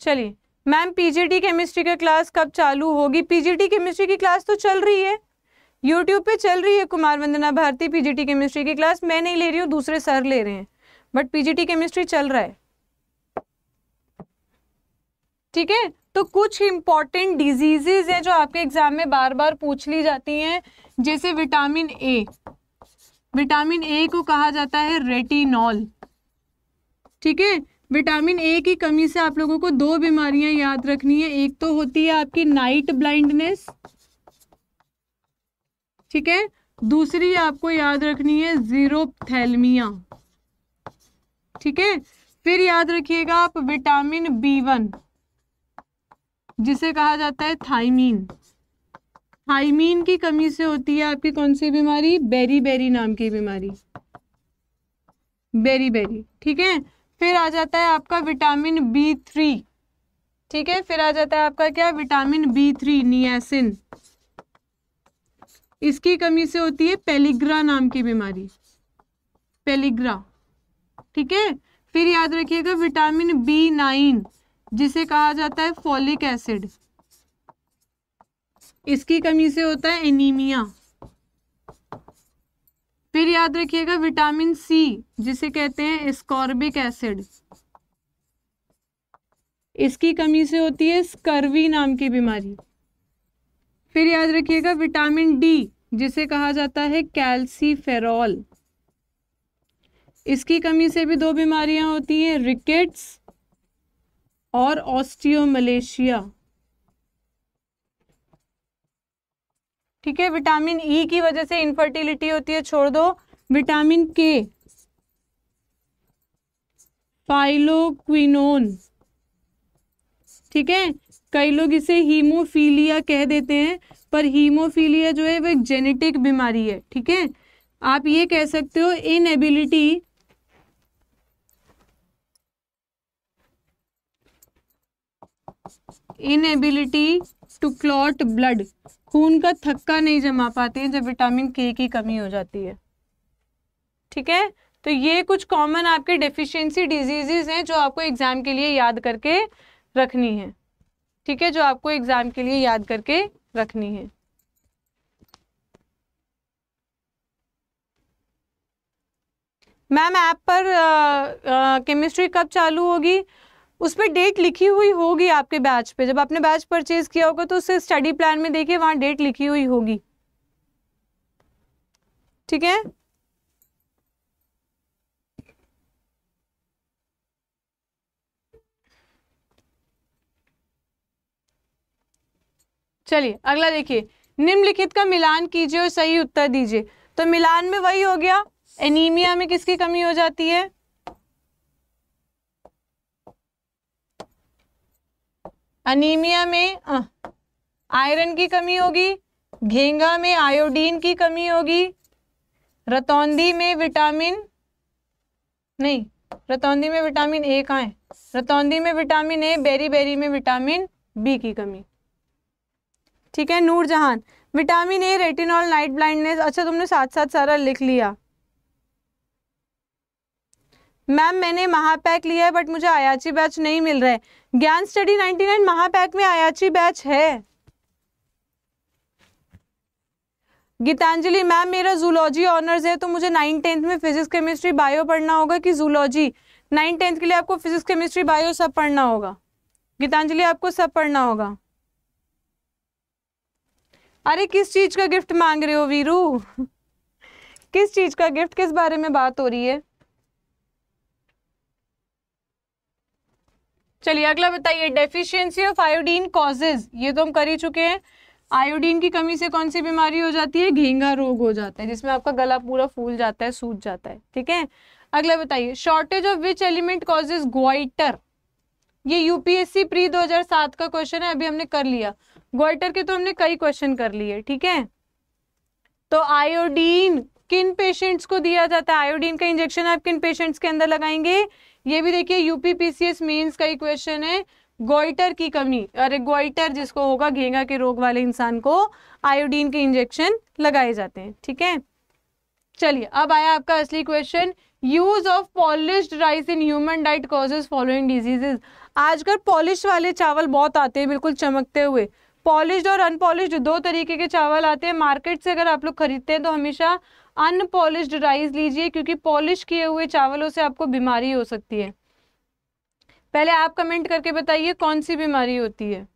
Speaker 2: चलिए मैम पीजीटी केमिस्ट्री का क्लास कब चालू होगी पीजीटी केमिस्ट्री की क्लास तो चल रही है यूट्यूब पे चल रही है कुमार वंदना भारती पीजीटी केमिस्ट्री की क्लास मैं नहीं ले रही हूँ दूसरे सर ले रहे हैं बट पीजीटी केमिस्ट्री चल रहा है ठीक है तो कुछ इंपॉर्टेंट डिजीजेज है जो आपके एग्जाम में बार बार पूछ ली जाती हैं जैसे विटामिन ए विटामिन ए को कहा जाता है रेटिनॉल ठीक है विटामिन ए की कमी से आप लोगों को दो बीमारियां याद रखनी है एक तो होती है आपकी नाइट ब्लाइंडनेस ठीक है दूसरी आपको याद रखनी है जीरो थैलमिया ठीक है फिर याद रखिएगा आप विटामिन बी वन जिसे कहा जाता है थाइमीन थाइमीन की कमी से होती है आपकी कौन सी बीमारी बेरी बेरी नाम की बीमारी बेरी बेरी ठीक है फिर आ जाता है आपका विटामिन बी थ्री ठीक है फिर आ जाता है आपका क्या विटामिन बी थ्री नियासिन इसकी कमी से होती है पेलीग्रा नाम की बीमारी पेलीग्रा ठीक है फिर याद रखिएगा विटामिन बी नाइन जिसे कहा जाता है फॉलिक एसिड इसकी कमी से होता है एनीमिया फिर याद रखिएगा विटामिन सी जिसे कहते हैं स्कॉर्बिक एसिड इसकी कमी से होती है स्कर्वी नाम की बीमारी फिर याद रखिएगा विटामिन डी जिसे कहा जाता है कैल्सीफेरॉल इसकी कमी से भी दो बीमारियां होती हैं रिकेट्स और ऑस्टियोमलेशिया ठीक है विटामिन ई e की वजह से इनफर्टिलिटी होती है छोड़ दो विटामिन के पाइलोक्विनोन ठीक है कई लोग इसे हीमोफीलिया कह देते हैं पर हीमोफीलिया जो है वो एक जेनेटिक बीमारी है ठीक है आप ये कह सकते हो inability inability to clot blood खून का थक्का नहीं जमा पाते हैं जब विटामिन के की कमी हो जाती है ठीक है तो ये कुछ कॉमन आपके डेफिशिएंसी डिजीजेज हैं जो आपको एग्जाम के लिए याद करके रखनी है ठीक है जो आपको एग्जाम के लिए याद करके रखनी है मैम ऐप पर केमिस्ट्री कब चालू होगी उस पर डेट लिखी हुई होगी आपके बैच पे जब आपने बैच परचेज किया होगा तो उसे स्टडी प्लान में देखिए वहां डेट लिखी हुई होगी ठीक है चलिए अगला देखिए निम्नलिखित का मिलान कीजिए और सही उत्तर दीजिए तो मिलान में वही हो गया एनीमिया में किसकी कमी हो जाती है अनीमिया में आयरन की कमी होगी घेंगा में आयोडीन की कमी होगी रतौंदी में विटामिन नहीं रतौंदी में विटामिन ए कहाँ है रतौंदी में विटामिन ए बेरी बेरी में विटामिन बी की कमी ठीक है Noor Jahan vitamin A retinol night blindness अच्छा तुमने साथ साथ सारा लिख लिया मैम मैंने महापैक लिया है बट मुझे आयाची बैच नहीं मिल रहा है ज्ञान स्टडी 99 महापैक में आयाची बैच है गीतांजलि मैम मेरा जूलॉजी ऑनर्स है तो मुझे नाइन टेंथ में फिजिक्स केमिस्ट्री बायो पढ़ना होगा कि जूलॉजी नाइन टेंथ के लिए आपको फिजिक्स केमिस्ट्री बायो सब पढ़ना होगा गीतांजलि आपको सब पढ़ना होगा अरे किस चीज़ का गिफ्ट मांग रहे हो वीरू किस चीज़ का गिफ्ट किस बारे में बात हो रही है चलिए अगला बताइए डेफिशिएंसी ऑफ आयोडीन कॉजेज ये तो हम कर ही चुके हैं आयोडीन की कमी से कौन सी बीमारी हो जाती है घेंगा रोग हो जाता है जिसमें आपका गला पूरा फूल जाता है सूज जाता है ठीक है अगला बताइए shortage of which element causes goitre ये यूपीएससी प्री 2007 का क्वेश्चन है अभी हमने कर लिया ग्वाइटर के तो हमने कई क्वेश्चन कर लिए ठीक है तो आयोडीन किन पेशेंट्स को दिया जाता है आयोडीन का इंजेक्शन आप किन पेशेंट्स के अंदर लगाएंगे ये भी देखिए यूपी पीसीएस मेन्स का ही क्वेश्चन है गोइटर की कमी अरे गोइटर जिसको होगा घेंगा के रोग वाले इंसान को आयोडीन के इंजेक्शन लगाए जाते हैं ठीक है चलिए अब आया आपका असली question use of polish rice in human diet causes following diseases आजकल पॉलिश वाले चावल बहुत आते हैं बिल्कुल चमकते हुए पॉलिश और अनपॉलिश दो तरीके के चावल आते हैं मार्केट से अगर आप लोग खरीदते हैं तो हमेशा अनपॉलिश्ड राइस लीजिए क्योंकि पॉलिश किए हुए चावलों से आपको बीमारी हो सकती है पहले आप कमेंट करके बताइए कौन सी बीमारी होती है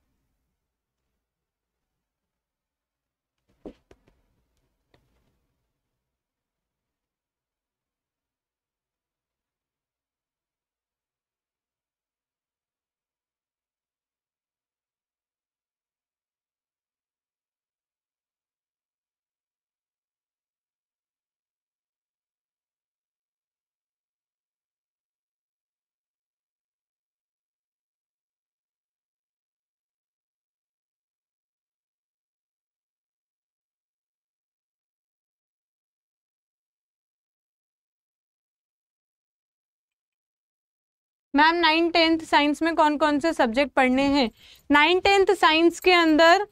Speaker 2: मैम नाइन टेंथ साइंस में कौन कौन से सब्जेक्ट पढ़ने हैं नाइन टेंथ साइंस के अंदर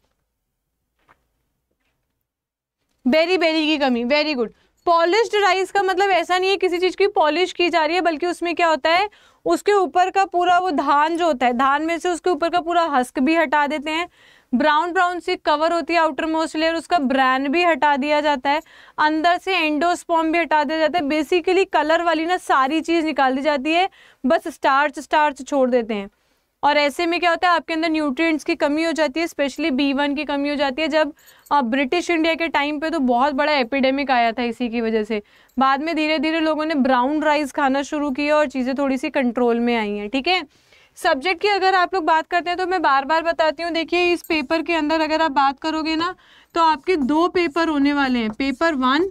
Speaker 2: बेरी बेरी की कमी वेरी गुड पॉलिश राइस का मतलब ऐसा नहीं है किसी चीज़ की पॉलिश की जा रही है बल्कि उसमें क्या होता है उसके ऊपर का पूरा वो धान जो होता है धान में से उसके ऊपर का पूरा हस्क भी हटा देते हैं ब्राउन ब्राउन सी कवर होती है आउटर मोस्ट लेयर उसका ब्रैन भी हटा दिया जाता है अंदर से एंडोस्पॉम भी हटा दिया जाता है बेसिकली कलर वाली ना सारी चीज़ निकाल दी जाती है बस स्टार्च स्टार्च छोड़ देते हैं और ऐसे में क्या होता है आपके अंदर न्यूट्रिएंट्स की कमी हो जाती है स्पेशली बी वन की कमी हो जाती है जब ब्रिटिश इंडिया के टाइम पे तो बहुत बड़ा एपिडेमिक आया था इसी की वजह से बाद में धीरे धीरे लोगों ने ब्राउन राइस खाना शुरू किया और चीज़ें थोड़ी सी कंट्रोल में आई हैं ठीक है थीके? सब्जेक्ट की अगर आप लोग बात करते हैं तो मैं बार बार बताती हूँ देखिए इस पेपर के अंदर अगर आप बात करोगे ना तो आपके दो पेपर होने वाले हैं पेपर वन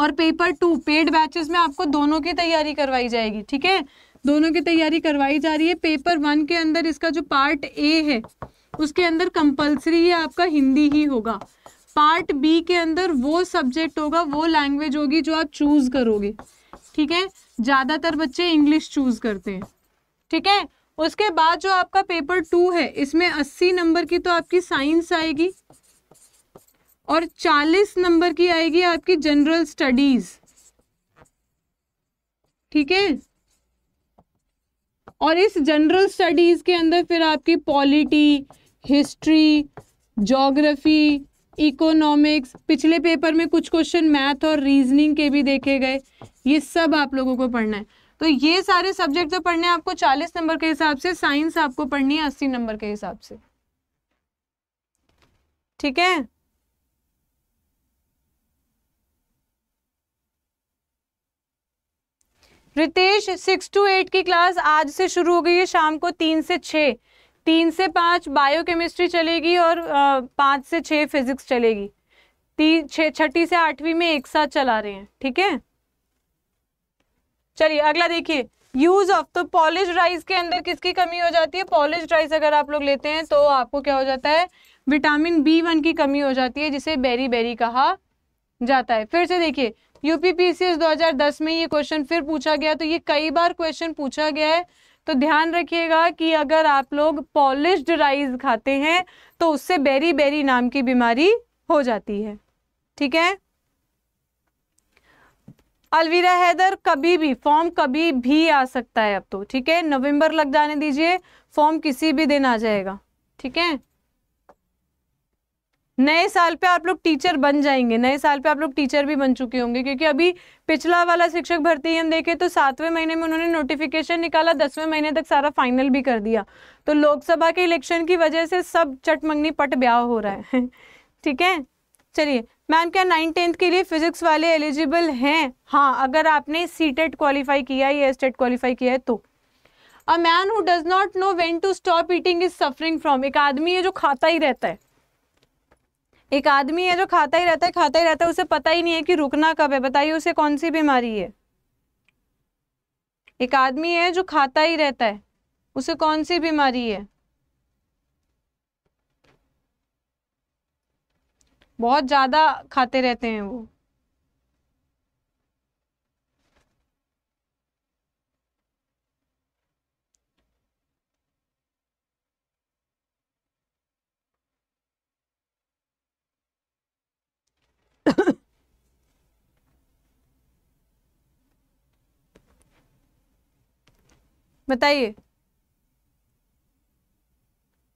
Speaker 2: और पेपर टू पेड बैचेस में आपको दोनों की तैयारी करवाई जाएगी ठीक है दोनों की तैयारी करवाई जा रही है पेपर वन के अंदर इसका जो पार्ट ए है उसके अंदर कंपलसरी ही आपका हिंदी ही होगा पार्ट बी के अंदर वो सब्जेक्ट होगा वो लैंग्वेज होगी जो आप चूज़ करोगे ठीक है ज़्यादातर बच्चे इंग्लिश चूज़ करते हैं ठीक है उसके बाद जो आपका पेपर टू है इसमें अस्सी नंबर की तो आपकी साइंस आएगी और चालीस नंबर की आएगी आपकी जनरल स्टडीज ठीक है और इस जनरल स्टडीज के अंदर फिर आपकी पॉलिटी हिस्ट्री जोग्राफी इकोनॉमिक्स पिछले पेपर में कुछ क्वेश्चन मैथ और रीजनिंग के भी देखे गए ये सब आप लोगों को पढ़ना है तो ये सारे सब्जेक्ट जो तो पढ़ने आपको चालीस नंबर के हिसाब से साइंस आपको पढ़नी है अस्सी नंबर के हिसाब से ठीक है रितेश सिक्स टू एट की क्लास आज से शुरू हो गई है शाम को तीन से छ तीन से पाँच बायोकेमिस्ट्री चलेगी और पाँच से छः फिजिक्स चलेगी तीन छठी से आठवीं में एक साथ चला रहे हैं ठीक है चलिए अगला देखिए यूज ऑफ तो पॉलिश राइस के अंदर किसकी कमी हो जाती है पॉलिश राइस अगर आप लोग लेते हैं तो आपको क्या हो जाता है विटामिन बी वन की कमी हो जाती है जिसे बेरी बेरी कहा जाता है फिर से देखिए यूपीपीसीएस 2010 में ये क्वेश्चन फिर पूछा गया तो ये कई बार क्वेश्चन पूछा गया है तो ध्यान रखिएगा कि अगर आप लोग पॉलिश्ड राइस खाते हैं तो उससे बेरी बेरी नाम की बीमारी हो जाती है ठीक है अलवीरा हैदर कभी भी फॉर्म कभी भी आ सकता है अब तो ठीक है नवंबर लग जाने दीजिए फॉर्म किसी भी दिन आ जाएगा ठीक है नए साल पे आप लोग टीचर बन जाएंगे नए साल पे आप लोग टीचर भी बन चुके होंगे क्योंकि अभी पिछला वाला शिक्षक भर्ती हम देखे तो सातवें महीने में उन्होंने नोटिफिकेशन निकाला दसवें महीने तक सारा फाइनल भी कर दिया तो लोकसभा के इलेक्शन की वजह से सब चटमंगनी पट ब्याह हो रहा है ठीक है चलिए मैम क्या नाइन टेंथ के लिए फिजिक्स वाले एलिजिबल हैं हाँ अगर आपने सी टेट क्वालिफाई किया या एस टेट क्वालिफाई किया है तो a man who does not know when to stop eating is suffering from एक आदमी है जो खाता ही रहता है एक आदमी है जो खाता ही रहता है खाता ही रहता है उसे पता ही नहीं है कि रुकना कब है बताइए उसे कौन सी बीमारी है एक आदमी है जो खाता ही रहता है उसे कौन सी बीमारी है बहुत ज़्यादा खाते रहते हैं वो बताइए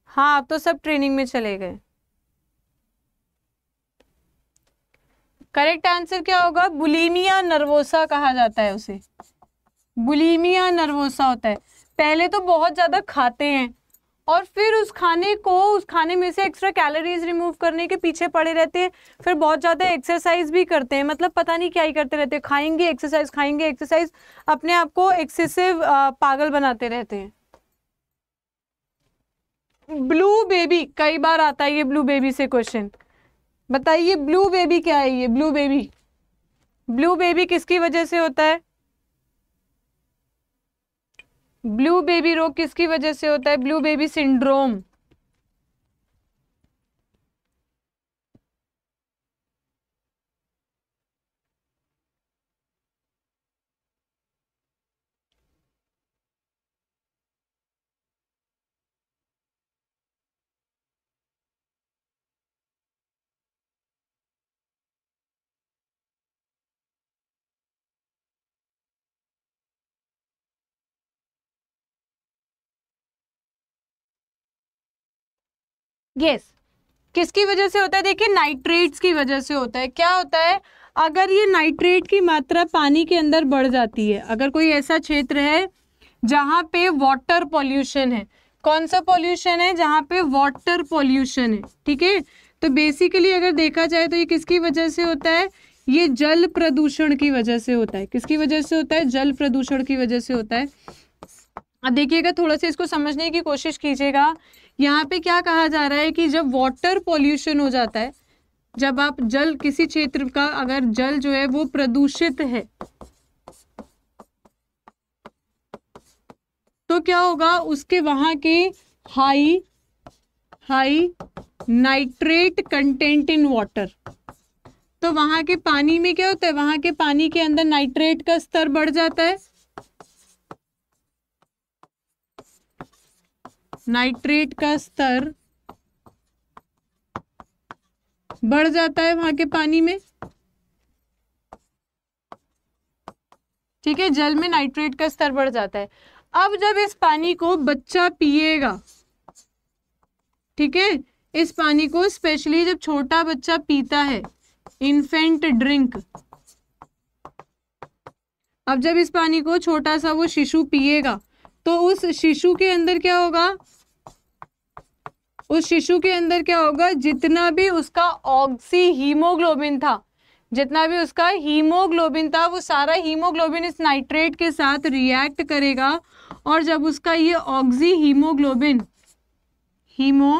Speaker 2: हाँ आप तो सब ट्रेनिंग में चले गए करेक्ट आंसर क्या होगा बुलीमिया नर्वोसा कहा जाता है उसे बुलीमिया नर्वोसा होता है पहले तो बहुत ज़्यादा खाते हैं और फिर उस खाने को उस खाने में से एक्स्ट्रा कैलोरीज रिमूव करने के पीछे पड़े रहते हैं फिर बहुत ज़्यादा एक्सरसाइज भी करते हैं मतलब पता नहीं क्या ही करते रहते हैं खाएंगे एक्सरसाइज खाएंगे एक्सरसाइज अपने आप को एक्सेसिव पागल बनाते रहते हैं ब्लू बेबी कई बार आता है ये ब्लू बेबी से क्वेश्चन बताइए ब्लू बेबी क्या है ये ब्लू बेबी ब्लू बेबी किसकी वजह से होता है ब्लू बेबी रोग किसकी वजह से होता है ब्लू बेबी सिंड्रोम गैस किसकी वजह से होता है देखिए नाइट्रेट्स की वजह से होता है क्या होता है अगर ये नाइट्रेट की मात्रा पानी के अंदर बढ़ जाती है अगर कोई ऐसा क्षेत्र है जहाँ पे वाटर पॉल्यूशन है कौन सा पॉल्यूशन है जहाँ पे वाटर पॉल्यूशन है ठीक है तो बेसिकली अगर देखा जाए तो ये किसकी वजह से होता है ये जल प्रदूषण की वजह से होता है किसकी वजह से होता है जल प्रदूषण की वजह से होता है अब देखिएगा थोड़ा सा इसको समझने की कोशिश कीजिएगा यहाँ पे क्या कहा जा रहा है कि जब वाटर पॉल्यूशन हो जाता है जब आप जल किसी क्षेत्र का अगर जल जो है वो प्रदूषित है तो क्या होगा उसके वहां के high high nitrate content in water तो वहां के पानी में क्या होता है वहां के पानी के अंदर नाइट्रेट का स्तर बढ़ जाता है नाइट्रेट का स्तर बढ़ जाता है वहां के पानी में ठीक है जल में नाइट्रेट का स्तर बढ़ जाता है अब जब इस पानी को बच्चा पिएगा ठीक है इस पानी को स्पेशली जब छोटा बच्चा पीता है इन्फेंट ड्रिंक अब जब इस पानी को छोटा सा वो शिशु पिएगा तो उस शिशु के अंदर क्या होगा उस शिशु के अंदर क्या होगा जितना भी उसका ऑक्सी हीमोग्लोबिन था जितना भी उसका हीमोग्लोबिन था वो सारा हीमोग्लोबिन इस नाइट्रेट के साथ रिएक्ट करेगा और जब उसका ये ऑक्सी हीमोग्लोबिन हीमो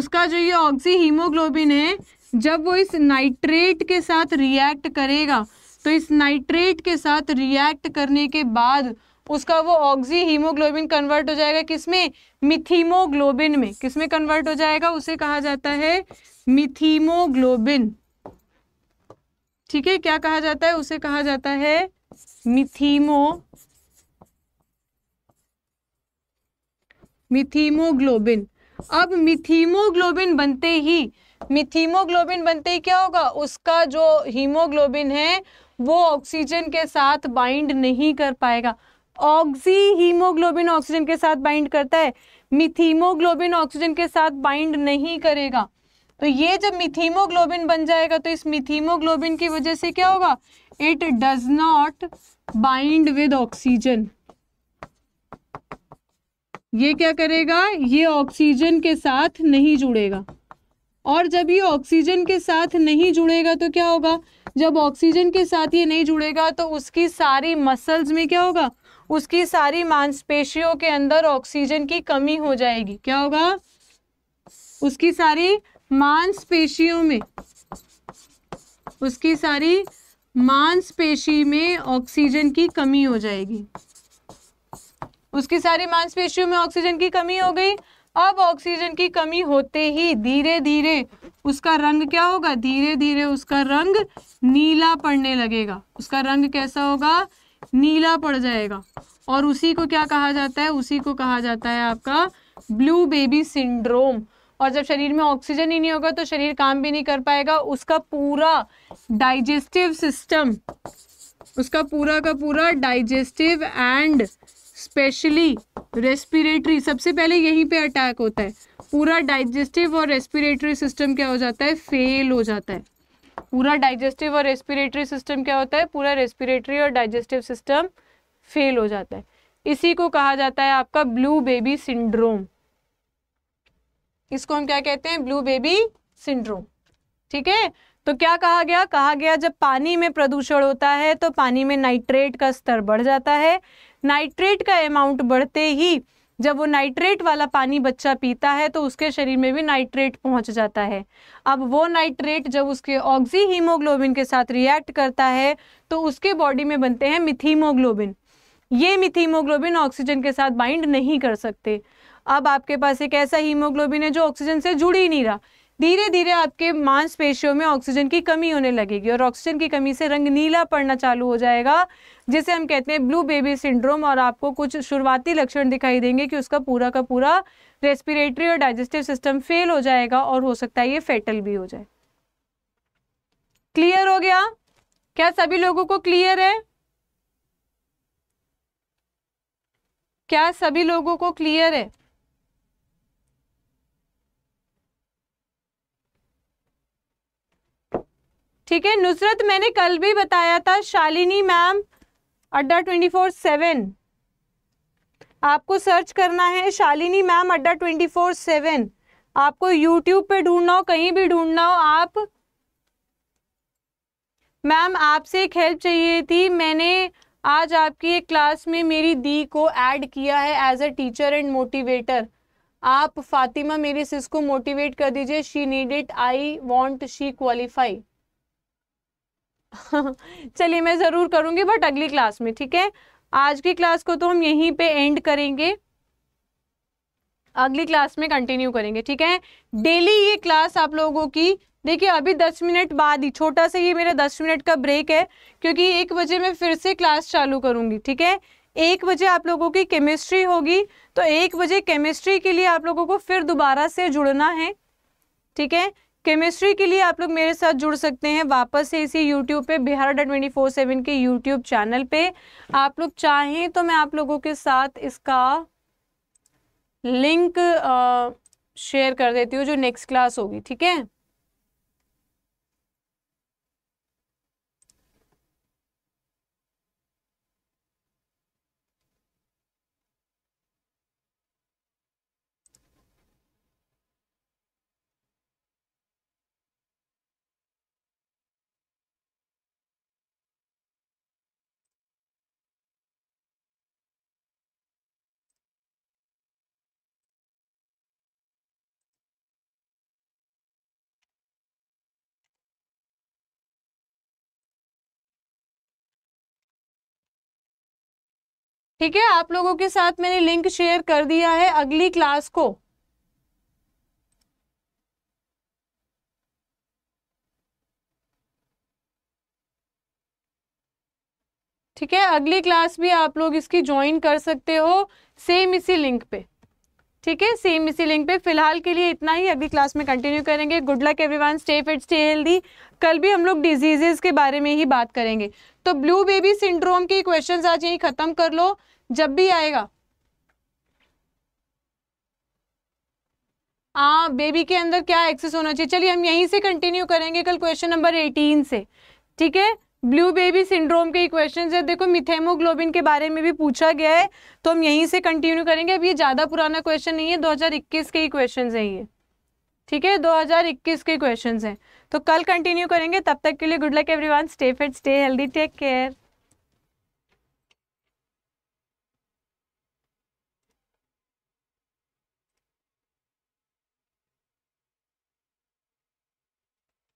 Speaker 2: उसका जो ये ऑक्सी हीमोग्लोबिन है जब वो इस नाइट्रेट के साथ रिएक्ट करेगा तो इस नाइट्रेट के साथ रिएक्ट करने के बाद उसका वो ऑक्सी हीमोग्लोबिन कन्वर्ट हो जाएगा किसमें मिथीमोग्लोबिन में किसमें कन्वर्ट हो जाएगा उसे कहा जाता है मिथीमोग्लोबिन ठीक है क्या कहा जाता है उसे कहा जाता है मिथीमो मिथीमोग्लोबिन अब मिथीमोग्लोबिन बनते ही मिथीमोग्लोबिन बनते ही क्या होगा उसका जो हीमोग्लोबिन है वो ऑक्सीजन के साथ बाइंड नहीं कर पाएगा ऑक्सी हीमोग्लोबिन ऑक्सीजन के साथ बाइंड करता है मिथीमोग्लोबिन ऑक्सीजन के साथ बाइंड नहीं करेगा तो ये जब मिथीमोग्लोबिन बन जाएगा तो इस मिथीमोग्लोबिन की वजह से क्या होगा it does not bind with oxygen ये क्या करेगा ये ऑक्सीजन के साथ नहीं जुड़ेगा और जब ये ऑक्सीजन के साथ नहीं जुड़ेगा तो क्या होगा जब ऑक्सीजन के साथ ये नहीं जुड़ेगा तो उसकी सारी मसल्स में क्या होगा उसकी सारी मांसपेशियों के अंदर ऑक्सीजन की कमी हो जाएगी क्या होगा उसकी सारी मांसपेशियों में उसकी सारी मांसपेशी में ऑक्सीजन की कमी हो जाएगी उसकी सारी मांसपेशियों में ऑक्सीजन की कमी हो गई अब ऑक्सीजन की कमी होते ही धीरे धीरे उसका रंग क्या होगा धीरे धीरे उसका रंग नीला पड़ने लगेगा उसका रंग कैसा होगा नीला पड़ जाएगा और उसी को क्या कहा जाता है उसी को कहा जाता है आपका ब्लू बेबी सिंड्रोम और जब शरीर में ऑक्सीजन ही नहीं होगा तो शरीर काम भी नहीं कर पाएगा उसका पूरा डाइजेस्टिव सिस्टम उसका पूरा का पूरा डाइजेस्टिव एंड स्पेशली रेस्पिरेटरी सबसे पहले यहीं पे अटैक होता है पूरा डाइजेस्टिव और रेस्पिरेटरी सिस्टम क्या हो जाता है फेल हो जाता है पूरा डाइजेस्टिव और रेस्पिरेटरी सिस्टम क्या होता है पूरा रेस्पिरेटरी और डाइजेस्टिव सिस्टम फेल हो जाता है इसी को कहा जाता है आपका ब्लू बेबी सिंड्रोम इसको हम क्या कहते हैं ब्लू बेबी सिंड्रोम ठीक है तो क्या कहा गया कहा गया जब पानी में प्रदूषण होता है तो पानी में नाइट्रेट का स्तर बढ़ जाता है नाइट्रेट का अमाउंट बढ़ते ही जब वो नाइट्रेट वाला पानी बच्चा पीता है तो उसके शरीर में भी नाइट्रेट पहुंच जाता है अब वो नाइट्रेट जब उसके ऑक्सी हीमोग्लोबिन के साथ रिएक्ट करता है तो उसके बॉडी में बनते हैं मिथीमोग्लोबिन ये मिथीमोग्लोबिन ऑक्सीजन के साथ बाइंड नहीं कर सकते अब आपके पास एक ऐसा हीमोग्लोबिन है जो ऑक्सीजन से जुड़ ही नहीं रहा धीरे धीरे आपके मांसपेशियों में ऑक्सीजन की कमी होने लगेगी और ऑक्सीजन की कमी से रंग नीला पड़ना चालू हो जाएगा जिसे हम कहते हैं ब्लू बेबी सिंड्रोम और आपको कुछ शुरुआती लक्षण दिखाई देंगे कि उसका पूरा का पूरा रेस्पिरेटरी और डाइजेस्टिव सिस्टम फेल हो जाएगा और हो सकता है ये फेटल भी हो जाए क्लियर हो गया क्या सभी लोगों को क्लियर है क्या सभी लोगों को क्लियर है ठीक है नुसरत मैंने कल भी बताया था Shalini ma'am Adda twenty four seven आपको सर्च करना है Shalini ma'am Adda twenty four seven आपको यूट्यूब पे ढूंढना हो कहीं भी ढूंढना हो आप मैम आपसे एक हेल्प चाहिए थी मैंने आज आपकी एक क्लास में मेरी दी को ऐड किया है as a teacher and motivator आप फातिमा मेरी सिस को मोटिवेट कर दीजिए she it I want she qualify चलिए मैं ज़रूर करूँगी बट अगली क्लास में ठीक है आज की क्लास को तो हम यहीं पे एंड करेंगे अगली क्लास में कंटिन्यू करेंगे ठीक है डेली ये क्लास आप लोगों की देखिए अभी दस मिनट बाद ही छोटा सा ये मेरा दस मिनट का ब्रेक है क्योंकि एक बजे मैं फिर से क्लास चालू करूँगी ठीक है एक बजे आप लोगों की केमिस्ट्री होगी तो एक बजे केमिस्ट्री के लिए आप लोगों को फिर दोबारा से जुड़ना है ठीक है केमिस्ट्री के लिए आप लोग मेरे साथ जुड़ सकते हैं वापस से इसी यूट्यूब पे Bihar Adda twenty four seven के यूट्यूब चैनल पे आप लोग चाहें तो मैं आप लोगों के साथ इसका लिंक शेयर कर देती हूँ जो नेक्स्ट क्लास होगी ठीक है ठीक है आप लोगों के साथ मैंने लिंक शेयर कर दिया है अगली क्लास को ठीक है अगली क्लास भी आप लोग इसकी ज्वाइन कर सकते हो सेम इसी लिंक पे ठीक है सेम इसी लिंक पे फिलहाल के लिए इतना ही अगली क्लास में कंटिन्यू करेंगे good luck everyone stay fit stay healthy कल भी हम लोग डिजीजेज के बारे में ही बात करेंगे तो ब्लू बेबी सिंड्रोम के क्वेश्चंस आज यही खत्म कर लो जब भी आएगा आ हाँ, बेबी के अंदर क्या एक्सेस होना चाहिए चलिए हम यहीं से कंटिन्यू करेंगे कल क्वेश्चन नंबर एटीन से ठीक है ब्लू बेबी सिंड्रोम के क्वेश्चन है देखो मिथेमोग्लोबिन के बारे में भी पूछा गया है तो हम यहीं से कंटिन्यू करेंगे अब ये ज़्यादा पुराना क्वेश्चन नहीं है 2021 के ही क्वेश्चन है ये ठीक है 2021 के क्वेश्चन हैं तो कल कंटिन्यू करेंगे तब तक के लिए good luck one stay fit stay healthy take care